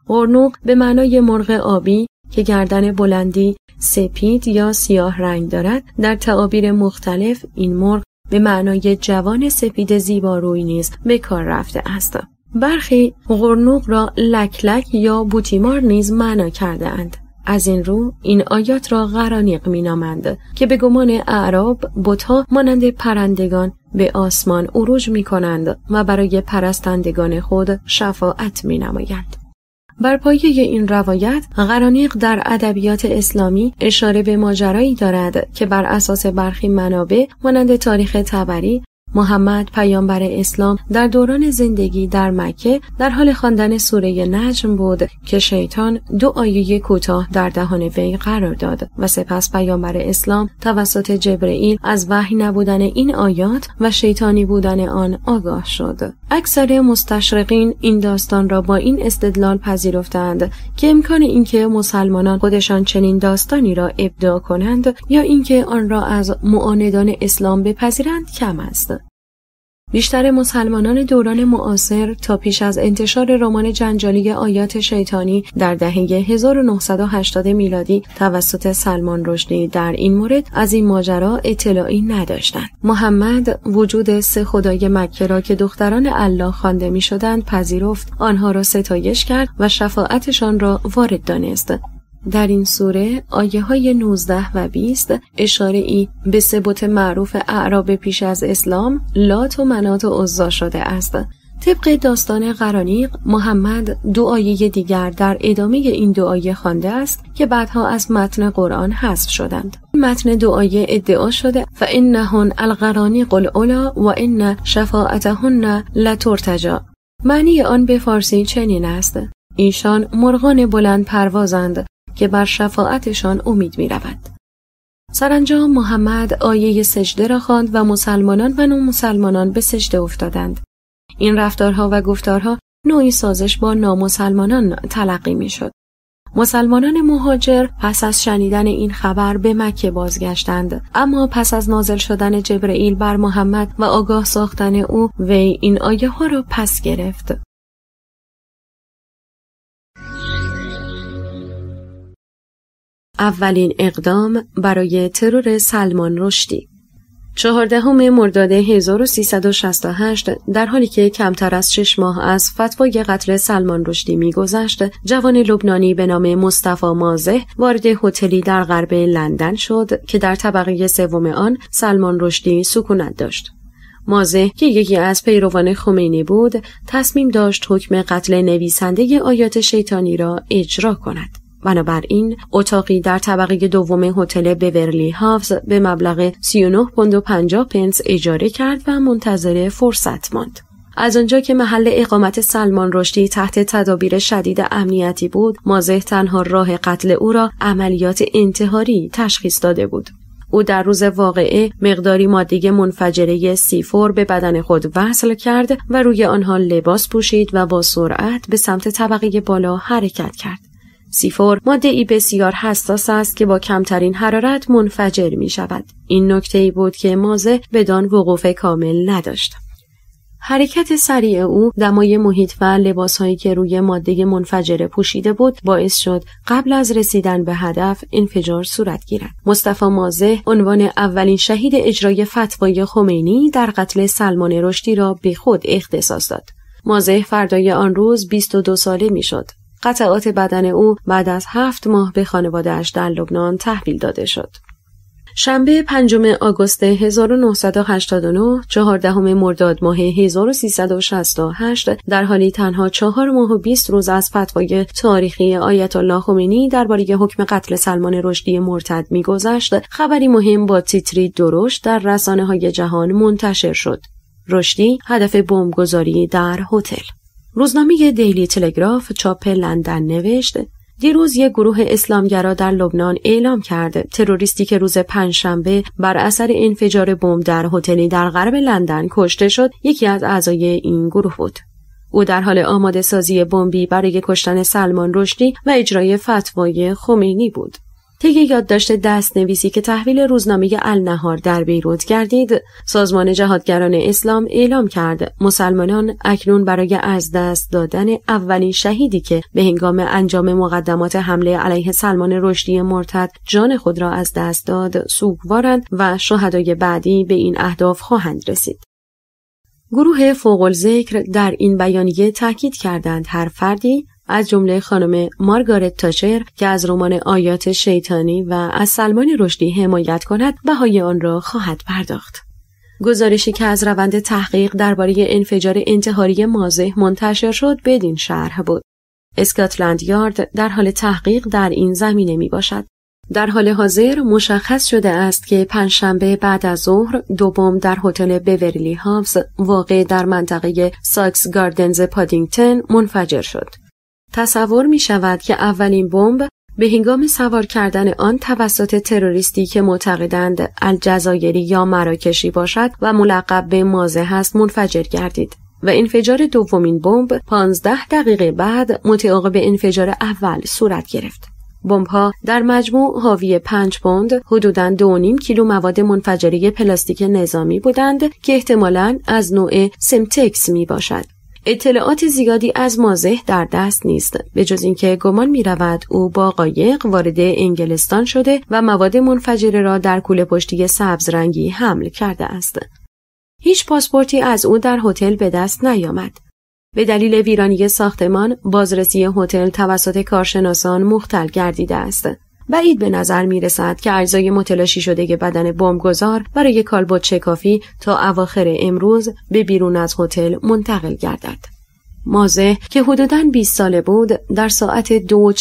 قرنوق به معنای مرغ آبی که گردن بلندی سپید یا سیاه رنگ دارد در تعابیر مختلف این مرغ به معنای جوان سپید زیباروی نیز به کار رفته است برخی قرنوق را لکلک لک یا بوتیمار نیز معنا کرده اند. از این رو این آیات را غرانیق نامند که به گمان اعراب بوتا مانند پرندگان به آسمان اروج می کنند و برای پرستندگان خود شفاعت می نمایند. بر پایه این روایت غرانیق در ادبیات اسلامی اشاره به ماجرایی دارد که بر اساس برخی منابع مانند تاریخ تبری محمد پیامبر اسلام در دوران زندگی در مکه در حال خواندن سوره نجم بود که شیطان دو آیه کوتاه در دهان وی قرار داد و سپس پیامبر اسلام توسط جبرئیل از وحی نبودن این آیات و شیطانی بودن آن آگاه شد اکثر مستشرقین این داستان را با این استدلال پذیرفتند که امکان اینکه مسلمانان خودشان چنین داستانی را ابداع کنند یا اینکه آن را از معاندان اسلام بپذیرند کم است بیشتر مسلمانان دوران معاصر تا پیش از انتشار رمان جنجالی آیات شیطانی در دهه 1980 میلادی توسط سلمان رشدی در این مورد از این ماجرا اطلاعی نداشتند. محمد وجود سه خدای مکه را که دختران الله خوانده میشدند پذیرفت آنها را ستایش کرد و شفاعتشان را وارد دانست در این سوره آیه های 19 و 20 اشاره ای به ثبوت معروف اعراب پیش از اسلام لات و منات و عزا شده است طبق داستان قرانیق محمد دو آیه دیگر در ادامه این آیه خوانده است که بعدها از متن قرآن حذف شدند متن آیه ادعا شده و انهن القرانیق اولا و ان شفاعتهن لترتجا معنی آن به فارسی چنین است ایشان مرغان بلند پروازند که بر شفاعتشان امید می رود. سرانجام محمد آیه سجده را خواند و مسلمانان و نو مسلمانان به سجده افتادند. این رفتارها و گفتارها نوعی سازش با نامسلمانان تلقی می شد. مسلمانان مهاجر پس از شنیدن این خبر به مکه بازگشتند اما پس از نازل شدن جبرئیل بر محمد و آگاه ساختن او وی این آیه ها را پس گرفت اولین اقدام برای ترور سلمان رشدی چهاردهم مرداد 1368 در حالی که کمتر از شش ماه از فتوای قتل سلمان رشدی میگذشت جوان لبنانی به نام مصطفی مازه وارد هتلی در غرب لندن شد که در طبقه سوم آن سلمان رشدی سکونت داشت مازه که یکی از پیروان خمینی بود تصمیم داشت حکم قتل نویسنده آیات شیطانی را اجرا کند بنابراین اتاقی در طبقه دوم هتل بورلی هافز به مبلغ 39 پوند و 50 پنس اجاره کرد و منتظر فرصت ماند. از آنجا که محل اقامت سلمان رشدی تحت تدابیر شدید امنیتی بود، مازه تنها راه قتل او را عملیات انتحاری تشخیص داده بود. او در روز واقعه مقداری ماده منفجره سیفور به بدن خود وصل کرد و روی آنها لباس پوشید و با سرعت به سمت طبقه بالا حرکت کرد. سیفور ماده ای بسیار حساس است که با کمترین حرارت منفجر می شود. این نکته ای بود که مازه بدان وقوف کامل نداشت. حرکت سریع او دمای محیط و لباسهایی که روی ماده منفجره پوشیده بود باعث شد قبل از رسیدن به هدف انفجار صورت گیرد مصطفی مازه عنوان اولین شهید اجرای فتوای خمینی در قتل سلمان رشدی را به خود اختصاص داد مازه فردای آن روز 22 ساله میشد قطعات بدن او بعد از هفت ماه به خانوادهاش در لبنان تحویل داده شد. شنبه پنجم آگوست 1989 چهاردهم مرداد ماه 1368 در حالی تنها چهار ماه و 20 روز از فتوای تاریخی آیت الله خمینی درباره حکم قتل سلمان رشدی مرتد میگذشت خبری مهم با تیتری دروش در رسانه های جهان منتشر شد رشدی هدف بمبگذاری در هتل روزنامه دیلی تلگراف چاپ لندن نوشت دیروز یک گروه اسلامگرا در لبنان اعلام کرد تروریستی که روز پنجشنبه بر اثر انفجار بمب در هتلی در غرب لندن کشته شد یکی از اعضای این گروه بود او در حال آماده سازی بمبی برای کشتن سلمان رشدی و اجرای فتوای خمینی بود طی یادداشت دست نویسی که تحویل روزنامه النهار در بیروت گردید سازمان جهادگران اسلام اعلام کرد مسلمانان اکنون برای از دست دادن اولین شهیدی که به هنگام انجام مقدمات حمله علیه سلمان رشدی مرتد جان خود را از دست داد سوگوارند و شهدای بعدی به این اهداف خواهند رسید گروه فوق ذکر در این بیانیه تاکید کردند هر فردی از جمله خانم مارگارت تاچر که از رمان آیات شیطانی و از سلمان رشدی حمایت کند بهای آن را خواهد پرداخت گزارشی که از روند تحقیق درباره انفجار انتحاری مازه منتشر شد بدین شرح بود اسکاتلند یارد در حال تحقیق در این زمینه می باشد. در حال حاضر مشخص شده است که پنجشنبه بعد از ظهر دو در هتل بورلی هافز واقع در منطقه ساکس گاردنز پادینگتن منفجر شد. تصور می شود که اولین بمب به هنگام سوار کردن آن توسط تروریستی که معتقدند الجزایری یا مراکشی باشد و ملقب به مازه هست منفجر گردید و انفجار دومین بمب 15 دقیقه بعد متعاقب انفجار اول صورت گرفت. ها در مجموع حاوی 5 پوند حدوداً 2.5 کیلو مواد منفجره پلاستیک نظامی بودند که احتمالاً از نوع سمتکس می باشد. اطلاعات زیادی از مازه در دست نیست به جز اینکه گمان می رود او با قایق وارد انگلستان شده و مواد منفجره را در کوله پشتی سبز رنگی حمل کرده است هیچ پاسپورتی از او در هتل به دست نیامد به دلیل ویرانی ساختمان بازرسی هتل توسط کارشناسان مختل گردیده است بعید به نظر می رسد که اجزای متلاشی شده بدن بمبگذار برای کالبد کافی تا اواخر امروز به بیرون از هتل منتقل گردد. مازه که حدوداً 20 ساله بود در ساعت دو و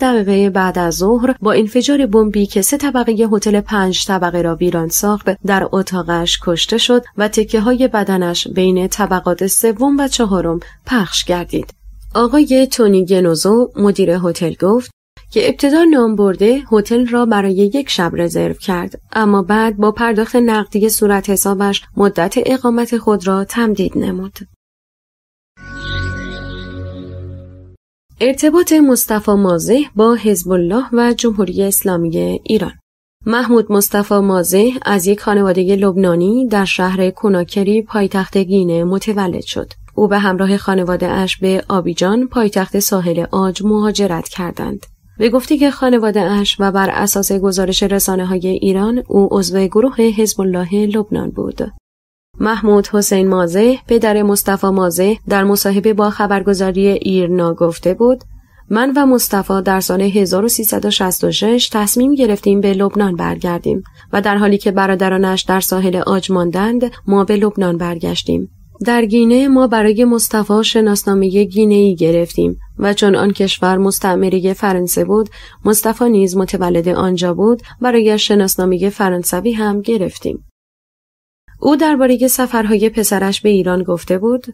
دقیقه بعد از ظهر با انفجار بمبی که سه طبقه هتل پنج طبقه را ویران ساخت در اتاقش کشته شد و تکه های بدنش بین طبقات سوم و چهارم پخش گردید. آقای تونی گنوزو مدیر هتل گفت که ابتدا نام برده هتل را برای یک شب رزرو کرد اما بعد با پرداخت نقدی صورت حسابش مدت اقامت خود را تمدید نمود. ارتباط مصطفی مازه با حزب الله و جمهوری اسلامی ایران محمود مصطفی مازه از یک خانواده لبنانی در شهر کناکری پایتخت گینه متولد شد. او به همراه خانواده اش به آبیجان پایتخت ساحل آج مهاجرت کردند. به گفتی که خانواده اش و بر اساس گزارش رسانه های ایران او عضو گروه حزب الله لبنان بود. محمود حسین مازه پدر مصطفی مازه در مصاحبه با خبرگزاری ایرنا گفته بود من و مصطفی در سال 1366 تصمیم گرفتیم به لبنان برگردیم و در حالی که برادرانش در ساحل آج ماندند ما به لبنان برگشتیم در گینه ما برای مصطفی شناسنامه گینه ای گرفتیم و چون آن کشور مستعمره فرانسه بود مصطفی نیز متولد آنجا بود برای شناسنامه فرانسوی هم گرفتیم او درباره سفرهای پسرش به ایران گفته بود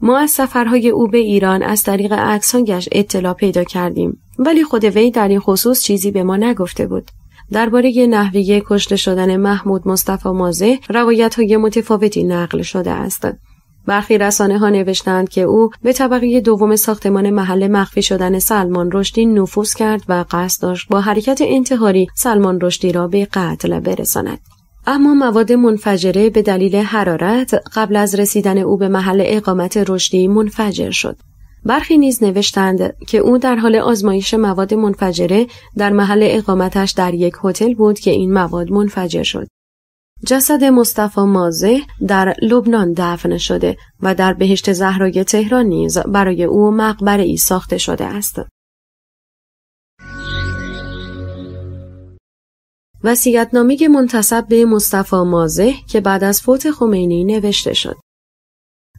ما از سفرهای او به ایران از طریق عکسانگش اطلاع پیدا کردیم ولی خود وی در این خصوص چیزی به ما نگفته بود درباره نحوه کشته شدن محمود مصطفی مازه روایت های متفاوتی نقل شده است برخی رسانه ها نوشتند که او به طبقه دوم ساختمان محل مخفی شدن سلمان رشدی نفوذ کرد و قصد داشت با حرکت انتحاری سلمان رشدی را به قتل برساند. اما مواد منفجره به دلیل حرارت قبل از رسیدن او به محل اقامت رشدی منفجر شد. برخی نیز نوشتند که او در حال آزمایش مواد منفجره در محل اقامتش در یک هتل بود که این مواد منفجر شد. جسد مصطفی مازه در لبنان دفن شده و در بهشت زهرای تهران نیز برای او مقبره ای ساخته شده است. وسیعتنامه منتصب به مصطفی مازه که بعد از فوت خمینی نوشته شد.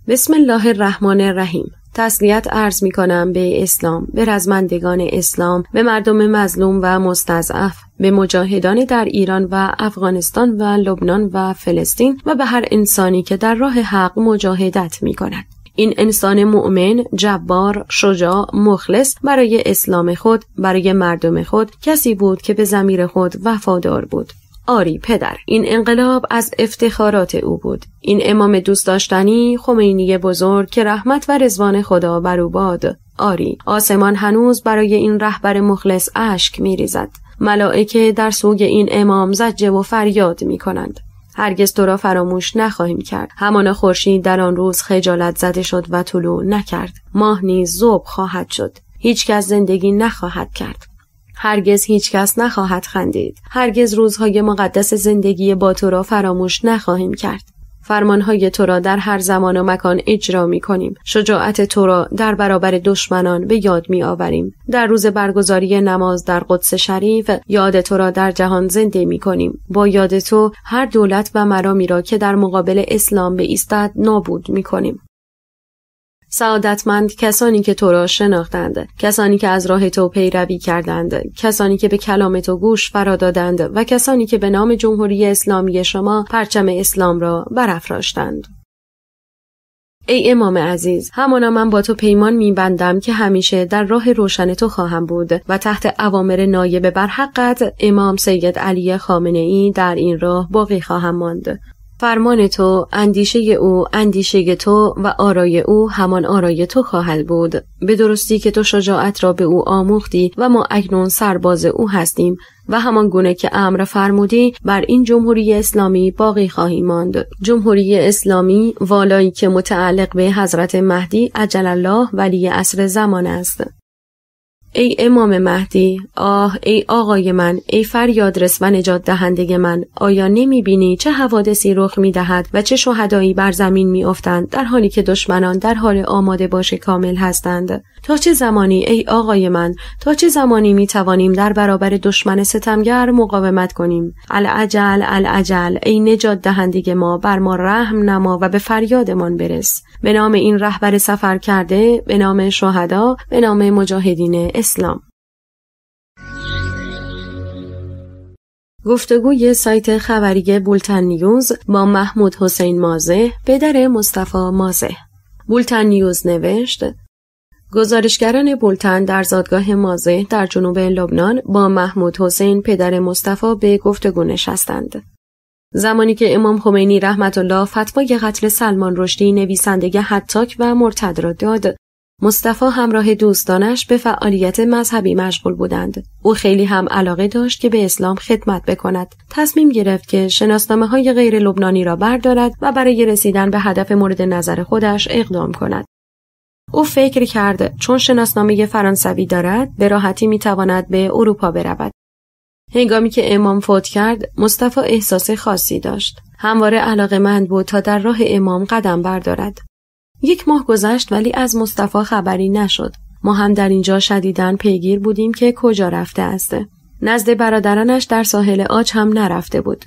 بسم الله الرحمن الرحیم تسلیت عرض می کنم به اسلام، به رزمندگان اسلام، به مردم مظلوم و مستضعف، به مجاهدان در ایران و افغانستان و لبنان و فلسطین و به هر انسانی که در راه حق مجاهدت می کند. این انسان مؤمن، جبار، شجاع، مخلص برای اسلام خود، برای مردم خود کسی بود که به زمیر خود وفادار بود. آری پدر این انقلاب از افتخارات او بود این امام دوست داشتنی خمینی بزرگ که رحمت و رزوان خدا بر او باد آری آسمان هنوز برای این رهبر مخلص اشک میریزد ملائکه در سوگ این امام زجه و فریاد می کنند. هرگز تو را فراموش نخواهیم کرد همان خورشید در آن روز خجالت زده شد و طلوع نکرد ماه نیز زوب خواهد شد هیچکس زندگی نخواهد کرد هرگز کس نخواهد خندید هرگز روزهای مقدس زندگی با تو را فراموش نخواهیم کرد فرمانهای تو را در هر زمان و مکان اجرا می کنیم. شجاعت تو را در برابر دشمنان به یاد می آوریم. در روز برگزاری نماز در قدس شریف یاد تو را در جهان زنده می کنیم. با یاد تو هر دولت و مرامی را که در مقابل اسلام به ایستد نابود می کنیم. سعادتمند کسانی که تو را شناختند کسانی که از راه تو پیروی کردند کسانی که به کلام تو گوش فرا دادند و کسانی که به نام جمهوری اسلامی شما پرچم اسلام را برافراشتند ای امام عزیز همانا من با تو پیمان میبندم که همیشه در راه روشن تو خواهم بود و تحت اوامر نایب برحقت امام سید علی خامنه ای در این راه باقی خواهم ماند فرمان تو، اندیشه او، اندیشه تو و آرای او همان آرای تو خواهد بود. به درستی که تو شجاعت را به او آموختی و ما اکنون سرباز او هستیم و همان گونه که امر فرمودی بر این جمهوری اسلامی باقی خواهی ماند. جمهوری اسلامی والایی که متعلق به حضرت مهدی عجل الله ولی اصر زمان است. ای امام مهدی آه ای آقای من ای فریاد رس و نجات دهنده من آیا نمی بینی چه حوادثی رخ می دهد و چه شهدایی بر زمین می افتند در حالی که دشمنان در حال آماده باش کامل هستند تا چه زمانی ای آقای من تا چه زمانی می توانیم در برابر دشمن ستمگر مقاومت کنیم العجل العجل ای نجات دهنده ما بر ما رحم نما و به فریادمان برس به نام این رهبر سفر کرده به نام شهدا به نام مجاهدین اسلام گفتگوی سایت خبری بولتن نیوز با محمود حسین مازه پدر مصطفی مازه بولتن نیوز نوشت گزارشگران بولتن در زادگاه مازه در جنوب لبنان با محمود حسین پدر مصطفی به گفتگو نشستند. زمانی که امام خمینی رحمت الله فتوای قتل سلمان رشدی نویسنده حتاک و مرتد را داد مصطفی همراه دوستانش به فعالیت مذهبی مشغول بودند. او خیلی هم علاقه داشت که به اسلام خدمت بکند. تصمیم گرفت که شناسنامه های غیر لبنانی را بردارد و برای رسیدن به هدف مورد نظر خودش اقدام کند. او فکر کرد چون شناسنامه فرانسوی دارد به راحتی میتواند به اروپا برود. هنگامی که امام فوت کرد مصطفی احساس خاصی داشت همواره علاقه مند بود تا در راه امام قدم بردارد یک ماه گذشت ولی از مصطفی خبری نشد. ما هم در اینجا شدیدن پیگیر بودیم که کجا رفته است. نزد برادرانش در ساحل آج هم نرفته بود.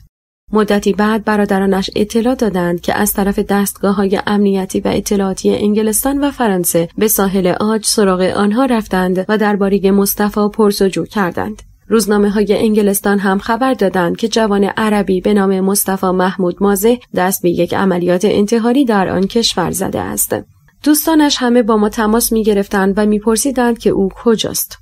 مدتی بعد برادرانش اطلاع دادند که از طرف دستگاه های امنیتی و اطلاعاتی انگلستان و فرانسه به ساحل آج سراغ آنها رفتند و درباره مصطفی پرسجو کردند. روزنامه های انگلستان هم خبر دادند که جوان عربی به نام مصطفی محمود مازه دست به یک عملیات انتحاری در آن کشور زده است. دوستانش همه با ما تماس می گرفتند و میپرسیدند که او کجاست.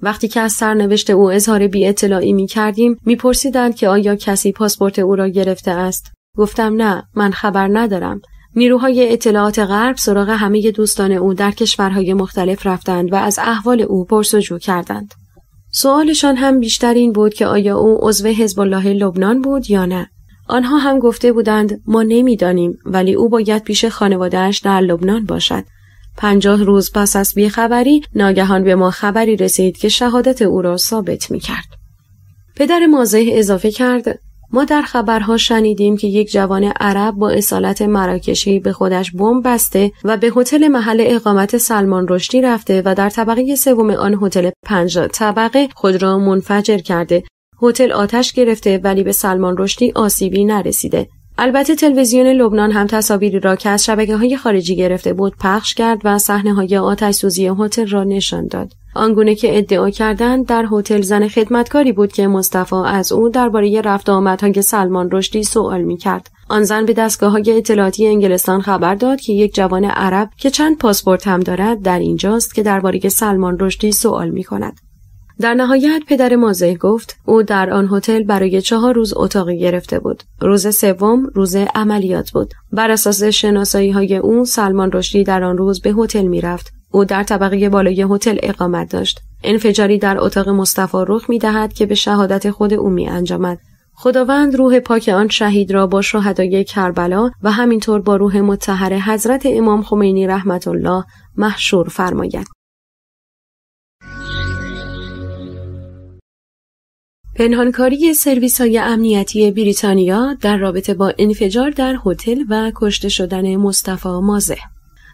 وقتی که از سرنوشت او اظهار بی اطلاعی می کردیم میپرسیدند که آیا کسی پاسپورت او را گرفته است. گفتم نه من خبر ندارم. نیروهای اطلاعات غرب سراغ همه دوستان او در کشورهای مختلف رفتند و از احوال او پرسجو کردند. سوالشان هم بیشتر این بود که آیا او عضو حزب الله لبنان بود یا نه آنها هم گفته بودند ما نمیدانیم ولی او باید پیش خانوادهاش در لبنان باشد پنجاه روز پس از بیخبری ناگهان به ما خبری رسید که شهادت او را ثابت می کرد. پدر مازه اضافه کرد ما در خبرها شنیدیم که یک جوان عرب با اصالت مراکشی به خودش بمب بسته و به هتل محل اقامت سلمان رشدی رفته و در طبقه سوم آن هتل پنج طبقه خود را منفجر کرده هتل آتش گرفته ولی به سلمان رشدی آسیبی نرسیده البته تلویزیون لبنان هم تصاویری را که از شبکه های خارجی گرفته بود پخش کرد و صحنه های آتش سوزی هتل را نشان داد آنگونه که ادعا کردند در هتل زن خدمتکاری بود که مصطفی از او درباره رفت آمدهای سلمان رشدی سوال میکرد آن زن به دستگاه های اطلاعاتی انگلستان خبر داد که یک جوان عرب که چند پاسپورت هم دارد در اینجاست که درباره سلمان رشدی سوال می کند. در نهایت پدر مازه گفت او در آن هتل برای چهار روز اتاقی گرفته بود روز سوم روز عملیات بود بر اساس شناسایی های او سلمان رشدی در آن روز به هتل می رفت او در طبقه بالای هتل اقامت داشت. انفجاری در اتاق مصطفی رخ می دهد که به شهادت خود او می انجامد. خداوند روح پاک آن شهید را با شهدای کربلا و همینطور با روح متحر حضرت امام خمینی رحمت الله محشور فرماید. پنهانکاری سرویس های امنیتی بریتانیا در رابطه با انفجار در هتل و کشته شدن مصطفی مازه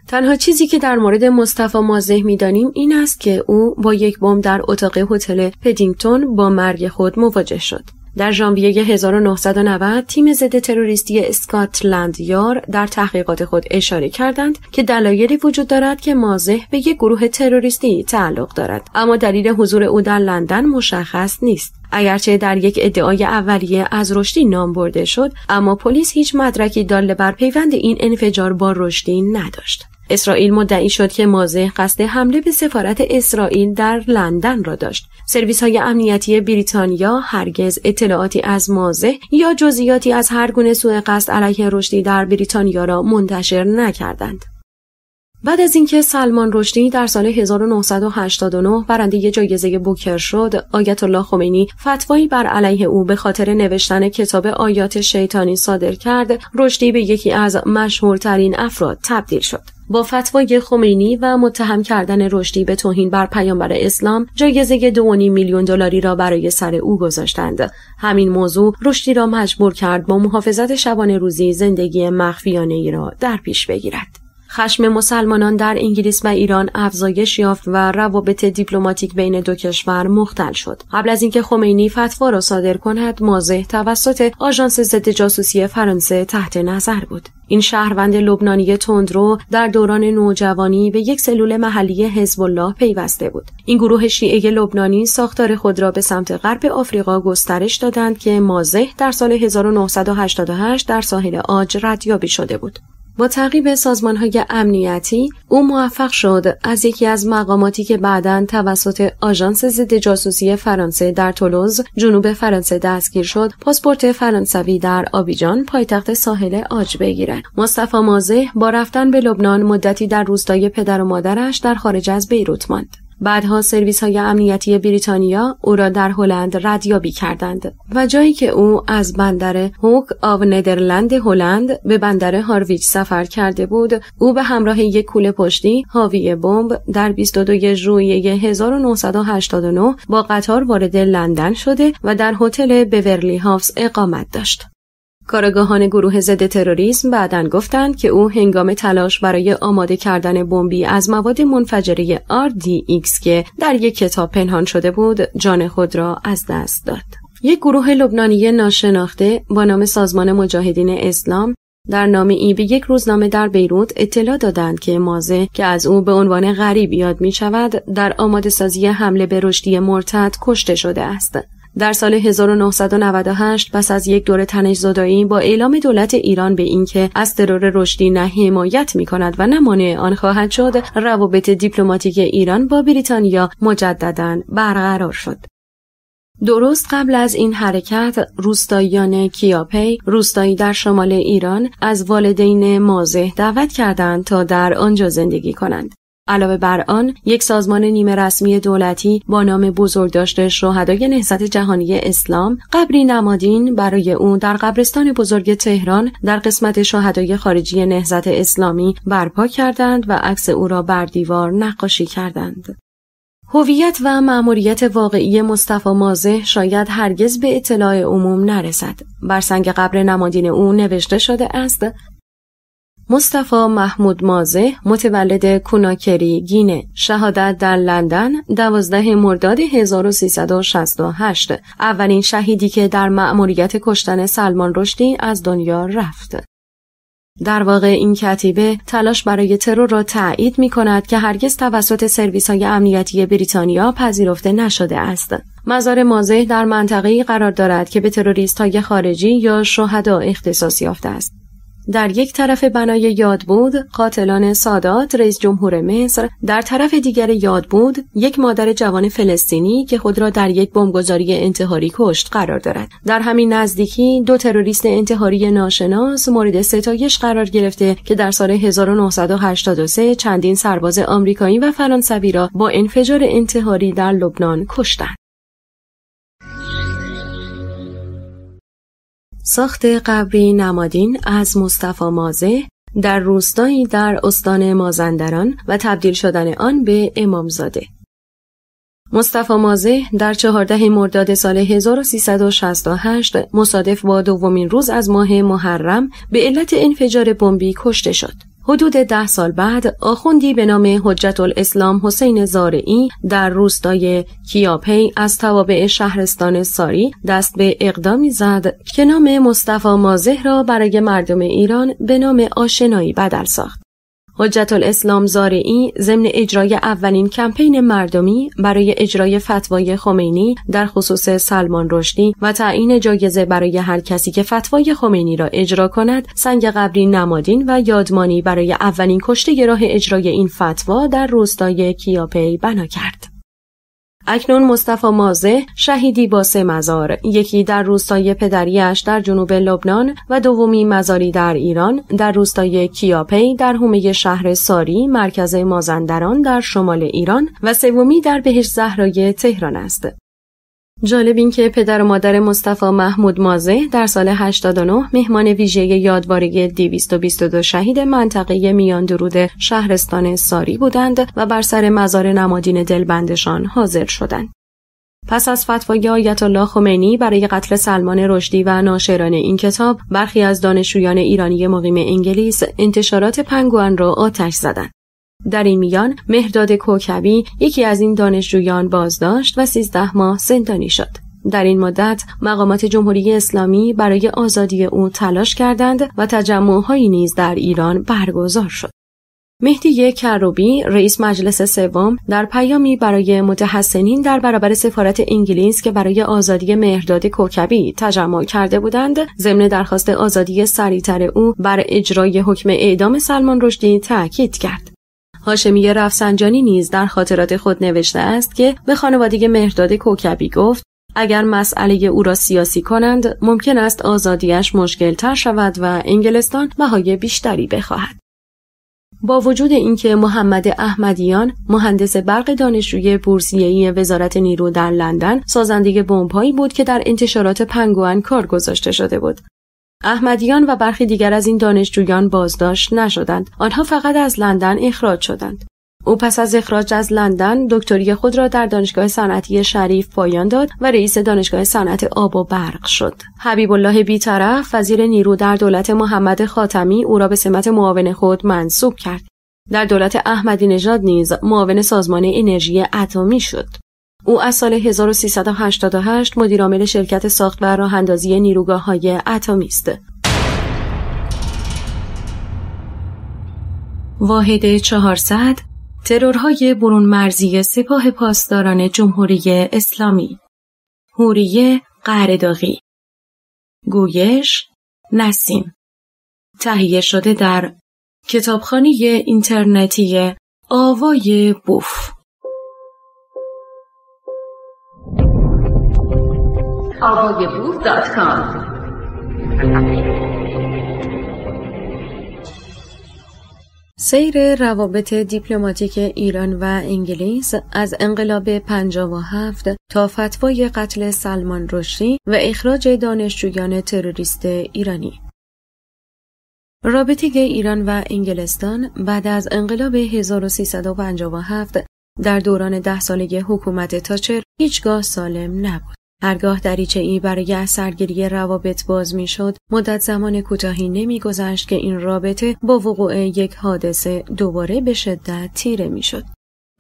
تنها چیزی که در مورد مصطفی مازه میدانیم این است که او با یک بمب در اتاق هتل پدینگتون با مرگ خود مواجه شد در ژانویه 1990 تیم ضد تروریستی اسکاتلند یار در تحقیقات خود اشاره کردند که دلایلی وجود دارد که مازه به یک گروه تروریستی تعلق دارد اما دلیل حضور او در لندن مشخص نیست اگرچه در یک ادعای اولیه از رشدی نام برده شد اما پلیس هیچ مدرکی داله بر پیوند این انفجار با رشدی نداشت اسرائیل مدعی شد که مازه قصد حمله به سفارت اسرائیل در لندن را داشت. سرویس های امنیتی بریتانیا هرگز اطلاعاتی از مازه یا جزئیاتی از هر گونه سوء قصد علیه رشدی در بریتانیا را منتشر نکردند. بعد از اینکه سلمان رشدی در سال 1989 برنده جایزه بوکر شد، آیت الله خمینی فتوایی بر علیه او به خاطر نوشتن کتاب آیات شیطانی صادر کرد، رشدی به یکی از مشهورترین افراد تبدیل شد. با فتوای خمینی و متهم کردن رشدی به توهین بر پیامبر اسلام جایزه دو میلیون دلاری را برای سر او گذاشتند همین موضوع رشدی را مجبور کرد با محافظت شبانه روزی زندگی مخفیانه ای را در پیش بگیرد خشم مسلمانان در انگلیس و ایران افزایش یافت و روابط دیپلماتیک بین دو کشور مختل شد قبل از اینکه خمینی فتوا را صادر کند مازه توسط آژانس ضد جاسوسی فرانسه تحت نظر بود این شهروند لبنانی تندرو در دوران نوجوانی به یک سلول محلی حزب الله پیوسته بود این گروه شیعه لبنانی ساختار خود را به سمت غرب آفریقا گسترش دادند که مازه در سال 1988 در ساحل آج ردیابی شده بود با تعقیب سازمانهای امنیتی او موفق شد از یکی از مقاماتی که بعدا توسط آژانس ضد جاسوسی فرانسه در تولوز جنوب فرانسه دستگیر شد پاسپورت فرانسوی در آبیجان پایتخت ساحل آج بگیرد مصطفی مازه با رفتن به لبنان مدتی در روستای پدر و مادرش در خارج از بیروت ماند بعدها سرویس های امنیتی بریتانیا او را در هلند ردیابی کردند و جایی که او از بندر هوک آو ندرلند هلند به بندر هارویچ سفر کرده بود او به همراه یک کوله پشتی حاوی بمب در 22 ژوئیه 1989 با قطار وارد لندن شده و در هتل بورلی هافز اقامت داشت کارگاهان گروه ضد تروریسم بعدا گفتند که او هنگام تلاش برای آماده کردن بمبی از مواد منفجره RDX که در یک کتاب پنهان شده بود جان خود را از دست داد. یک گروه لبنانی ناشناخته با نام سازمان مجاهدین اسلام در نام ای به یک روزنامه در بیروت اطلاع دادند که مازه که از او به عنوان غریب یاد می شود در آماده سازی حمله به رشدی مرتد کشته شده است. در سال 1998 پس از یک دوره تنش زدایی با اعلام دولت ایران به اینکه از ترور رشدی نه حمایت می کند و نه مانع آن خواهد شد روابط دیپلماتیک ایران با بریتانیا مجددا برقرار شد درست قبل از این حرکت روستاییان کیاپی روستایی در شمال ایران از والدین مازه دعوت کردند تا در آنجا زندگی کنند علاوه بر آن یک سازمان نیمه رسمی دولتی با نام بزرگداشت شهدای نهضت جهانی اسلام قبری نمادین برای او در قبرستان بزرگ تهران در قسمت شهدای خارجی نهضت اسلامی برپا کردند و عکس او را بر دیوار نقاشی کردند هویت و مأموریت واقعی مصطفی مازه شاید هرگز به اطلاع عموم نرسد. بر سنگ قبر نمادین او نوشته شده است مصطفی محمود مازه متولد کوناکری گینه شهادت در لندن 12 مرداد 1368 اولین شهیدی که در مأموریت کشتن سلمان رشدی از دنیا رفت در واقع این کتیبه تلاش برای ترور را تایید می کند که هرگز توسط سرویس های امنیتی بریتانیا پذیرفته نشده است. مزار مازه در منطقه قرار دارد که به تروریست های خارجی یا شهدا اختصاص یافته است. در یک طرف بنای یاد بود قاتلان سادات رئیس جمهور مصر در طرف دیگر یاد بود یک مادر جوان فلسطینی که خود را در یک بمبگذاری انتحاری کشت قرار دارد در همین نزدیکی دو تروریست انتحاری ناشناس مورد ستایش قرار گرفته که در سال 1983 چندین سرباز آمریکایی و فرانسوی را با انفجار انتحاری در لبنان کشتند ساخت قبری نمادین از مصطفی مازه در روستایی در استان مازندران و تبدیل شدن آن به امامزاده مصطفی مازه در 14 مرداد سال 1368 مصادف با دومین روز از ماه محرم به علت انفجار بمبی کشته شد. حدود ده سال بعد آخوندی به نام حجت الاسلام حسین زارعی در روستای کیاپی از توابع شهرستان ساری دست به اقدامی زد که نام مصطفی مازه را برای مردم ایران به نام آشنایی بدل ساخت. حجت الاسلام زارعی ضمن اجرای اولین کمپین مردمی برای اجرای فتوای خمینی در خصوص سلمان رشدی و تعیین جایزه برای هر کسی که فتوای خمینی را اجرا کند سنگ قبری نمادین و یادمانی برای اولین کشته راه اجرای این فتوا در روستای کیاپی بنا کرد. اکنون مصطفی مازه شهیدی با سه مزار یکی در روستای پدریش در جنوب لبنان و دومی مزاری در ایران در روستای کیاپی در حومه شهر ساری مرکز مازندران در شمال ایران و سومی در بهش زهرای تهران است جالب این که پدر و مادر مصطفی محمود مازه در سال 89 مهمان ویژه یادواره 222 شهید منطقه میان درود شهرستان ساری بودند و بر سر مزار نمادین دلبندشان حاضر شدند. پس از فتوای آیت الله خمینی برای قتل سلمان رشدی و ناشران این کتاب برخی از دانشجویان ایرانی مقیم انگلیس انتشارات پنگوان را آتش زدند در این میان مهرداد کوکبی یکی از این دانشجویان بازداشت و 13 ماه زندانی شد. در این مدت مقامات جمهوری اسلامی برای آزادی او تلاش کردند و تجمعهایی نیز در ایران برگزار شد. مهدی کروبی رئیس مجلس سوم در پیامی برای متحسنین در برابر سفارت انگلیس که برای آزادی مهرداد کوکبی تجمع کرده بودند ضمن درخواست آزادی سریعتر او بر اجرای حکم اعدام سلمان رشدی تاکید کرد هاشمی رفسنجانی نیز در خاطرات خود نوشته است که به خانواده مهرداد کوکبی گفت اگر مسئله او را سیاسی کنند ممکن است آزادیش مشکل تر شود و انگلستان بهای بیشتری بخواهد. با وجود اینکه محمد احمدیان مهندس برق دانشجوی بورسیه‌ای وزارت نیرو در لندن سازنده بمبهایی بود که در انتشارات پنگوان کار گذاشته شده بود احمدیان و برخی دیگر از این دانشجویان بازداشت نشدند آنها فقط از لندن اخراج شدند او پس از اخراج از لندن دکتری خود را در دانشگاه صنعتی شریف پایان داد و رئیس دانشگاه صنعت آب و برق شد حبیب الله بیطرف وزیر نیرو در دولت محمد خاتمی او را به سمت معاون خود منصوب کرد در دولت احمدی نژاد نیز معاون سازمان انرژی اتمی شد او از سال 1388 مدیرعامل شرکت ساخت و اندازی نیروگاه های اتمی است. واحد 400 ترورهای برون مرزی سپاه پاسداران جمهوری اسلامی هوریه قهرداغی گویش نسیم تهیه شده در کتابخانه اینترنتی آوای بوف سیر روابط دیپلماتیک ایران و انگلیس از انقلاب 57 تا فتوای قتل سلمان رشدی و اخراج دانشجویان تروریست ایرانی رابطه ایران و انگلستان بعد از انقلاب 1357 در دوران ده ساله حکومت تاچر هیچگاه سالم نبود. هرگاه دریچه ای برای اثرگیری روابط باز میشد مدت زمان کوتاهی نمیگذشت که این رابطه با وقوع یک حادثه دوباره به شدت تیره میشد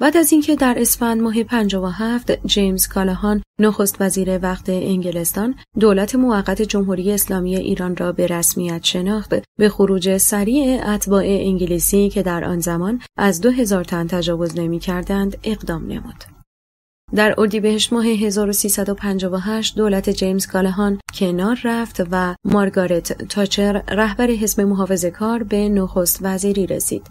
بعد از اینکه در اسفند ماه 57 جیمز کالاهان نخست وزیر وقت انگلستان دولت موقت جمهوری اسلامی ایران را به رسمیت شناخت به خروج سریع اتباع انگلیسی که در آن زمان از 2000 تن تجاوز نمی‌کردند اقدام نمود. در اردیبهشت ماه 1358 دولت جیمز کالهان کنار رفت و مارگارت تاچر رهبر حزب محافظه کار به نخست وزیری رسید.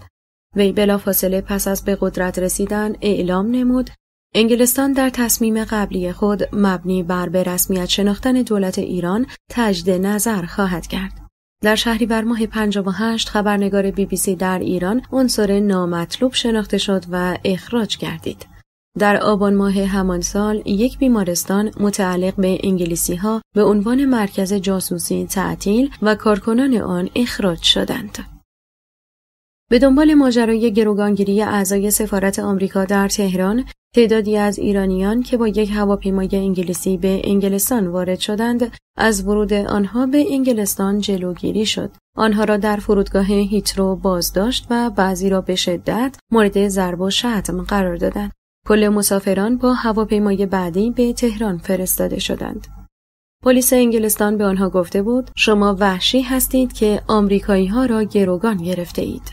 وی بلافاصله پس از به قدرت رسیدن اعلام نمود انگلستان در تصمیم قبلی خود مبنی بر به رسمیت شناختن دولت ایران تجد نظر خواهد کرد. در شهری بر ماه 58 خبرنگار بی بی سی در ایران عنصر نامطلوب شناخته شد و اخراج گردید. در آبان ماه همان سال یک بیمارستان متعلق به انگلیسی ها به عنوان مرکز جاسوسی تعطیل و کارکنان آن اخراج شدند. به دنبال ماجرای گروگانگیری اعضای سفارت آمریکا در تهران تعدادی از ایرانیان که با یک هواپیمای انگلیسی به انگلستان وارد شدند از ورود آنها به انگلستان جلوگیری شد آنها را در فرودگاه هیترو بازداشت و بعضی را به شدت مورد ضرب و شتم قرار دادند کل مسافران با هواپیمای بعدی به تهران فرستاده شدند. پلیس انگلستان به آنها گفته بود شما وحشی هستید که آمریکایی ها را گروگان گرفته اید.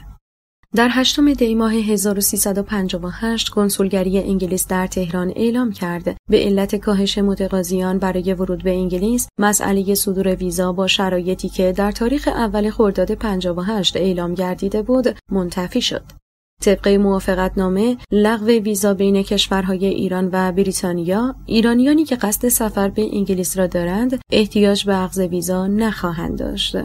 در هشتم دی ماه 1358 کنسولگری انگلیس در تهران اعلام کرد به علت کاهش متقاضیان برای ورود به انگلیس مسئله صدور ویزا با شرایطی که در تاریخ اول خرداد 58 اعلام گردیده بود منتفی شد طبق نامه لغو ویزا بین کشورهای ایران و بریتانیا ایرانیانی که قصد سفر به انگلیس را دارند احتیاج به عقض ویزا نخواهند داشت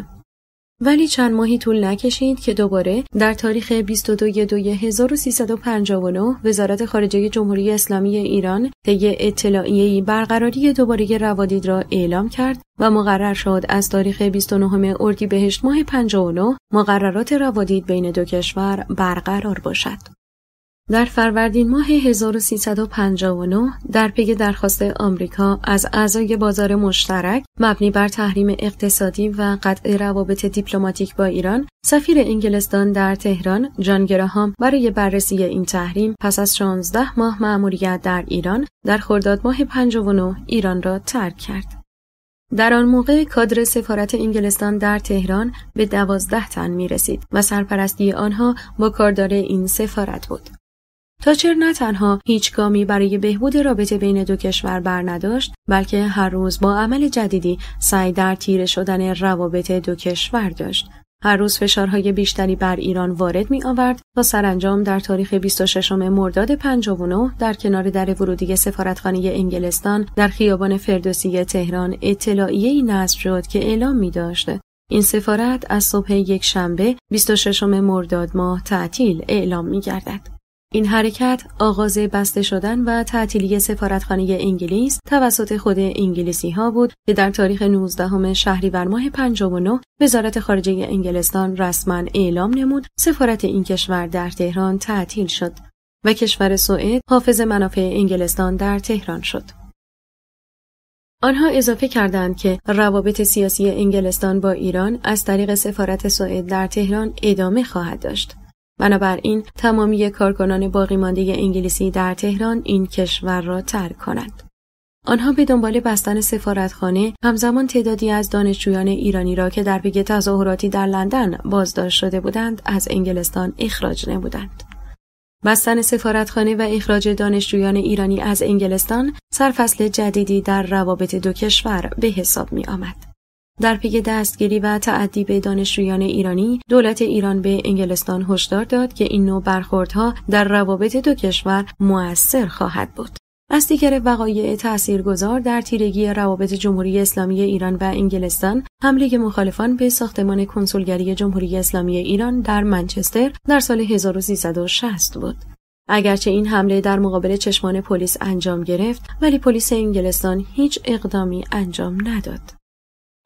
ولی چند ماهی طول نکشید که دوباره در تاریخ 22 دوی 1359 وزارت خارجه جمهوری اسلامی ایران طی اطلاعیه‌ای برقراری دوباره روادید را اعلام کرد و مقرر شد از تاریخ 29 اردیبهشت ماه 59 مقررات روادید بین دو کشور برقرار باشد. در فروردین ماه 1359 در پی درخواست آمریکا از اعضای بازار مشترک مبنی بر تحریم اقتصادی و قطع روابط دیپلماتیک با ایران سفیر انگلستان در تهران جان گراهام برای بررسی این تحریم پس از 16 ماه مأموریت در ایران در خرداد ماه 59 ایران را ترک کرد در آن موقع کادر سفارت انگلستان در تهران به 12 تن می رسید و سرپرستی آنها با کاردار این سفارت بود. تاچر نه تنها هیچ گامی برای بهبود رابطه بین دو کشور بر نداشت بلکه هر روز با عمل جدیدی سعی در تیره شدن روابط دو کشور داشت هر روز فشارهای بیشتری بر ایران وارد می آورد تا سرانجام در تاریخ 26 مرداد 59 در کنار در ورودی سفارتخانه انگلستان در خیابان فردوسی تهران اطلاعیه ای نصب شد که اعلام می داشته این سفارت از صبح یک شنبه 26 مرداد ماه تعطیل اعلام می گردد. این حرکت آغاز بسته شدن و تعطیلی سفارتخانه انگلیس توسط خود انگلیسی ها بود که در تاریخ 19 شهریور ماه 59 وزارت خارجه انگلستان رسما اعلام نمود سفارت این کشور در تهران تعطیل شد و کشور سوئد حافظ منافع انگلستان در تهران شد. آنها اضافه کردند که روابط سیاسی انگلستان با ایران از طریق سفارت سوئد در تهران ادامه خواهد داشت. بنابراین تمامی کارکنان باقیمانده انگلیسی در تهران این کشور را ترک کنند. آنها به دنبال بستن سفارتخانه همزمان تعدادی از دانشجویان ایرانی را که در پی تظاهراتی در لندن بازداشت شده بودند از انگلستان اخراج نمودند. بستن سفارتخانه و اخراج دانشجویان ایرانی از انگلستان سرفصل جدیدی در روابط دو کشور به حساب می آمد. در پی دستگیری و تعدی به دانشجویان ایرانی دولت ایران به انگلستان هشدار داد که این نوع برخوردها در روابط دو کشور مؤثر خواهد بود از دیگر وقایع تاثیرگذار در تیرگی روابط جمهوری اسلامی ایران و انگلستان حمله مخالفان به ساختمان کنسولگری جمهوری اسلامی ایران در منچستر در سال 1360 بود اگرچه این حمله در مقابل چشمان پلیس انجام گرفت ولی پلیس انگلستان هیچ اقدامی انجام نداد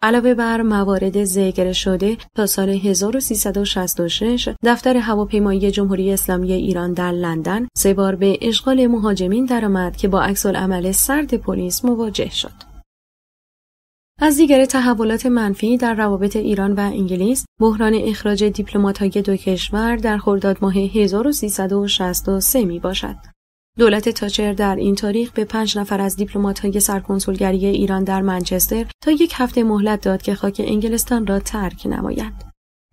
علاوه بر موارد ذکر شده تا سال 1366 دفتر هواپیمایی جمهوری اسلامی ایران در لندن سه بار به اشغال مهاجمین درآمد که با عکس عمل سرد پلیس مواجه شد. از دیگر تحولات منفی در روابط ایران و انگلیس بحران اخراج دیپلمات‌های دو کشور در خرداد ماه 1363 می باشد. دولت تاچر در این تاریخ به پنج نفر از های سرکنسولگری ایران در منچستر تا یک هفته مهلت داد که خاک انگلستان را ترک نماید.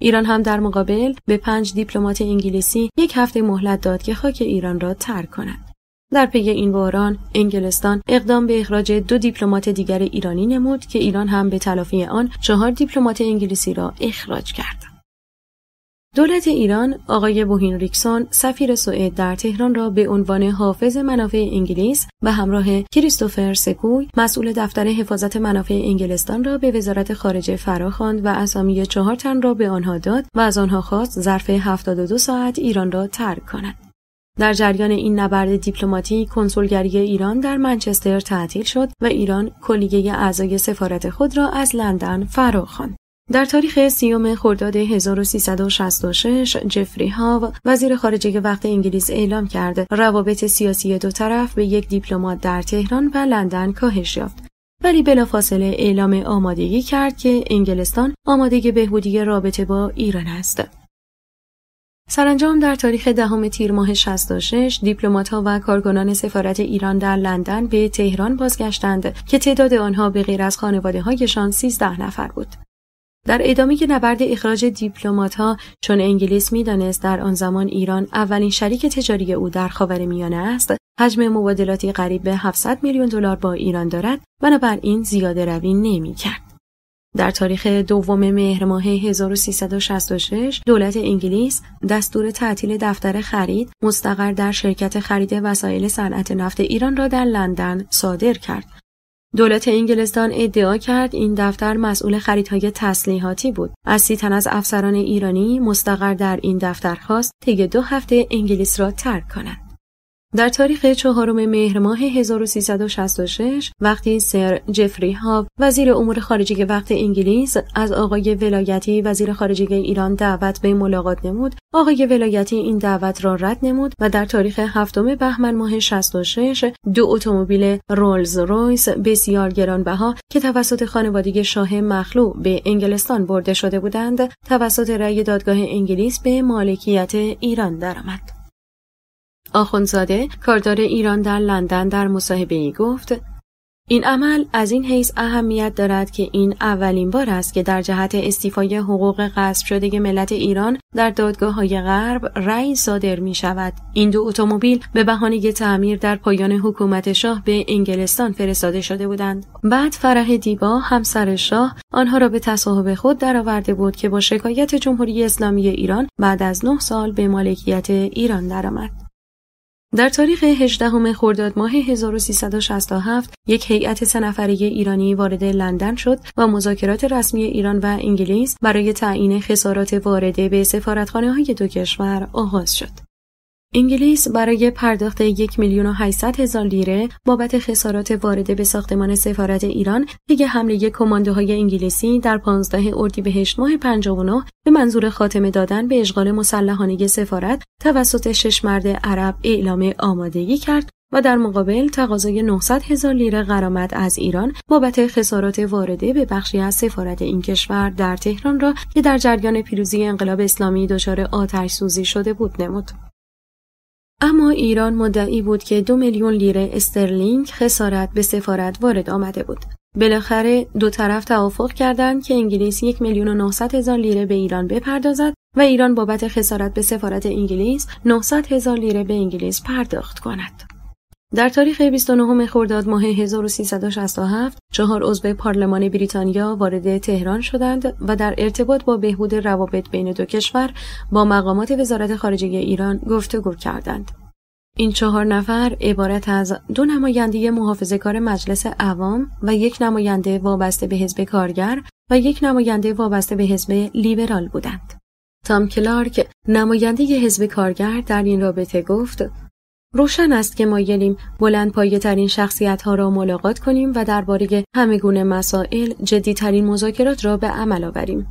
ایران هم در مقابل به پنج دیپلمات انگلیسی یک هفته مهلت داد که خاک ایران را ترک کند. در پی این باران انگلستان اقدام به اخراج دو دیپلمات دیگر ایرانی نمود که ایران هم به تلافی آن چهار دیپلمات انگلیسی را اخراج کرد. دولت ایران آقای بوهین ریکسون سفیر سوئد در تهران را به عنوان حافظ منافع انگلیس و همراه کریستوفر سکوی مسئول دفتر حفاظت منافع انگلستان را به وزارت خارجه فراخواند و اسامی چهار تن را به آنها داد و از آنها خواست ظرف 72 ساعت ایران را ترک کنند. در جریان این نبرد دیپلماتیک کنسولگری ایران در منچستر تعطیل شد و ایران کلیه اعضای سفارت خود را از لندن فراخواند. در تاریخ سیوم خرداد 1366 جفری هاو وزیر خارجه وقت انگلیس اعلام کرد روابط سیاسی دو طرف به یک دیپلمات در تهران و لندن کاهش یافت ولی بلافاصله اعلام آمادگی کرد که انگلستان آمادگی بهبودی رابطه با ایران است سرانجام در تاریخ دهم تیر ماه 66 ها و کارگنان سفارت ایران در لندن به تهران بازگشتند که تعداد آنها به غیر از خانواده هایشان 13 نفر بود. در ادامه نبرد اخراج دیپلومات ها چون انگلیس میدانست در آن زمان ایران اولین شریک تجاری او در میانه است حجم مبادلاتی قریب به 700 میلیون دلار با ایران دارد بنابراین زیاده روی نمیکرد در تاریخ دوم مهر ماه 1366 دولت انگلیس دستور تعطیل دفتر خرید مستقر در شرکت خرید وسایل صنعت نفت ایران را در لندن صادر کرد دولت انگلستان ادعا کرد این دفتر مسئول خریدهای تسلیحاتی بود از سیتن از افسران ایرانی مستقر در این دفتر خواست طی دو هفته انگلیس را ترک کنند در تاریخ چهارم مهر ماه 1366 وقتی سر جفری هاو وزیر امور خارجه وقت انگلیس از آقای ولایتی وزیر خارجه ایران دعوت به ملاقات نمود آقای ولایتی این دعوت را رد نمود و در تاریخ هفتم بهمن ماه 66 دو اتومبیل رولز رویس بسیار گرانبها که توسط خانواده شاه مخلوع به انگلستان برده شده بودند توسط رأی دادگاه انگلیس به مالکیت ایران درآمد آخونزاده کاردار ایران در لندن در مصاحبه ای گفت این عمل از این حیث اهمیت دارد که این اولین بار است که در جهت استیفای حقوق غصب شده ملت ایران در دادگاه های غرب رأی صادر می شود. این دو اتومبیل به بهانه تعمیر در پایان حکومت شاه به انگلستان فرستاده شده بودند. بعد فرح دیبا همسر شاه آنها را به تصاحب خود درآورده بود که با شکایت جمهوری اسلامی ایران بعد از نه سال به مالکیت ایران درآمد. در تاریخ 18 خرداد ماه 1367 یک هیئت سه نفره ایرانی وارد لندن شد و مذاکرات رسمی ایران و انگلیس برای تعیین خسارات وارده به سفارتخانه های دو کشور آغاز شد. انگلیس برای پرداخت یک میلیون و هزار لیره بابت خسارات وارده به ساختمان سفارت ایران طی حمله کمانده های انگلیسی در 15 اردیبهشت ماه 59 به منظور خاتمه دادن به اشغال مسلحانه سفارت توسط شش مرد عرب اعلام آمادگی کرد و در مقابل تقاضای 900 هزار لیره غرامت از ایران بابت خسارات وارده به بخشی از سفارت این کشور در تهران را که در جریان پیروزی انقلاب اسلامی دچار آتش سوزی شده بود نمود. اما ایران مدعی بود که دو میلیون لیره استرلینگ خسارت به سفارت وارد آمده بود. بالاخره دو طرف توافق کردند که انگلیس یک میلیون و نهصد هزار لیره به ایران بپردازد و ایران بابت خسارت به سفارت انگلیس نهصد هزار لیره به انگلیس پرداخت کند. در تاریخ 29 خرداد ماه 1367 چهار عضو پارلمان بریتانیا وارد تهران شدند و در ارتباط با بهبود روابط بین دو کشور با مقامات وزارت خارجه ایران گفتگو کردند. این چهار نفر عبارت از دو نماینده محافظه کار مجلس عوام و یک نماینده وابسته به حزب کارگر و یک نماینده وابسته به حزب لیبرال بودند. تام کلارک نماینده حزب کارگر در این رابطه گفت روشن است که مایلیم بلند پایه ترین شخصیت ها را ملاقات کنیم و درباره همه گونه مسائل جدی ترین مذاکرات را به عمل آوریم.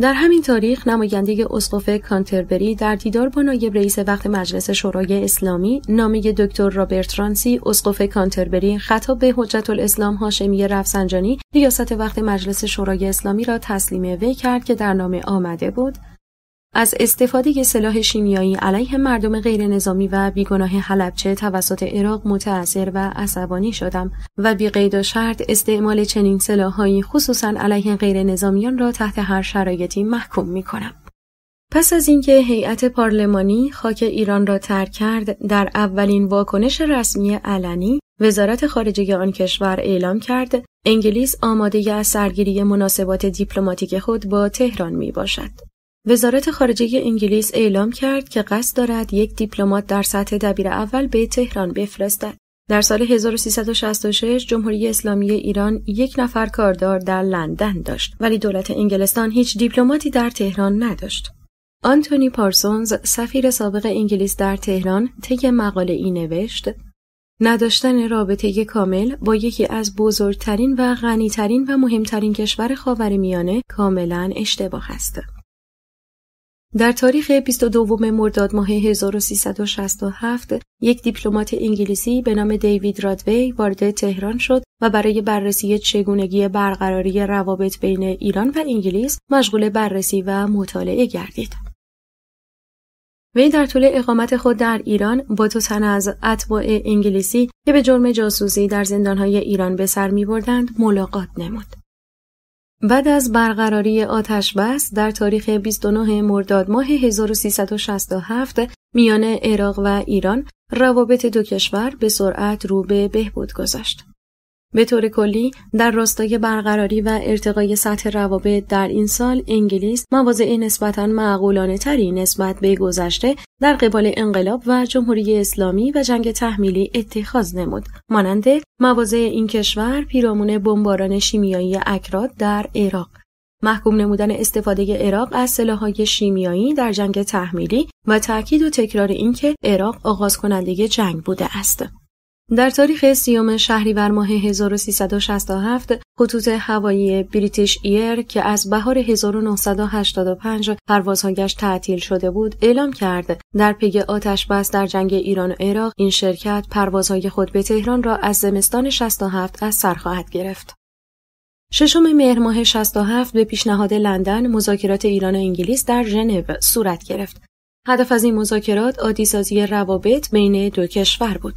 در همین تاریخ نماینده اسقف کانتربری در دیدار با نایب رئیس وقت مجلس شورای اسلامی نامه دکتر رابرت رانسی اسقف کانتربری خطاب به حجت الاسلام هاشمی رفسنجانی ریاست وقت مجلس شورای اسلامی را تسلیم وی کرد که در نامه آمده بود از استفاده سلاح شیمیایی علیه مردم غیر نظامی و بیگناه حلبچه توسط عراق متأثر و عصبانی شدم و بی قید و شرط استعمال چنین سلاحهایی خصوصا علیه غیر نظامیان را تحت هر شرایطی محکوم می کنم. پس از اینکه هیئت پارلمانی خاک ایران را ترک کرد در اولین واکنش رسمی علنی وزارت خارجه آن کشور اعلام کرد انگلیس آماده از سرگیری مناسبات دیپلماتیک خود با تهران می باشد. وزارت خارجه انگلیس اعلام کرد که قصد دارد یک دیپلمات در سطح دبیر اول به تهران بفرستد. در سال 1366 جمهوری اسلامی ایران یک نفر کاردار در لندن داشت ولی دولت انگلستان هیچ دیپلماتی در تهران نداشت. آنتونی پارسونز سفیر سابق انگلیس در تهران طی مقاله ای نوشت نداشتن رابطه کامل با یکی از بزرگترین و غنیترین و مهمترین کشور خاورمیانه کاملا اشتباه است. در تاریخ 22 مرداد ماه 1367 یک دیپلمات انگلیسی به نام دیوید رادوی وارد تهران شد و برای بررسی چگونگی برقراری روابط بین ایران و انگلیس مشغول بررسی و مطالعه گردید. وی در طول اقامت خود در ایران با دو تن از اتباع انگلیسی که به جرم جاسوسی در زندانهای ایران به سر می بردند ملاقات نمود. بعد از برقراری آتش بس در تاریخ 29 مرداد ماه 1367 میان عراق و ایران روابط دو کشور به سرعت رو به بهبود گذاشت. به طور کلی در راستای برقراری و ارتقای سطح روابط در این سال انگلیس مواضع نسبتا معقولانه نسبت به گذشته در قبال انقلاب و جمهوری اسلامی و جنگ تحمیلی اتخاذ نمود مانند مواضع این کشور پیرامون بمباران شیمیایی اکراد در عراق محکوم نمودن استفاده عراق از سلاحهای شیمیایی در جنگ تحمیلی و تاکید و تکرار اینکه عراق آغاز کننده جنگ بوده است در تاریخ شهری شهریور ماه 1367 خطوط هوایی بریتیش ایر که از بهار 1985 پروازهایش تعطیل شده بود اعلام کرد در پی آتش بس در جنگ ایران و عراق این شرکت پروازهای خود به تهران را از زمستان 67 از سر خواهد گرفت. ششم مهر ماه 67 به پیشنهاد لندن مذاکرات ایران و انگلیس در ژنو صورت گرفت. هدف از این مذاکرات عادیسازی روابط بین دو کشور بود.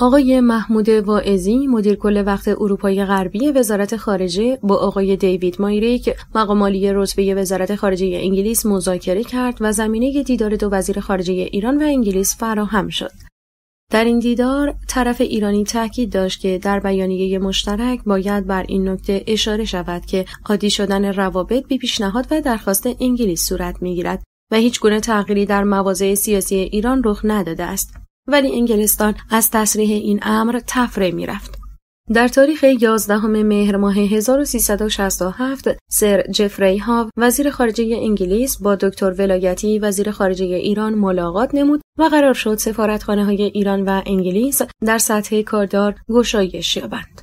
آقای محمود واعظی مدیر کل وقت اروپای غربی وزارت خارجه با آقای دیوید مایریک مقام عالی رتبه وزارت خارجه انگلیس مذاکره کرد و زمینه دیدار دو وزیر خارجه ایران و انگلیس فراهم شد. در این دیدار طرف ایرانی تاکید داشت که در بیانیه مشترک باید بر این نکته اشاره شود که عادی شدن روابط بی پیشنهاد و درخواست انگلیس صورت میگیرد و هیچ گونه تغییری در مواضع سیاسی ایران رخ نداده است. ولی انگلستان از تصریح این امر تفره رفت. در تاریخ 11 مهر ماه 1367 سر جفری هاو وزیر خارجه انگلیس با دکتر ولایتی وزیر خارجه ایران ملاقات نمود و قرار شد سفارتخانه های ایران و انگلیس در سطح کاردار گشایش یابند.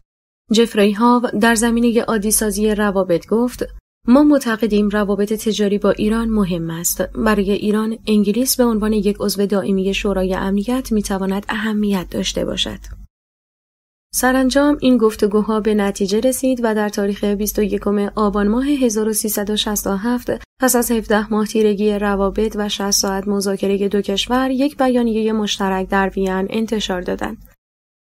جفری هاو در زمینه عادیسازی روابط گفت ما معتقدیم روابط تجاری با ایران مهم است. برای ایران انگلیس به عنوان یک عضو دائمی شورای امنیت می اهمیت داشته باشد. سرانجام این گفتگوها به نتیجه رسید و در تاریخ 21 آبان ماه 1367 پس از 17 ماه تیرگی روابط و 60 ساعت مذاکره دو کشور یک بیانیه مشترک در وین انتشار دادند.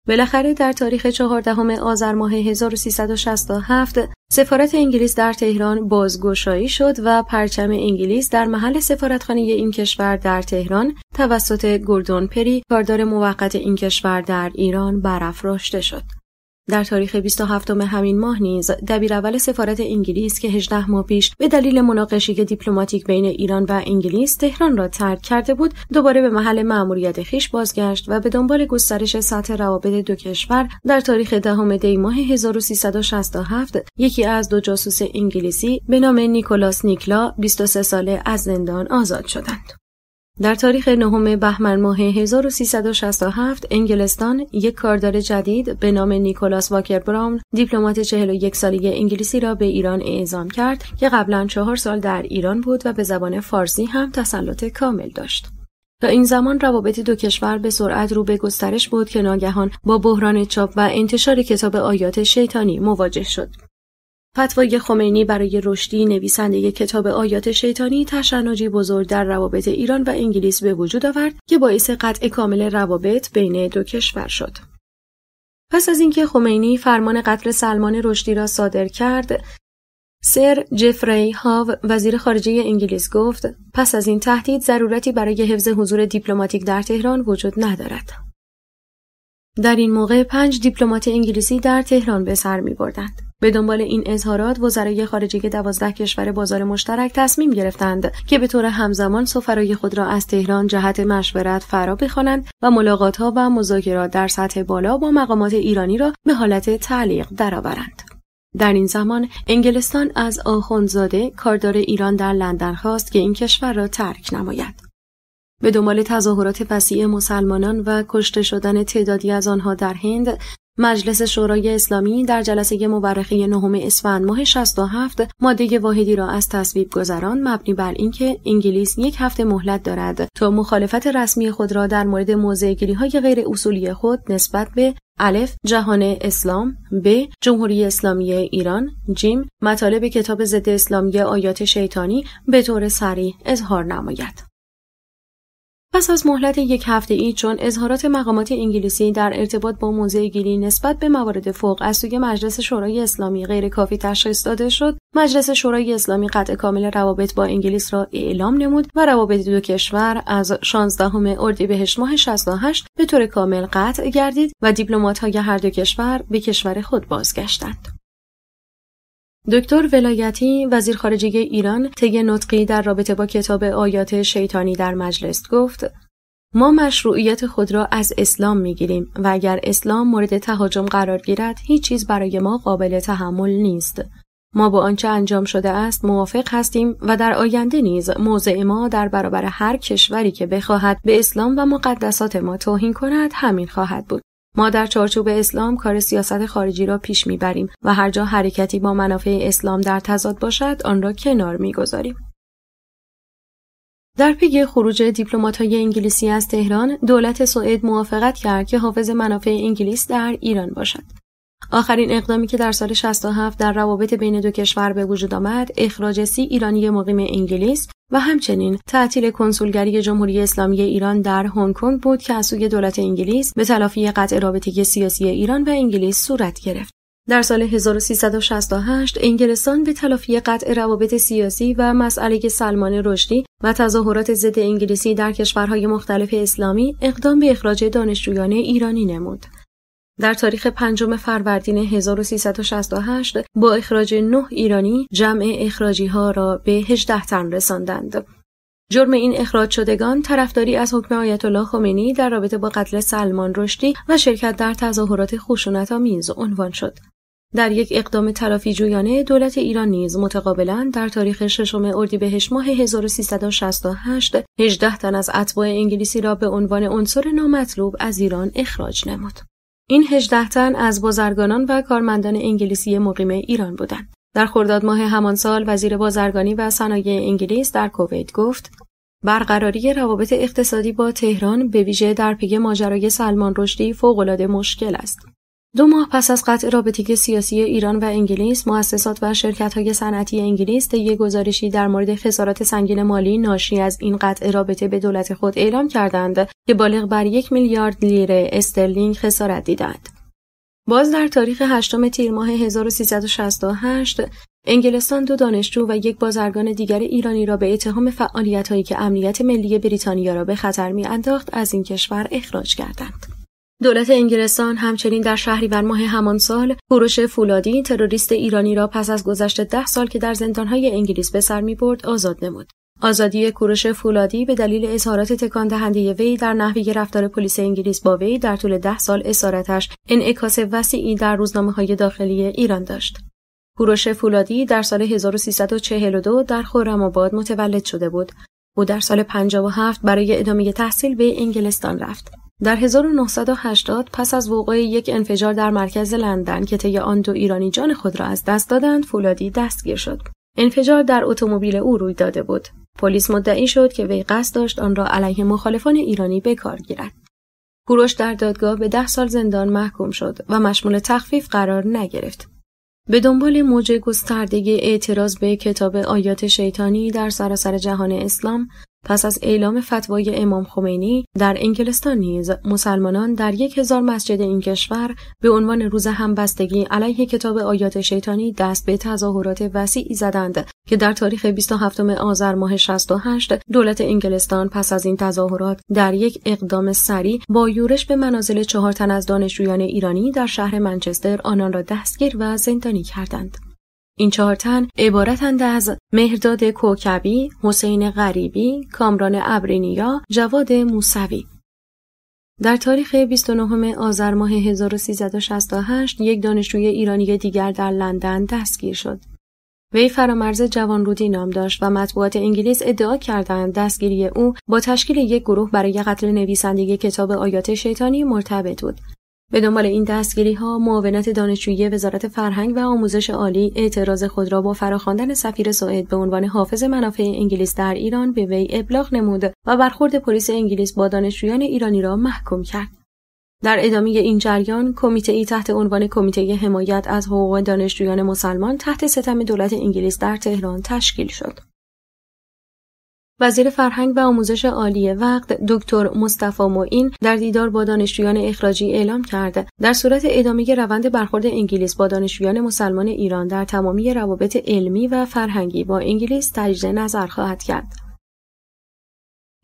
بالاخره در تاریخ 14 آذر ماه 1367 سفارت انگلیس در تهران بازگشایی شد و پرچم انگلیس در محل سفارتخانه این کشور در تهران توسط گوردون پری کاردار موقت این کشور در ایران برافراشته شد. در تاریخ 27 همین ماه نیز دبیر اول سفارت انگلیس که 18 ماه پیش به دلیل مناقشه دیپلماتیک بین ایران و انگلیس تهران را ترک کرده بود دوباره به محل مأموریت خیش بازگشت و به دنبال گسترش سطح روابط دو کشور در تاریخ دهم دی ماه 1367 یکی از دو جاسوس انگلیسی به نام نیکولاس نیکلا 23 ساله از زندان آزاد شدند در تاریخ نهم بهمن ماه 1367 انگلستان یک کاردار جدید به نام نیکولاس واکر براون دیپلمات 41 ساله انگلیسی را به ایران اعزام کرد که قبلا چهار سال در ایران بود و به زبان فارسی هم تسلط کامل داشت. تا این زمان روابط دو کشور به سرعت رو به گسترش بود که ناگهان با بحران چاپ و انتشار کتاب آیات شیطانی مواجه شد. فتوای خمینی برای رشدی نویسنده کتاب آیات شیطانی تشنجی بزرگ در روابط ایران و انگلیس به وجود آورد که باعث قطع کامل روابط بین دو کشور شد. پس از اینکه خمینی فرمان قتل سلمان رشدی را صادر کرد، سر جفری هاو وزیر خارجه انگلیس گفت پس از این تهدید ضرورتی برای حفظ حضور دیپلماتیک در تهران وجود ندارد. در این موقع پنج دیپلمات انگلیسی در تهران به سر می به دنبال این اظهارات وزرای خارجه دوازده کشور بازار مشترک تصمیم گرفتند که به طور همزمان سفرای خود را از تهران جهت مشورت فرا بخوانند و ملاقات ها و مذاکرات در سطح بالا با مقامات ایرانی را به حالت تعلیق درآورند. در این زمان انگلستان از آخوندزاده کاردار ایران در لندن خواست که این کشور را ترک نماید. به دنبال تظاهرات وسیع مسلمانان و کشته شدن تعدادی از آنها در هند مجلس شورای اسلامی در جلسه مورخه نهم اسفند ماه 67 ماده واحدی را از تصویب گذران مبنی بر اینکه انگلیس یک هفته مهلت دارد تا مخالفت رسمی خود را در مورد موضعگیری های غیر اصولی خود نسبت به الف جهان اسلام ب جمهوری اسلامی ایران جیم مطالب کتاب ضد اسلامی آیات شیطانی به طور سریع اظهار نماید پس از مهلت یک هفته ای چون اظهارات مقامات انگلیسی در ارتباط با موضع گیری نسبت به موارد فوق از سوی مجلس شورای اسلامی غیر کافی تشخیص داده شد مجلس شورای اسلامی قطع کامل روابط با انگلیس را اعلام نمود و روابط دو کشور از 16 اردیبهشت ماه 68 به طور کامل قطع گردید و های هر دو کشور به کشور خود بازگشتند دکتر ولایتی وزیر خارجه ایران طی نطقی در رابطه با کتاب آیات شیطانی در مجلس گفت ما مشروعیت خود را از اسلام می گیریم و اگر اسلام مورد تهاجم قرار گیرد هیچ چیز برای ما قابل تحمل نیست ما با آنچه انجام شده است موافق هستیم و در آینده نیز موضع ما در برابر هر کشوری که بخواهد به اسلام و مقدسات ما توهین کند همین خواهد بود ما در چارچوب اسلام کار سیاست خارجی را پیش میبریم و هر جا حرکتی با منافع اسلام در تضاد باشد آن را کنار میگذاریم در پی خروج های انگلیسی از تهران دولت سوئد موافقت کرد که حافظ منافع انگلیس در ایران باشد آخرین اقدامی که در سال 67 در روابط بین دو کشور به وجود آمد، اخراج سی ایرانی مقیم انگلیس و همچنین تعطیل کنسولگری جمهوری اسلامی ایران در هنگ کنگ بود که از سوی دولت انگلیس به تلافی قطع رابطه سیاسی ایران و انگلیس صورت گرفت. در سال 1368 انگلستان به تلافی قطع روابط سیاسی و مسئله سلمان رشدی و تظاهرات ضد انگلیسی در کشورهای مختلف اسلامی اقدام به اخراج دانشجویان ایرانی نمود. در تاریخ پنجم فروردین 1368 با اخراج نه ایرانی جمع اخراجی ها را به 18 تن رساندند. جرم این اخراج شدگان طرفداری از حکم آیت الله خمینی در رابطه با قتل سلمان رشدی و شرکت در تظاهرات خشونتآمیز عنوان شد. در یک اقدام ترافی جویانه دولت ایران نیز متقابلا در تاریخ ششم اردیبهشت ماه 1368 18 تن از اتباع انگلیسی را به عنوان عنصر نامطلوب از ایران اخراج نمود. این 18 تن از بازرگانان و کارمندان انگلیسی مقیم ایران بودند. در خرداد ماه همان سال وزیر بازرگانی و صنایع انگلیس در کویت گفت برقراری روابط اقتصادی با تهران به ویژه در پی ماجرای سلمان رشدی فوقالعاده مشکل است دو ماه پس از قطع رابطه سیاسی ایران و انگلیس، مؤسسات و شرکت‌های صنعتی انگلیس طی گزارشی در مورد خسارات سنگین مالی ناشی از این قطع رابطه به دولت خود اعلام کردند که بالغ بر یک میلیارد لیره استرلینگ خسارت دیدند. باز در تاریخ 8 تیر ماه 1368 انگلستان دو دانشجو و یک بازرگان دیگر ایرانی را به اتهام فعالیت‌هایی که امنیت ملی بریتانیا را به خطر می‌انداخت از این کشور اخراج کردند. دولت انگلستان همچنین در بر ماه همان سال کوروش فولادی تروریست ایرانی را پس از گذشت ده سال که در زندانهای انگلیس به سر میبرد آزاد نمود آزادی کوروش فولادی به دلیل اظهارات تکان دهنده وی در نحوه رفتار پلیس انگلیس با وی در طول ده سال اسارتش انعکاس وسیعی در روزنامه های داخلی ایران داشت کوروش فولادی در سال 1342 در آباد متولد شده بود او در سال 57 برای ادامه تحصیل به انگلستان رفت در 1980 پس از وقوع یک انفجار در مرکز لندن که طی آن دو ایرانی جان خود را از دست دادند، فولادی دستگیر شد. انفجار در اتومبیل او روی داده بود. پلیس مدعی شد که وی قصد داشت آن را علیه مخالفان ایرانی به کار گیرد. کوروش در دادگاه به ده سال زندان محکوم شد و مشمول تخفیف قرار نگرفت. به دنبال موج گسترده اعتراض به کتاب آیات شیطانی در سراسر جهان اسلام پس از اعلام فتوای امام خمینی در انگلستان نیز مسلمانان در یک هزار مسجد این کشور به عنوان روز همبستگی علیه کتاب آیات شیطانی دست به تظاهرات وسیعی زدند که در تاریخ 27 آذر ماه 68 دولت انگلستان پس از این تظاهرات در یک اقدام سریع با یورش به منازل چهار تن از دانشجویان ایرانی در شهر منچستر آنان را دستگیر و زندانی کردند. این چهار تن عبارتند از مهرداد کوکبی، حسین غریبی، کامران ابرینیا، جواد موسوی. در تاریخ 29 آذر ماه 1368 یک دانشجوی ایرانی دیگر در لندن دستگیر شد. وی فرامرز جوانرودی نام داشت و مطبوعات انگلیس ادعا کردند دستگیری او با تشکیل یک گروه برای قتل نویسنده کتاب آیات شیطانی مرتبط بود به دنبال این دستگیری ها معاونت دانشجویی وزارت فرهنگ و آموزش عالی اعتراض خود را با فراخواندن سفیر سوئد به عنوان حافظ منافع انگلیس در ایران به وی ابلاغ نمود و برخورد پلیس انگلیس با دانشجویان ایرانی را محکوم کرد. در ادامه این جریان کمیته ای تحت عنوان کمیته حمایت از حقوق دانشجویان مسلمان تحت ستم دولت انگلیس در تهران تشکیل شد. وزیر فرهنگ و آموزش عالی وقت دکتر مصطفی معین در دیدار با دانشجویان اخراجی اعلام کرد در صورت ادامه روند برخورد انگلیس با دانشجویان مسلمان ایران در تمامی روابط علمی و فرهنگی با انگلیس تجدید نظر خواهد کرد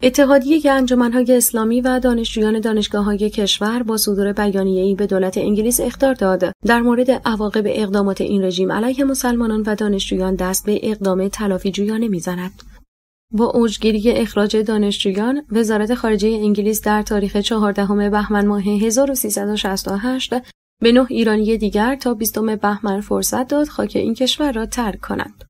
اتحادیه انجمنهای اسلامی و دانشجویان دانشگاه های کشور با صدور ای به دولت انگلیس اخطار داد در مورد عواقب اقدامات این رژیم علیه مسلمانان و دانشجویان دست به اقدام تلافی جویانه میزند با اوجگیری اخراج دانشجویان، وزارت خارجه انگلیس در تاریخ 14 بهمن ماه 1368 به نه ایرانی دیگر تا 20 بهمن فرصت داد خاک این کشور را ترک کنند.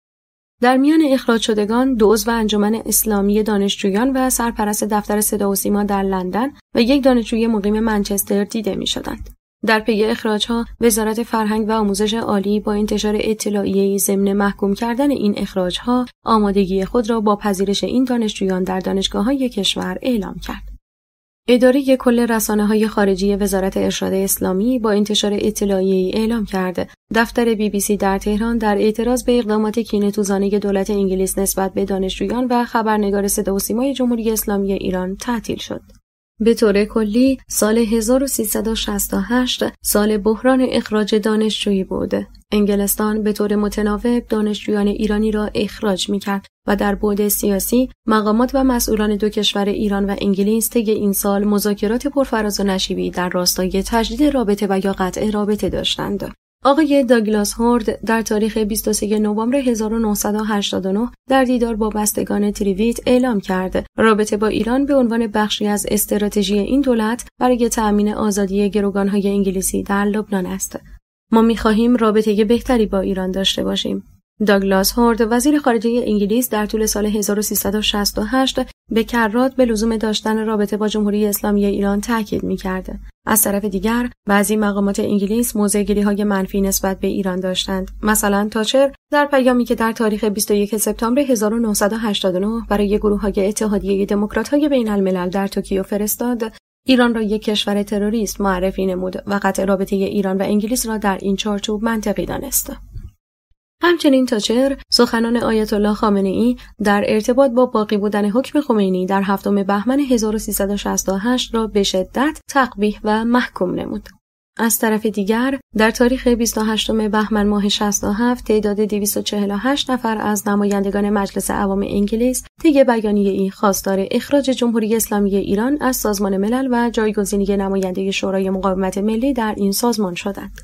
در میان اخراج شدگان دو عضو انجمن اسلامی دانشجویان و سرپرست دفتر صدا و سیما در لندن و یک دانشجوی مقیم منچستر دیده می شدند. در پی ها، وزارت فرهنگ و آموزش عالی با انتشار اطلاعیه ضمن محکوم کردن این ها، آمادگی خود را با پذیرش این دانشجویان در دانشگاه های کشور اعلام کرد. اداره کل رسانه های خارجی وزارت ارشاد اسلامی با انتشار اطلاعیه اعلام کرد دفتر بی بی سی در تهران در اعتراض به اقدامات توزانه دولت انگلیس نسبت به دانشجویان و خبرنگار صدا و سیمای جمهوری اسلامی ایران تعطیل شد. به طور کلی سال 1368 سال بحران اخراج دانشجویی بود. انگلستان به طور متناوب دانشجویان ایرانی را اخراج میکرد و در بعد سیاسی مقامات و مسئولان دو کشور ایران و انگلیس طی این سال مذاکرات پرفراز و نشیبی در راستای تجدید رابطه و یا قطع رابطه داشتند. آقای داگلاس هورد در تاریخ 23 نوامبر 1989 در دیدار با بستگان تریویت اعلام کرد رابطه با ایران به عنوان بخشی از استراتژی این دولت برای تأمین آزادی گروگانهای انگلیسی در لبنان است ما میخواهیم رابطه بهتری با ایران داشته باشیم داگلاس هورد وزیر خارجه انگلیس در طول سال 1368 به کرات به لزوم داشتن رابطه با جمهوری اسلامی ایران تاکید میکرد از طرف دیگر بعضی مقامات انگلیس گیری های منفی نسبت به ایران داشتند مثلا تاچر در پیامی که در تاریخ 21 سپتامبر 1989 برای گروه های اتحادیه دموکرات های بین الملل در توکیو فرستاد ایران را یک کشور تروریست معرفی نمود و قطع رابطه ایران و انگلیس را در این چارچوب منطقی دانست همچنین تاچر سخنان آیت الله خامنه ای در ارتباط با باقی بودن حکم خمینی در هفتم بهمن 1368 را به شدت تقبیح و محکوم نمود. از طرف دیگر در تاریخ 28 بهمن ماه 67 تعداد 248 نفر از نمایندگان مجلس عوام انگلیس طی بیانیه ای خواستار اخراج جمهوری اسلامی ایران از سازمان ملل و جایگزینی نماینده شورای مقاومت ملی در این سازمان شدند.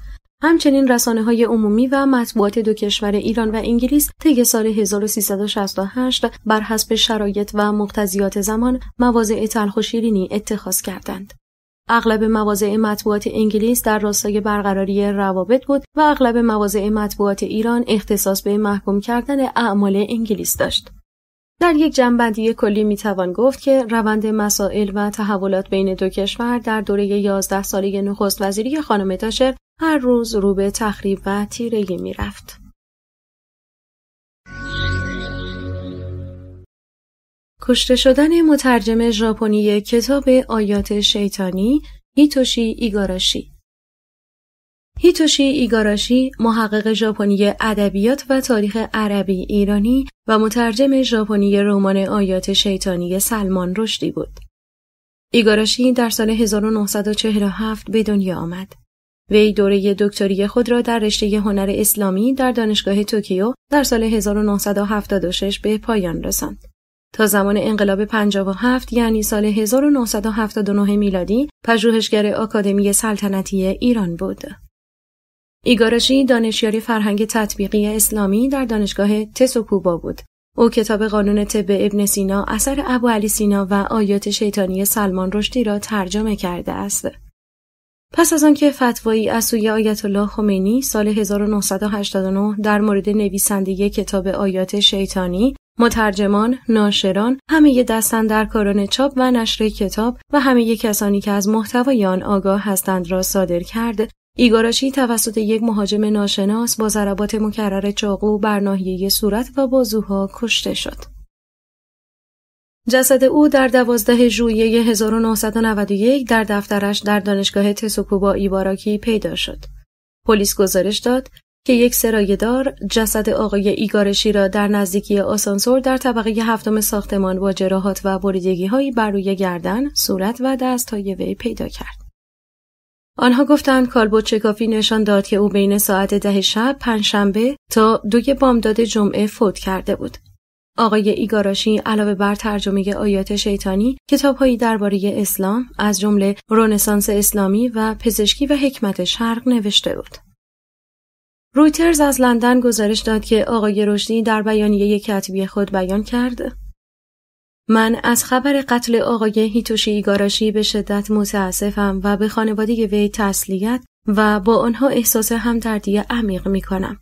همچنین رسانه های عمومی و مطبوعات دو کشور ایران و انگلیس طی سال 1368 بر حسب شرایط و مقتضیات زمان مواضع تلخ و شیرینی اتخاذ کردند. اغلب مواضع مطبوعات انگلیس در راستای برقراری روابط بود و اغلب مواضع مطبوعات ایران اختصاص به محکوم کردن اعمال انگلیس داشت. در یک جنبندی کلی میتوان گفت که روند مسائل و تحولات بین دو کشور در دوره 11 سالی نخست وزیری خانم تاشر هر روز رو به تخریب و تیرگی رفت کشته شدن مترجم ژاپنی کتاب آیات شیطانی هیتوشی ایگاراشی هیتوشی ایگاراشی محقق ژاپنی ادبیات و تاریخ عربی ایرانی و مترجم ژاپنی رمان آیات شیطانی سلمان رشدی بود. ایگاراشی در سال 1947 به دنیا آمد. وی دوره دکتری خود را در رشته هنر اسلامی در دانشگاه توکیو در سال 1976 به پایان رساند. تا زمان انقلاب 57 یعنی سال 1979 میلادی پژوهشگر آکادمی سلطنتی ایران بود. ایگارشی دانشیار فرهنگ تطبیقی اسلامی در دانشگاه تسوکوبا بود. او کتاب قانون طب ابن سینا اثر ابو علی سینا و آیات شیطانی سلمان رشدی را ترجمه کرده است. پس از آنکه فتوایی از سوی آیت الله خمینی سال 1989 در مورد نویسنده کتاب آیات شیطانی مترجمان، ناشران، همه دستن در کاران چاپ و نشر کتاب و همه کسانی که از محتوای آن آگاه هستند را صادر کرد، ایگاراشی توسط یک مهاجم ناشناس با ضربات مکرر چاقو بر ناحیه صورت و بازوها کشته شد. جسد او در دوازده ژوئیه 1991 در دفترش در دانشگاه تسوکوبا ایباراکی پیدا شد. پلیس گزارش داد که یک سرایدار جسد آقای ایگارشی را در نزدیکی آسانسور در طبقه هفتم ساختمان با جراحات و هایی بر روی گردن، صورت و دستهای وی پیدا کرد. آنها گفتند کالبوت چکافی نشان داد که او بین ساعت ده شب پنجشنبه تا دوی بامداد جمعه فوت کرده بود آقای ایگاراشی علاوه بر ترجمه آیات شیطانی کتابهایی درباره اسلام از جمله رونسانس اسلامی و پزشکی و حکمت شرق نوشته بود رویترز از لندن گزارش داد که آقای رشدی در بیانیه کتبی خود بیان کرد من از خبر قتل آقای هیتوشی ایگاراشی به شدت متاسفم و به خانواده وی تسلیت و با آنها احساس همدردی عمیق می کنم.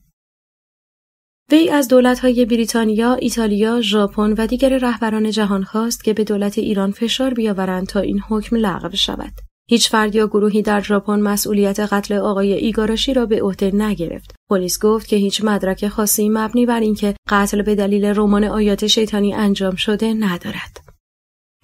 وی از دولت‌های بریتانیا، ایتالیا، ژاپن و دیگر رهبران جهان خواست که به دولت ایران فشار بیاورند تا این حکم لغو شود. هیچ فرد یا گروهی در ژاپن مسئولیت قتل آقای ایگاراشی را به عهده نگرفت. پلیس گفت که هیچ مدرک خاصی مبنی بر اینکه قتل به دلیل رمان آیات شیطانی انجام شده ندارد.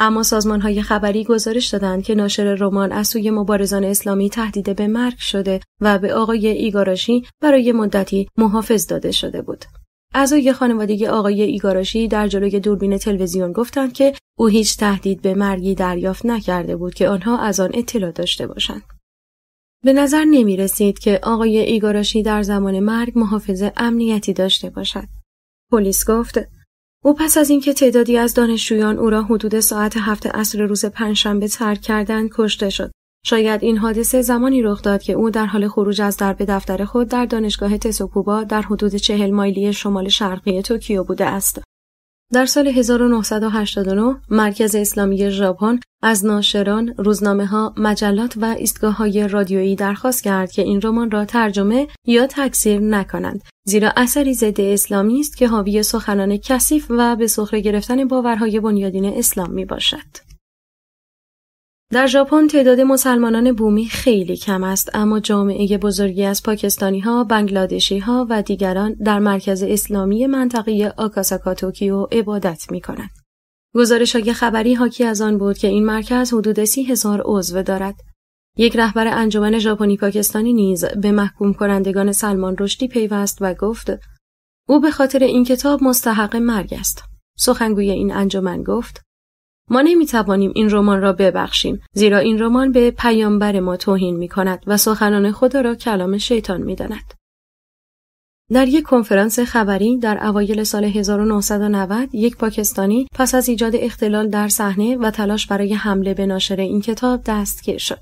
اما سازمان های خبری گزارش دادند که ناشر رمان از سوی مبارزان اسلامی تهدید به مرگ شده و به آقای ایگاراشی برای مدتی محافظ داده شده بود. اعضای خانواده آقای ایگاراشی در جلوی دوربین تلویزیون گفتند که او هیچ تهدید به مرگی دریافت نکرده بود که آنها از آن اطلاع داشته باشند. به نظر نمی رسید که آقای ایگاراشی در زمان مرگ محافظ امنیتی داشته باشد. پلیس گفت او پس از اینکه تعدادی از دانشجویان او را حدود ساعت هفت عصر روز پنجشنبه ترک کردند کشته شد شاید این حادثه زمانی رخ داد که او در حال خروج از درب دفتر خود در دانشگاه تسوکوبا در حدود چهل مایلی شمال شرقی توکیو بوده است در سال 1989 مرکز اسلامی ژاپن از ناشران، روزنامه ها، مجلات و ایستگاه های رادیویی درخواست کرد که این رمان را ترجمه یا تکثیر نکنند زیرا اثری ضد اسلامی است که حاوی سخنان کثیف و به سخره گرفتن باورهای بنیادین اسلام می باشد. در ژاپن تعداد مسلمانان بومی خیلی کم است اما جامعه بزرگی از پاکستانی ها، بنگلادشی ها و دیگران در مرکز اسلامی منطقه آکاساکا توکیو عبادت می کنند. گزارش خبری حاکی از آن بود که این مرکز حدود سی هزار عضو دارد. یک رهبر انجمن ژاپنی پاکستانی نیز به محکوم کنندگان سلمان رشدی پیوست و گفت او به خاطر این کتاب مستحق مرگ است. سخنگوی این انجمن گفت ما نمی این رمان را ببخشیم زیرا این رمان به پیامبر ما توهین می کند و سخنان خدا را کلام شیطان می در یک کنفرانس خبری در اوایل سال 1990 یک پاکستانی پس از ایجاد اختلال در صحنه و تلاش برای حمله به ناشر این کتاب دستگیر شد.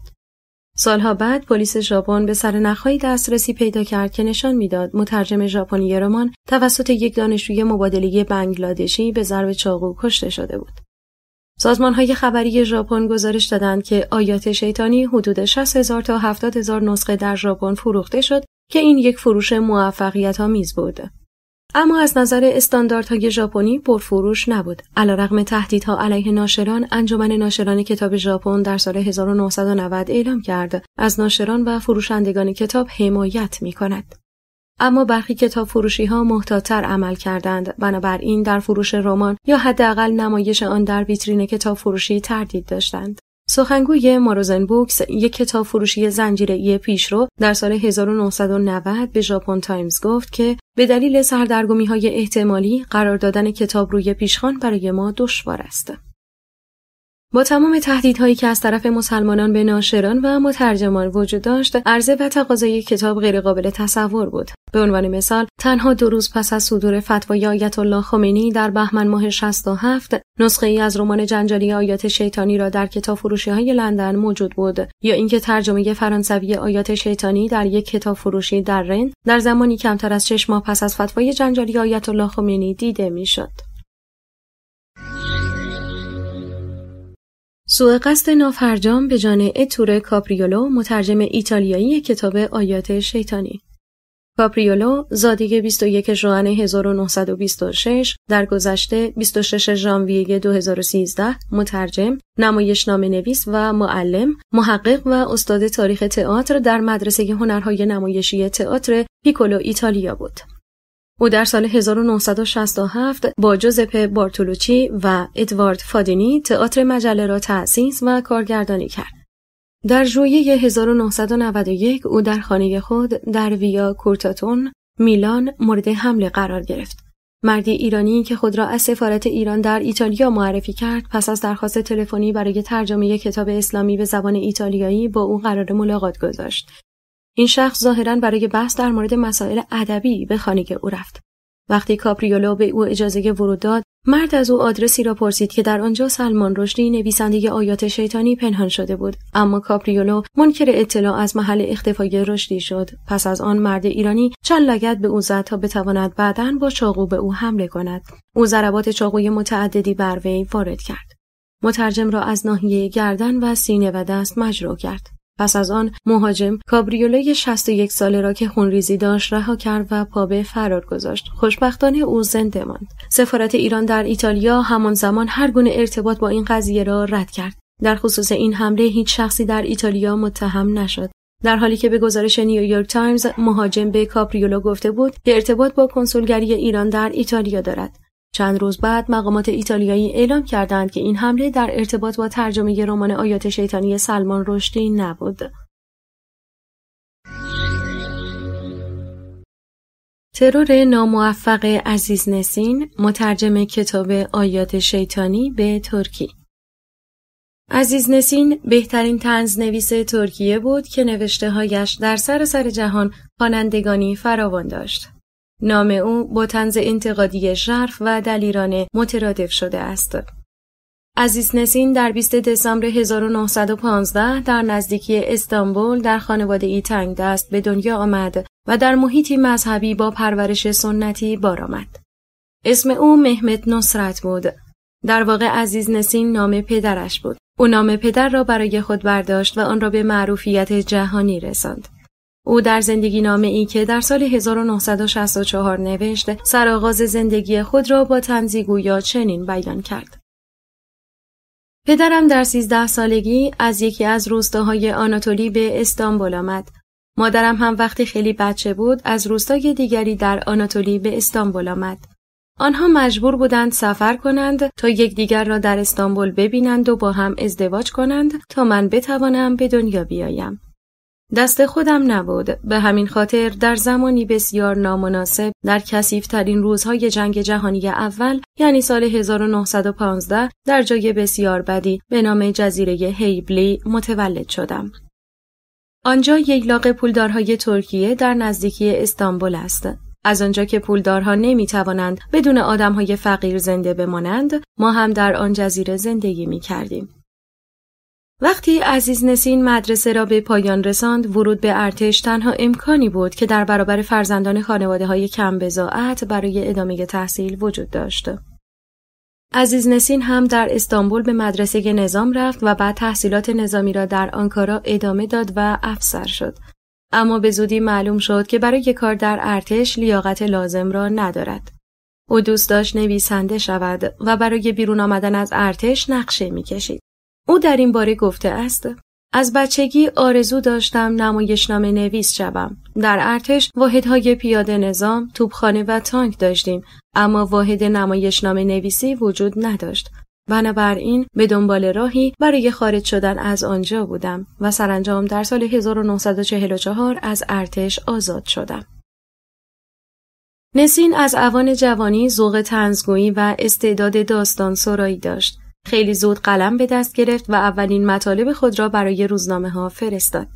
سالها بعد پلیس ژاپن به سر نخهایی دسترسی پیدا کرد که نشان میداد مترجم ژاپنی رمان توسط یک دانشجوی مبادله بنگلادشی به ضرب چاقو کشته شده بود. سازمان های خبری ژاپن گزارش دادند که آیات شیطانی حدود 60 هزار تا 70 هزار نسخه در ژاپن فروخته شد که این یک فروش موفقیت آمیز بود. اما از نظر استانداردهای ژاپنی پرفروش نبود. علیرغم تهدیدها علیه ناشران، انجمن ناشران کتاب ژاپن در سال 1990 اعلام کرد از ناشران و فروشندگان کتاب حمایت می کند. اما برخی کتاب فروشی ها محتاطتر عمل کردند بنابراین در فروش رمان یا حداقل نمایش آن در ویترین کتاب فروشی تردید داشتند سخنگوی ماروزن بوکس یک کتاب فروشی پیش پیشرو در سال 1990 به ژاپن تایمز گفت که به دلیل سردرگمی های احتمالی قرار دادن کتاب روی پیشخان برای ما دشوار است. با تمام تهدیدهایی که از طرف مسلمانان به ناشران و مترجمان وجود داشت عرضه و تقاضای کتاب غیرقابل تصور بود به عنوان مثال تنها دو روز پس از صدور فتوای آیت الله خمینی در بهمن ماه 67 نسخه ای از رمان جنجالی آیات شیطانی را در کتاب فروشی های لندن موجود بود یا اینکه ترجمه فرانسوی آیات شیطانی در یک کتاب فروشی در رن در زمانی کمتر از شش ماه پس از فتوای جنجالی آیت الله خمینی دیده میشد سوء قصد نافرجام به جان اتوره کاپریولو مترجم ایتالیایی کتاب آیات شیطانی کاپریولو زاده 21 ژوئن 1926 در گذشته 26 ژانویه 2013 مترجم نام نویس و معلم محقق و استاد تاریخ تئاتر در مدرسه هنرهای نمایشی تئاتر پیکولو ایتالیا بود او در سال 1967 با جوزپ بارتولوچی و ادوارد فادینی تئاتر مجله را تأسیس و کارگردانی کرد. در ژوئیه 1991 او در خانه خود در ویا کورتاتون میلان مورد حمله قرار گرفت. مردی ایرانی که خود را از سفارت ایران در ایتالیا معرفی کرد پس از درخواست تلفنی برای ترجمه کتاب اسلامی به زبان ایتالیایی با او قرار ملاقات گذاشت این شخص ظاهرا برای بحث در مورد مسائل ادبی به خانه او رفت وقتی کاپریولو به او اجازه ورود داد مرد از او آدرسی را پرسید که در آنجا سلمان رشدی نویسنده آیات شیطانی پنهان شده بود اما کاپریولو منکر اطلاع از محل اختفای رشدی شد پس از آن مرد ایرانی چند لگت به او زد تا بتواند بعدا با چاقو به او حمله کند او ضربات چاقوی متعددی بر وی وارد کرد مترجم را از ناحیه گردن و سینه و دست مجروح کرد پس از آن مهاجم کابریولوی 61 ساله را که خونریزی داشت رها کرد و پابه به فرار گذاشت خوشبختانه او زنده ماند سفارت ایران در ایتالیا همان زمان هر گونه ارتباط با این قضیه را رد کرد در خصوص این حمله هیچ شخصی در ایتالیا متهم نشد در حالی که به گزارش نیویورک تایمز مهاجم به کاپریولو گفته بود که ارتباط با کنسولگری ایران در ایتالیا دارد چند روز بعد مقامات ایتالیایی اعلام کردند که این حمله در ارتباط با ترجمه رمان آیات شیطانی سلمان رشدی نبود. ترور ناموفق عزیز نسین مترجم کتاب آیات شیطانی به ترکی عزیز نسین بهترین تنز نویس ترکیه بود که نوشته هایش در سراسر سر جهان خوانندگانی فراوان داشت. نام او با تنز انتقادی ژرف و دلیرانه مترادف شده است. عزیز نسین در 20 دسامبر 1915 در نزدیکی استانبول در خانواده ای تنگ دست به دنیا آمد و در محیطی مذهبی با پرورش سنتی بار آمد. اسم او مهمت نصرت بود. در واقع عزیز نسین نام پدرش بود. او نام پدر را برای خود برداشت و آن را به معروفیت جهانی رساند. او در زندگی نامه ای که در سال 1964 نوشت سرآغاز زندگی خود را با تنزی گویا چنین بیان کرد. پدرم در سیزده سالگی از یکی از روستاهای آناتولی به استانبول آمد. مادرم هم وقتی خیلی بچه بود از روستای دیگری در آناتولی به استانبول آمد. آنها مجبور بودند سفر کنند تا یکدیگر را در استانبول ببینند و با هم ازدواج کنند تا من بتوانم به دنیا بیایم. دست خودم نبود به همین خاطر در زمانی بسیار نامناسب در کسیفترین روزهای جنگ جهانی اول یعنی سال 1915 در جای بسیار بدی به نام جزیره هیبلی متولد شدم. آنجا ییلاق پولدارهای ترکیه در نزدیکی استانبول است. از آنجا که پولدارها نمی توانند بدون آدمهای فقیر زنده بمانند ما هم در آن جزیره زندگی می وقتی عزیز نسین مدرسه را به پایان رساند ورود به ارتش تنها امکانی بود که در برابر فرزندان خانواده های کم بزاعت برای ادامه تحصیل وجود داشت. عزیز نسین هم در استانبول به مدرسه نظام رفت و بعد تحصیلات نظامی را در آنکارا ادامه داد و افسر شد. اما به زودی معلوم شد که برای کار در ارتش لیاقت لازم را ندارد. او دوست داشت نویسنده شود و برای بیرون آمدن از ارتش نقشه میکشید. او در این باره گفته است از بچگی آرزو داشتم نمایشنامه نویس شوم. در ارتش واحدهای پیاده نظام، توپخانه و تانک داشتیم، اما واحد نمایشنامه نویسی وجود نداشت. بنابراین به دنبال راهی برای خارج شدن از آنجا بودم و سرانجام در سال 1944 از ارتش آزاد شدم. نسین از اوان جوانی ذوق تنزگویی و استعداد داستان سرایی داشت. خیلی زود قلم به دست گرفت و اولین مطالب خود را برای روزنامه ها فرستاد.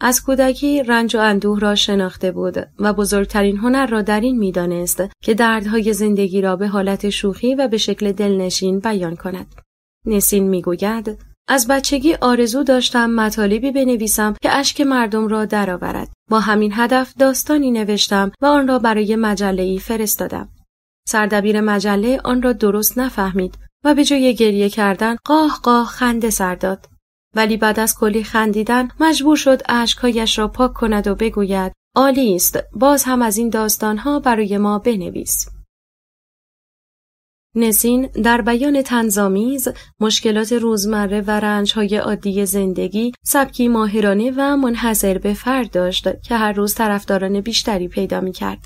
از کودکی رنج و اندوه را شناخته بود و بزرگترین هنر را در این میدانست که دردهای زندگی را به حالت شوخی و به شکل دلنشین بیان کند. نسین میگوید از بچگی آرزو داشتم مطالبی بنویسم که اشک مردم را درآورد. با همین هدف داستانی نوشتم و آن را برای مجله ای فرستادم. سردبیر مجله آن را درست نفهمید و به جای گریه کردن قاه قاه خنده سر داد ولی بعد از کلی خندیدن مجبور شد اشکهایش را پاک کند و بگوید عالی است باز هم از این داستانها برای ما بنویس نسین در بیان تنظامیز مشکلات روزمره و رنجهای عادی زندگی سبکی ماهرانه و منحصر به فرد داشت که هر روز طرفداران بیشتری پیدا می کرد.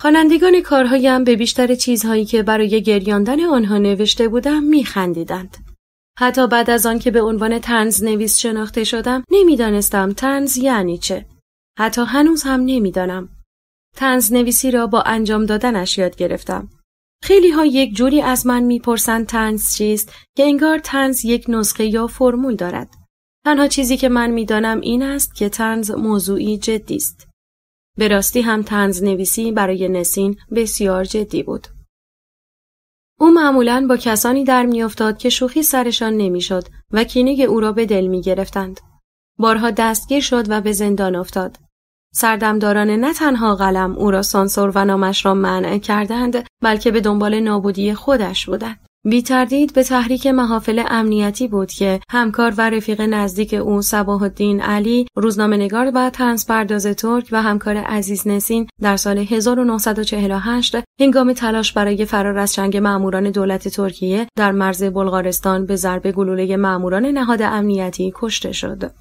خوانندگان کارهایم به بیشتر چیزهایی که برای گریاندن آنها نوشته بودم میخندیدند. حتی بعد از آن که به عنوان تنز نویس شناخته شدم نمیدانستم تنز یعنی چه. حتی هنوز هم نمیدانم. تنز نویسی را با انجام دادنش یاد گرفتم. خیلی ها یک جوری از من میپرسند تنز چیست که انگار تنز یک نسخه یا فرمول دارد. تنها چیزی که من میدانم این است که تنز موضوعی جدی است. به راستی هم تنز نویسی برای نسین بسیار جدی بود. او معمولا با کسانی در میافتاد که شوخی سرشان نمیشد و کینه او را به دل می گرفتند. بارها دستگیر شد و به زندان افتاد. سردمداران نه تنها قلم او را سانسور و نامش را منع کردند بلکه به دنبال نابودی خودش بودند. بیتردید به تحریک محافل امنیتی بود که همکار و رفیق نزدیک او صباح الدین علی روزنامه نگار و تنس پرداز ترک و همکار عزیز نسین در سال 1948 هنگام تلاش برای فرار از چنگ ماموران دولت ترکیه در مرز بلغارستان به ضرب گلوله معموران نهاد امنیتی کشته شد.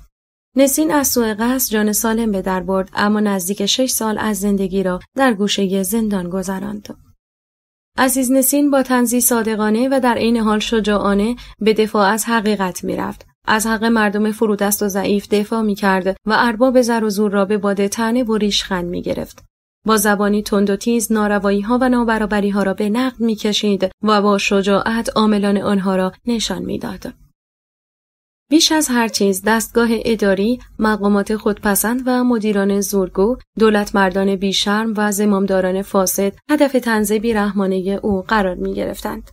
نسین از سوء قصد جان سالم به در برد اما نزدیک 6 سال از زندگی را در گوشه زندان گذراند. عزیز نسین با تنزی صادقانه و در عین حال شجاعانه به دفاع از حقیقت رفت. از حق مردم فرودست و ضعیف دفاع می کرد و ارباب زر و زور را به باده تنه و ریشخند می گرفت. با زبانی تند و تیز ناروایی ها و نابرابری ها را به نقد می کشید و با شجاعت عاملان آنها را نشان می داد. بیش از هر چیز دستگاه اداری، مقامات خودپسند و مدیران زورگو، دولت مردان بیشرم و زمامداران فاسد هدف تنزه بیرحمانه او قرار می گرفتند.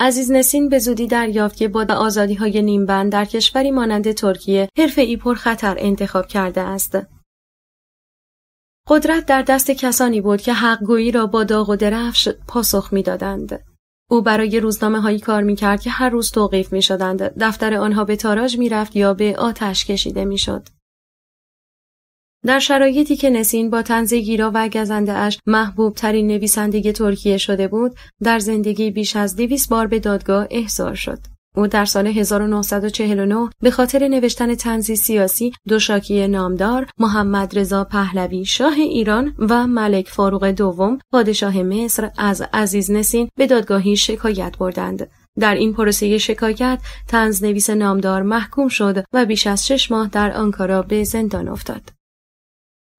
عزیز نسین به زودی دریافت که با آزادی های نیمبند در کشوری مانند ترکیه حرف ای پر خطر انتخاب کرده است. قدرت در دست کسانی بود که حقگویی را با داغ و درفش پاسخ میدادند. او برای روزنامه هایی کار می کرد که هر روز توقیف می شدند. دفتر آنها به تاراج می رفت یا به آتش کشیده می شد. در شرایطی که نسین با تنز گیرا و گزنده اش محبوب ترین نویسنده ترکیه شده بود، در زندگی بیش از دویست بار به دادگاه احضار شد. او در سال 1949 به خاطر نوشتن تنزی سیاسی دو شاکی نامدار محمد رضا پهلوی شاه ایران و ملک فاروق دوم پادشاه مصر از عزیز نسین به دادگاهی شکایت بردند. در این پروسه شکایت تنز نویس نامدار محکوم شد و بیش از شش ماه در آنکارا به زندان افتاد.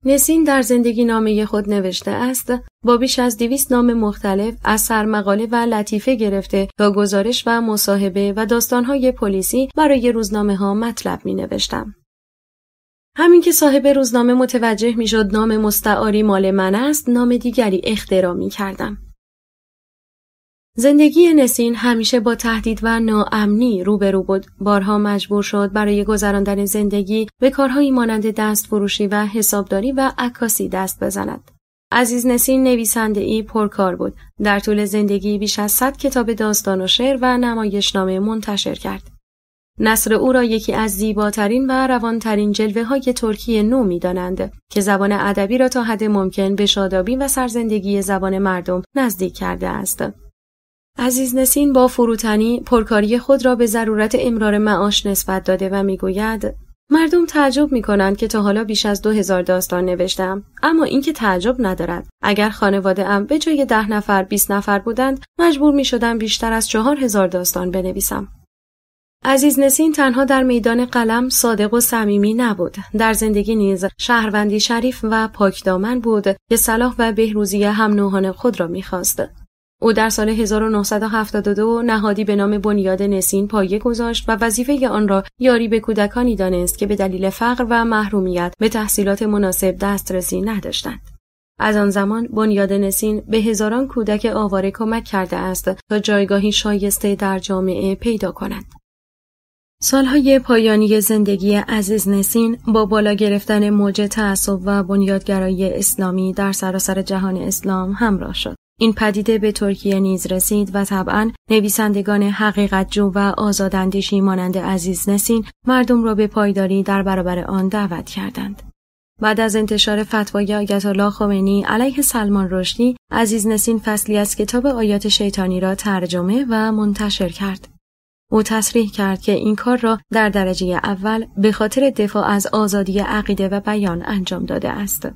نسین در زندگی نامه خود نوشته است با بیش از دویست نام مختلف از سرمقاله و لطیفه گرفته تا گزارش و مصاحبه و داستانهای پلیسی برای روزنامه ها مطلب می نوشتم. همین که صاحب روزنامه متوجه میشد نام مستعاری مال من است نام دیگری اخترا می کردم. زندگی نسین همیشه با تهدید و ناامنی روبرو بود بارها مجبور شد برای گذراندن زندگی به کارهایی مانند دستفروشی و حسابداری و عکاسی دست بزند عزیز نسین نویسنده ای پرکار بود در طول زندگی بیش از 100 کتاب داستان و شعر و نمایشنامه منتشر کرد نصر او را یکی از زیباترین و روانترین جلوه های ترکی نو می دانند که زبان ادبی را تا حد ممکن به شادابی و سرزندگی زبان مردم نزدیک کرده است. نسین با فروتنی پرکاری خود را به ضرورت امرار معاش نسبت داده و میگوید مردم تعجب می کنند که تا حالا بیش از دو هزار داستان نوشتم اما اینکه تعجب ندارد اگر خانواده ام به جای ده نفر 20 نفر بودند مجبور می شدم بیشتر از چهار هزار داستان بنویسم عزیز نسین تنها در میدان قلم صادق و صمیمی نبود در زندگی نیز شهروندی شریف و پاکدامن بود که صلاح و بهروزی هم نوحان خود را میخواست او در سال 1972 نهادی به نام بنیاد نسین پایه گذاشت و وظیفه آن را یاری به کودکانی دانست که به دلیل فقر و محرومیت به تحصیلات مناسب دسترسی نداشتند. از آن زمان بنیاد نسین به هزاران کودک آواره کمک کرده است تا جایگاهی شایسته در جامعه پیدا کنند. سالهای پایانی زندگی عزیز نسین با بالا گرفتن موج تعصب و بنیادگرایی اسلامی در سراسر جهان اسلام همراه شد. این پدیده به ترکیه نیز رسید و طبعا نویسندگان حقیقت جو و آزاداندیشی مانند عزیز نسین مردم را به پایداری در برابر آن دعوت کردند. بعد از انتشار فتوای آیت الله خمینی علیه سلمان رشدی، عزیز نسین فصلی از کتاب آیات شیطانی را ترجمه و منتشر کرد. او تصریح کرد که این کار را در درجه اول به خاطر دفاع از آزادی عقیده و بیان انجام داده است.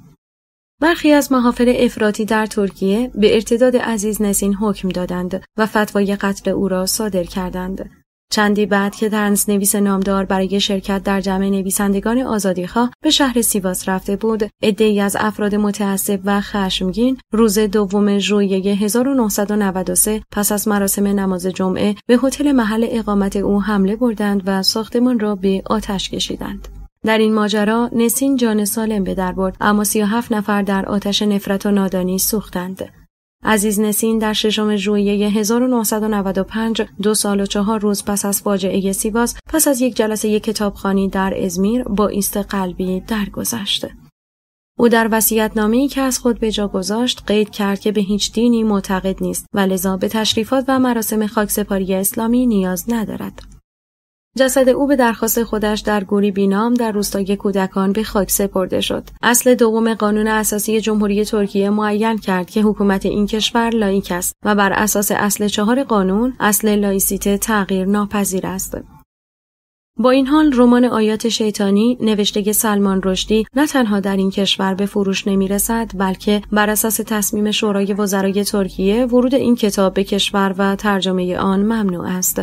برخی از محافل افراطی در ترکیه به ارتداد عزیز نسین حکم دادند و فتوای قتل او را صادر کردند. چندی بعد که تنز نویس نامدار برای شرکت در جمع نویسندگان آزادیخواه به شهر سیواس رفته بود ادهی از افراد متعصب و خشمگین روز دوم ژوئیه 1993 پس از مراسم نماز جمعه به هتل محل اقامت او حمله بردند و ساختمان را به آتش کشیدند در این ماجرا نسین جان سالم به در برد اما 37 نفر در آتش نفرت و نادانی سوختند. عزیز نسین در ششم ژوئیه 1995 دو سال و چهار روز پس از فاجعه سیواس پس از یک جلسه یک کتابخانی در ازمیر با ایست قلبی درگذشت. او در ای که از خود به جا گذاشت قید کرد که به هیچ دینی معتقد نیست و لذا به تشریفات و مراسم خاکسپاری اسلامی نیاز ندارد. جسد او به درخواست خودش در گوری بینام در روستای کودکان به خاک سپرده شد. اصل دوم قانون اساسی جمهوری ترکیه معین کرد که حکومت این کشور لایک است و بر اساس اصل چهار قانون اصل لایسیته تغییر ناپذیر است. با این حال رمان آیات شیطانی نوشته سلمان رشدی نه تنها در این کشور به فروش نمی رسد بلکه بر اساس تصمیم شورای وزرای ترکیه ورود این کتاب به کشور و ترجمه آن ممنوع است.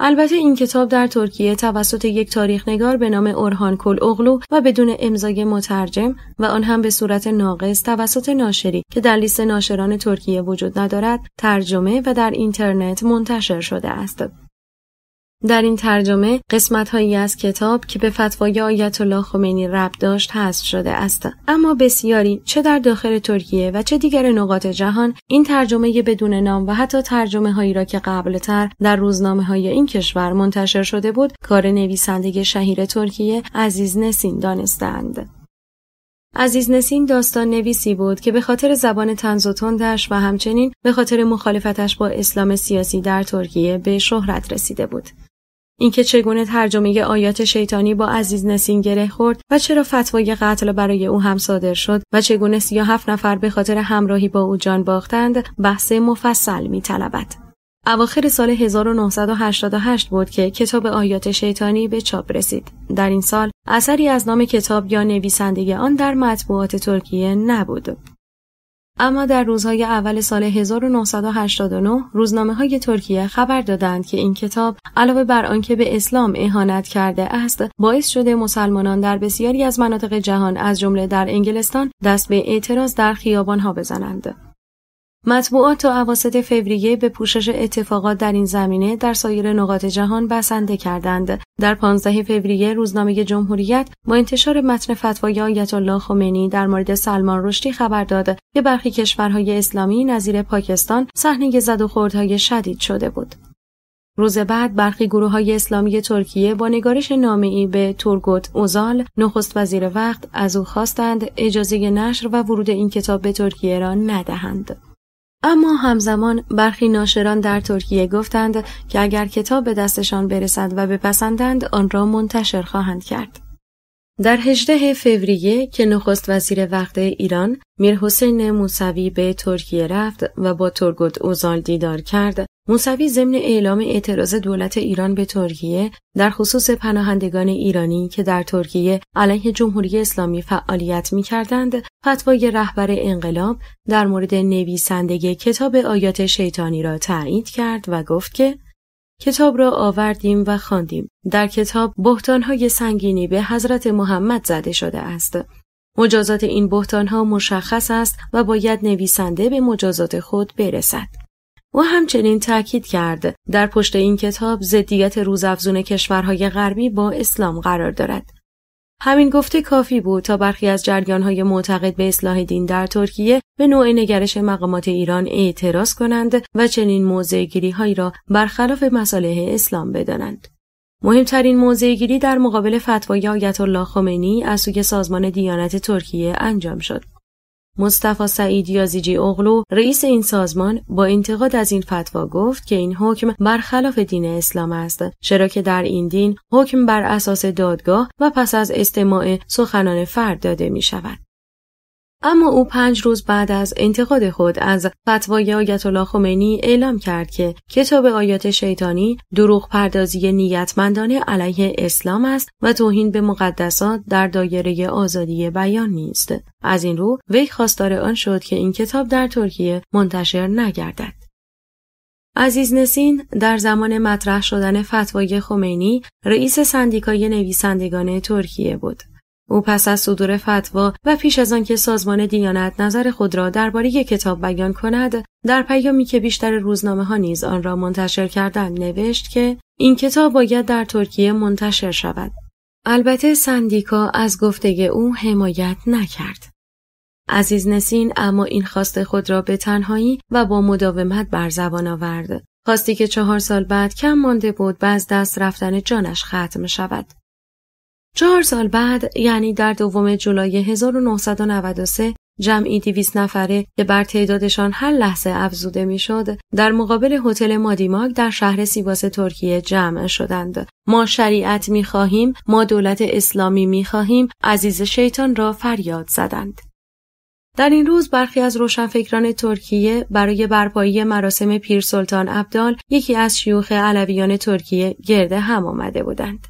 البته این کتاب در ترکیه توسط یک نگار به نام اورهان کل اغلو و بدون امضای مترجم و آن هم به صورت ناقص توسط ناشری که در لیست ناشران ترکیه وجود ندارد ترجمه و در اینترنت منتشر شده است. در این ترجمه قسمت هایی از کتاب که به فتوای آیت الله خمینی ربط داشت حذف شده است اما بسیاری چه در داخل ترکیه و چه دیگر نقاط جهان این ترجمه بدون نام و حتی ترجمه هایی را که قبلتر در روزنامه های این کشور منتشر شده بود کار نویسنده شهیر ترکیه عزیز نسین دانستند عزیز نسین داستان نویسی بود که به خاطر زبان تنز و تندش و همچنین به خاطر مخالفتش با اسلام سیاسی در ترکیه به شهرت رسیده بود. اینکه چگونه ترجمه آیات شیطانی با عزیز نسین گره خورد و چرا فتوای قتل برای او هم صادر شد و چگونه سیاه هفت نفر به خاطر همراهی با او جان باختند بحث مفصل میطلبد اواخر سال 1988 بود که کتاب آیات شیطانی به چاپ رسید. در این سال اثری از نام کتاب یا نویسنده آن در مطبوعات ترکیه نبود. اما در روزهای اول سال 1989 روزنامه های ترکیه خبر دادند که این کتاب علاوه بر آنکه به اسلام اهانت کرده است باعث شده مسلمانان در بسیاری از مناطق جهان از جمله در انگلستان دست به اعتراض در خیابان ها بزنند مطبوعات تا اواسط فوریه به پوشش اتفاقات در این زمینه در سایر نقاط جهان بسنده کردند. در 15 فوریه روزنامه جمهوریت با انتشار متن فتوای آیت الله خمینی در مورد سلمان رشدی خبر داد که برخی کشورهای اسلامی نظیر پاکستان صحنه زد و خوردهای شدید شده بود. روز بعد برخی گروه های اسلامی ترکیه با نگارش نامه‌ای به تورگوت اوزال نخست وزیر وقت از او خواستند اجازه نشر و ورود این کتاب به ترکیه را ندهند. اما همزمان برخی ناشران در ترکیه گفتند که اگر کتاب به دستشان برسد و بپسندند آن را منتشر خواهند کرد. در 18 فوریه که نخست وزیر وقت ایران میر حسین موسوی به ترکیه رفت و با ترگوت اوزال دیدار کرد موسوی ضمن اعلام اعتراض دولت ایران به ترکیه در خصوص پناهندگان ایرانی که در ترکیه علیه جمهوری اسلامی فعالیت می کردند، فتوای رهبر انقلاب در مورد نویسندگی کتاب آیات شیطانی را تایید کرد و گفت که کتاب را آوردیم و خواندیم. در کتاب بهتانهای سنگینی به حضرت محمد زده شده است. مجازات این بهتانها مشخص است و باید نویسنده به مجازات خود برسد. او همچنین تاکید کرد در پشت این کتاب ضدیت روزافزون کشورهای غربی با اسلام قرار دارد همین گفته کافی بود تا برخی از جریانهای معتقد به اصلاح دین در ترکیه به نوع نگرش مقامات ایران اعتراض کنند و چنین موضعگیری هایی را برخلاف مصالح اسلام بدانند. مهمترین موضعگیری در مقابل فتوای آیت الله خمینی از سوی سازمان دیانت ترکیه انجام شد. مصطفی سعید یازیجی اغلو رئیس این سازمان با انتقاد از این فتوا گفت که این حکم برخلاف دین اسلام است چرا که در این دین حکم بر اساس دادگاه و پس از استماع سخنان فرد داده می شود اما او پنج روز بعد از انتقاد خود از فتوای آیت الله خمینی اعلام کرد که کتاب آیات شیطانی دروغ پردازی نیتمندانه علیه اسلام است و توهین به مقدسات در دایره آزادی بیان نیست. از این رو وی خواستار آن شد که این کتاب در ترکیه منتشر نگردد. عزیز نسین در زمان مطرح شدن فتوای خمینی رئیس سندیکای نویسندگان ترکیه بود. او پس از صدور فتوا و پیش از آنکه سازمان دیانت نظر خود را درباره کتاب بیان کند در پیامی که بیشتر روزنامه ها نیز آن را منتشر کردند نوشت که این کتاب باید در ترکیه منتشر شود البته سندیکا از گفته او حمایت نکرد عزیز نسین اما این خواست خود را به تنهایی و با مداومت بر زبان آورد خواستی که چهار سال بعد کم مانده بود و از دست رفتن جانش ختم شود چهار سال بعد یعنی در دوم جولای 1993 جمعی دیویس نفره که بر تعدادشان هر لحظه افزوده میشد در مقابل هتل مادیماک در شهر سیواس ترکیه جمع شدند ما شریعت میخواهیم ما دولت اسلامی میخواهیم عزیز شیطان را فریاد زدند در این روز برخی از روشنفکران ترکیه برای برپایی مراسم سلطان عبدال یکی از شیوخ علویان ترکیه گرده هم آمده بودند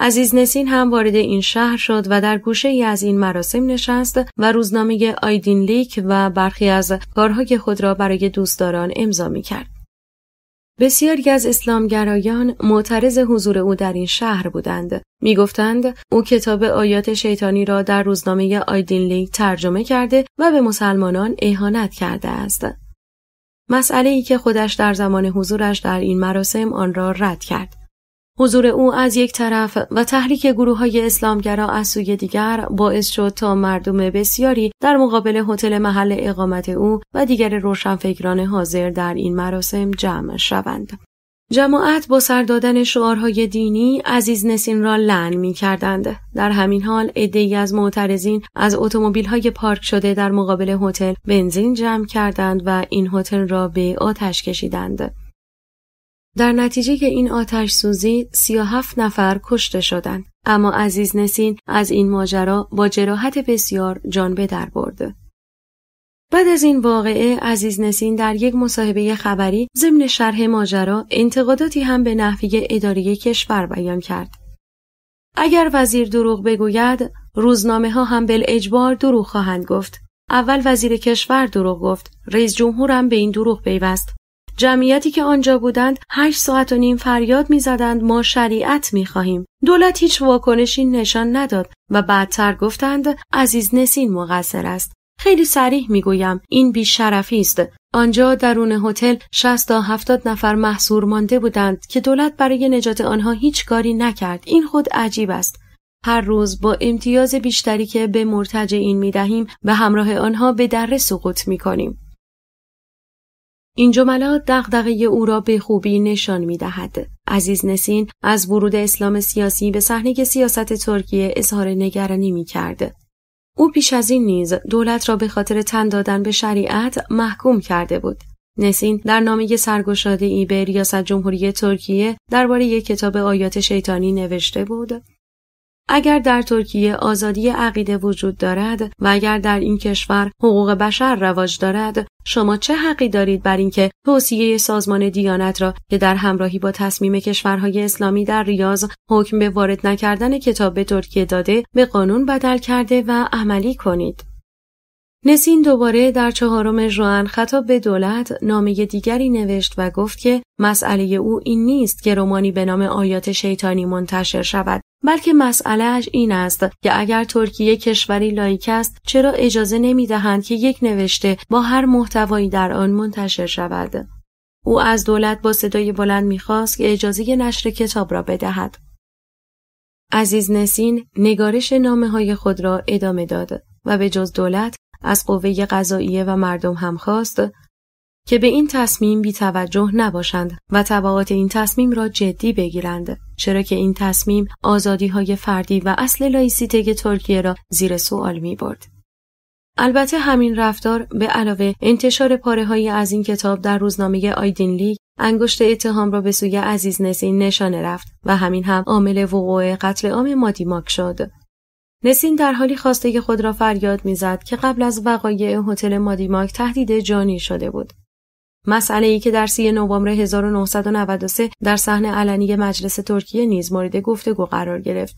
عزیز نسین هم وارد این شهر شد و در گوشه ای از این مراسم نشست و روزنامه آیدین لیک و برخی از کارهای خود را برای دوستداران امضا می کرد. بسیاری از اسلامگرایان معترض حضور او در این شهر بودند. گفتند او کتاب آیات شیطانی را در روزنامه آیدین لیک ترجمه کرده و به مسلمانان اهانت کرده است. مسئله ای که خودش در زمان حضورش در این مراسم آن را رد کرد. حضور او از یک طرف و تحریک گروه های اسلامگرا از سوی دیگر باعث شد تا مردم بسیاری در مقابل هتل محل اقامت او و دیگر روشنفکران حاضر در این مراسم جمع شوند. جماعت با سر دادن شعارهای دینی عزیز نسین را لعن می کردند. در همین حال عدهای از معترضین از های پارک شده در مقابل هتل بنزین جمع کردند و این هتل را به آتش کشیدند. در نتیجه که این آتش سوزی 37 نفر کشته شدند اما عزیز نسین از این ماجرا با جراحت بسیار جان به در برد. بعد از این واقعه عزیز نسین در یک مصاحبه خبری ضمن شرح ماجرا انتقاداتی هم به نحوی اداری کشور بیان کرد. اگر وزیر دروغ بگوید روزنامه ها هم بل اجبار دروغ خواهند گفت. اول وزیر کشور دروغ گفت، رئیس جمهورم به این دروغ پیوست. جمعیتی که آنجا بودند هشت ساعت و نیم فریاد میزدند ما شریعت میخواهیم دولت هیچ واکنشی نشان نداد و بعدتر گفتند عزیز نسین مقصر است خیلی صریح میگویم این بیشرفی است آنجا درون هتل 60 تا 70 نفر محصور مانده بودند که دولت برای نجات آنها هیچ کاری نکرد این خود عجیب است هر روز با امتیاز بیشتری که به مرتجعین می دهیم به همراه آنها به دره سقوط می این جملات دغدغه او را به خوبی نشان می دهد. عزیز نسین از ورود اسلام سیاسی به صحنه سیاست ترکیه اظهار نگرانی می کرد. او پیش از این نیز دولت را به خاطر تن دادن به شریعت محکوم کرده بود. نسین در نامه سرگشاده ای به ریاست جمهوری ترکیه درباره کتاب آیات شیطانی نوشته بود اگر در ترکیه آزادی عقیده وجود دارد و اگر در این کشور حقوق بشر رواج دارد شما چه حقی دارید بر اینکه توصیه سازمان دیانت را که در همراهی با تصمیم کشورهای اسلامی در ریاض حکم به وارد نکردن کتاب به ترکیه داده به قانون بدل کرده و عملی کنید نسین دوباره در چهارم ژوئن خطاب به دولت نامه دیگری نوشت و گفت که مسئله او این نیست که رومانی به نام آیات شیطانی منتشر شود بلکه اش این است که اگر ترکیه کشوری لایک است چرا اجازه نمی دهند که یک نوشته با هر محتوایی در آن منتشر شود او از دولت با صدای بلند میخواست که اجازه نشر کتاب را بدهد عزیز نسین نگارش نامه های خود را ادامه داد و به جز دولت از قوه قضاییه و مردم هم خواست که به این تصمیم بی توجه نباشند و تبعات این تصمیم را جدی بگیرند. چرا که این تصمیم آزادی های فردی و اصل لایسیته ترکیه را زیر سوال می برد. البته همین رفتار به علاوه انتشار پاره های از این کتاب در روزنامه آیدین لیگ انگشت اتهام را به سوی عزیز نسین نشانه رفت و همین هم عامل وقوع قتل عام مادیماک شد. نسین در حالی خواسته خود را فریاد میزد که قبل از وقایع هتل مادیماک تهدید جانی شده بود. مسئله ای که در 3 نوامبر 1993 در صحن علنی مجلس ترکیه نیز مورد گفتگو قرار گرفت.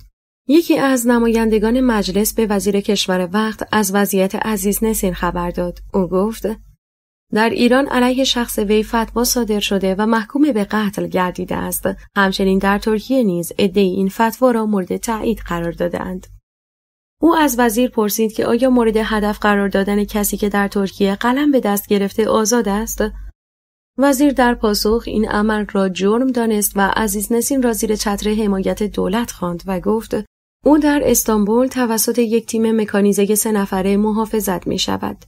یکی از نمایندگان مجلس به وزیر کشور وقت از وضعیت عزیز نسین خبر داد. او گفت: در ایران علیه شخص وی فتوا صادر شده و محکوم به قتل گردیده است. همچنین در ترکیه نیز عدهای این فتوا را مورد تایید قرار دادند. او از وزیر پرسید که آیا مورد هدف قرار دادن کسی که در ترکیه قلم به دست گرفته آزاد است؟ وزیر در پاسخ این عمل را جرم دانست و عزیز نسین را زیر چتر حمایت دولت خواند و گفت او در استانبول توسط یک تیم مکانیزه سه نفره محافظت می شود.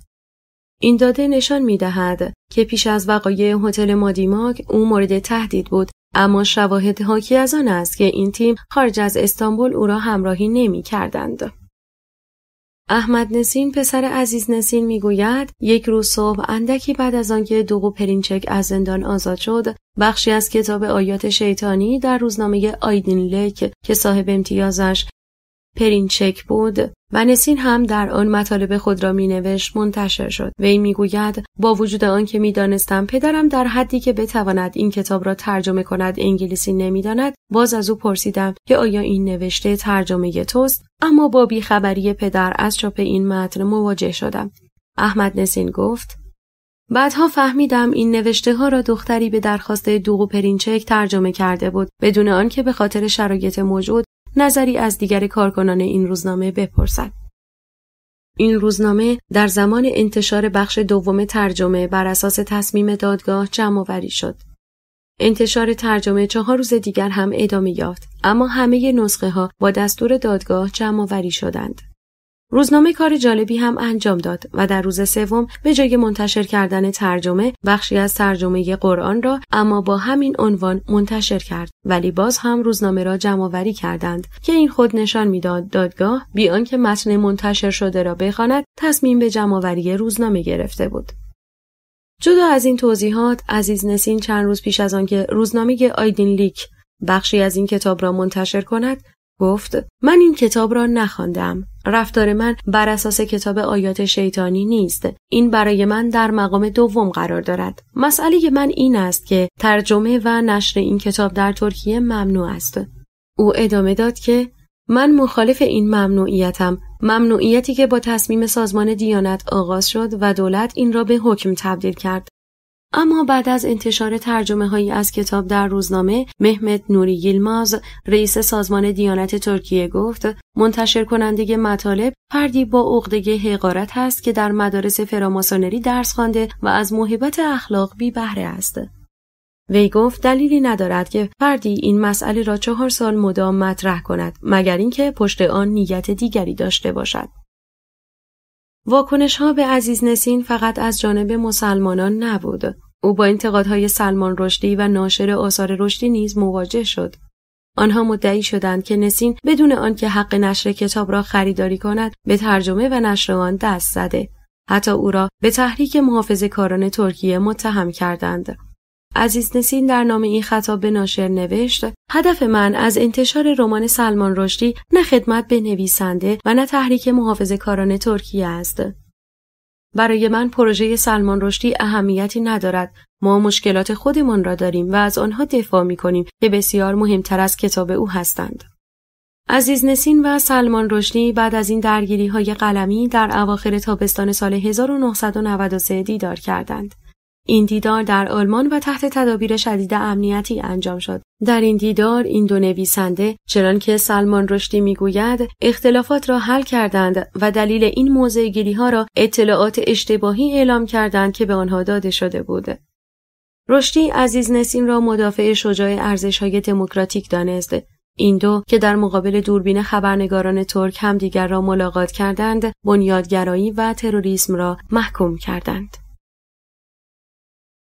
این داده نشان می دهد که پیش از وقایع هتل مادیماک او مورد تهدید بود اما شواهد حاکی از آن است که این تیم خارج از استانبول او را همراهی نمی کردند. احمد نسین پسر عزیز نسین میگوید یک روز صبح اندکی بعد از آنکه دوغو پرینچک از زندان آزاد شد بخشی از کتاب آیات شیطانی در روزنامه آیدین لک که صاحب امتیازش پرینچک بود و نسین هم در آن مطالب خود را مینوشت منتشر شد وی میگوید با وجود آن که می دانستم پدرم در حدی که بتواند این کتاب را ترجمه کند انگلیسی داند باز از او پرسیدم که آیا این نوشته ترجمه توست اما با بیخبری پدر از چاپ این متن مواجه شدم احمد نسین گفت بعدها فهمیدم این نوشته ها را دختری به درخواست دوغو پرینچک ترجمه کرده بود بدون آنکه به خاطر شرایط موجود نظری از دیگر کارکنان این روزنامه بپرسد. این روزنامه در زمان انتشار بخش دوم ترجمه بر اساس تصمیم دادگاه وری شد. انتشار ترجمه چهار روز دیگر هم ادامه یافت اما همه نسخه ها با دستور دادگاه وری شدند. روزنامه کار جالبی هم انجام داد و در روز سوم به جای منتشر کردن ترجمه بخشی از ترجمه قرآن را اما با همین عنوان منتشر کرد ولی باز هم روزنامه را جمعوری کردند که این خود نشان میداد دادگاه بیان که متن منتشر شده را بخواند تصمیم به جمعوری روزنامه گرفته بود جدا از این توضیحات عزیز نسین چند روز پیش از آنکه روزنامه آیدین لیک بخشی از این کتاب را منتشر کند گفت من این کتاب را نخواندم رفتار من بر اساس کتاب آیات شیطانی نیست این برای من در مقام دوم قرار دارد مسئله من این است که ترجمه و نشر این کتاب در ترکیه ممنوع است او ادامه داد که من مخالف این ممنوعیتم ممنوعیتی که با تصمیم سازمان دیانت آغاز شد و دولت این را به حکم تبدیل کرد اما بعد از انتشار ترجمه هایی از کتاب در روزنامه محمد نوری یلماز رئیس سازمان دیانت ترکیه گفت منتشر کننده مطالب فردی با عقده حقارت است که در مدارس فراماسونری درس خوانده و از محبت اخلاق بی بهره است وی گفت دلیلی ندارد که فردی این مسئله را چهار سال مدام مطرح کند مگر اینکه پشت آن نیت دیگری داشته باشد واکنش ها به عزیز نسین فقط از جانب مسلمانان نبود. او با انتقادهای سلمان رشدی و ناشر آثار رشدی نیز مواجه شد. آنها مدعی شدند که نسین بدون آنکه حق نشر کتاب را خریداری کند به ترجمه و نشر آن دست زده حتی او را به تحریک محافظ کاران ترکیه متهم کردند عزیز نسین در نام این خطاب به ناشر نوشت هدف من از انتشار رمان سلمان رشدی نه خدمت به نویسنده و نه تحریک محافظه کاران ترکیه است. برای من پروژه سلمان رشدی اهمیتی ندارد. ما مشکلات خودمان را داریم و از آنها دفاع می کنیم که بسیار مهمتر از کتاب او هستند. عزیز نسین و سلمان رشدی بعد از این درگیری های قلمی در اواخر تابستان سال 1993 دیدار کردند. این دیدار در آلمان و تحت تدابیر شدید امنیتی انجام شد. در این دیدار این دو نویسنده که سلمان رشدی میگوید اختلافات را حل کردند و دلیل این گیری ها را اطلاعات اشتباهی اعلام کردند که به آنها داده شده بود. رشدی عزیز نسیم را مدافع شجاع ارزش های دموکراتیک دانست این دو که در مقابل دوربین خبرنگاران ترک دیگر را ملاقات کردند بنیادگرایی و تروریسم را محکوم کردند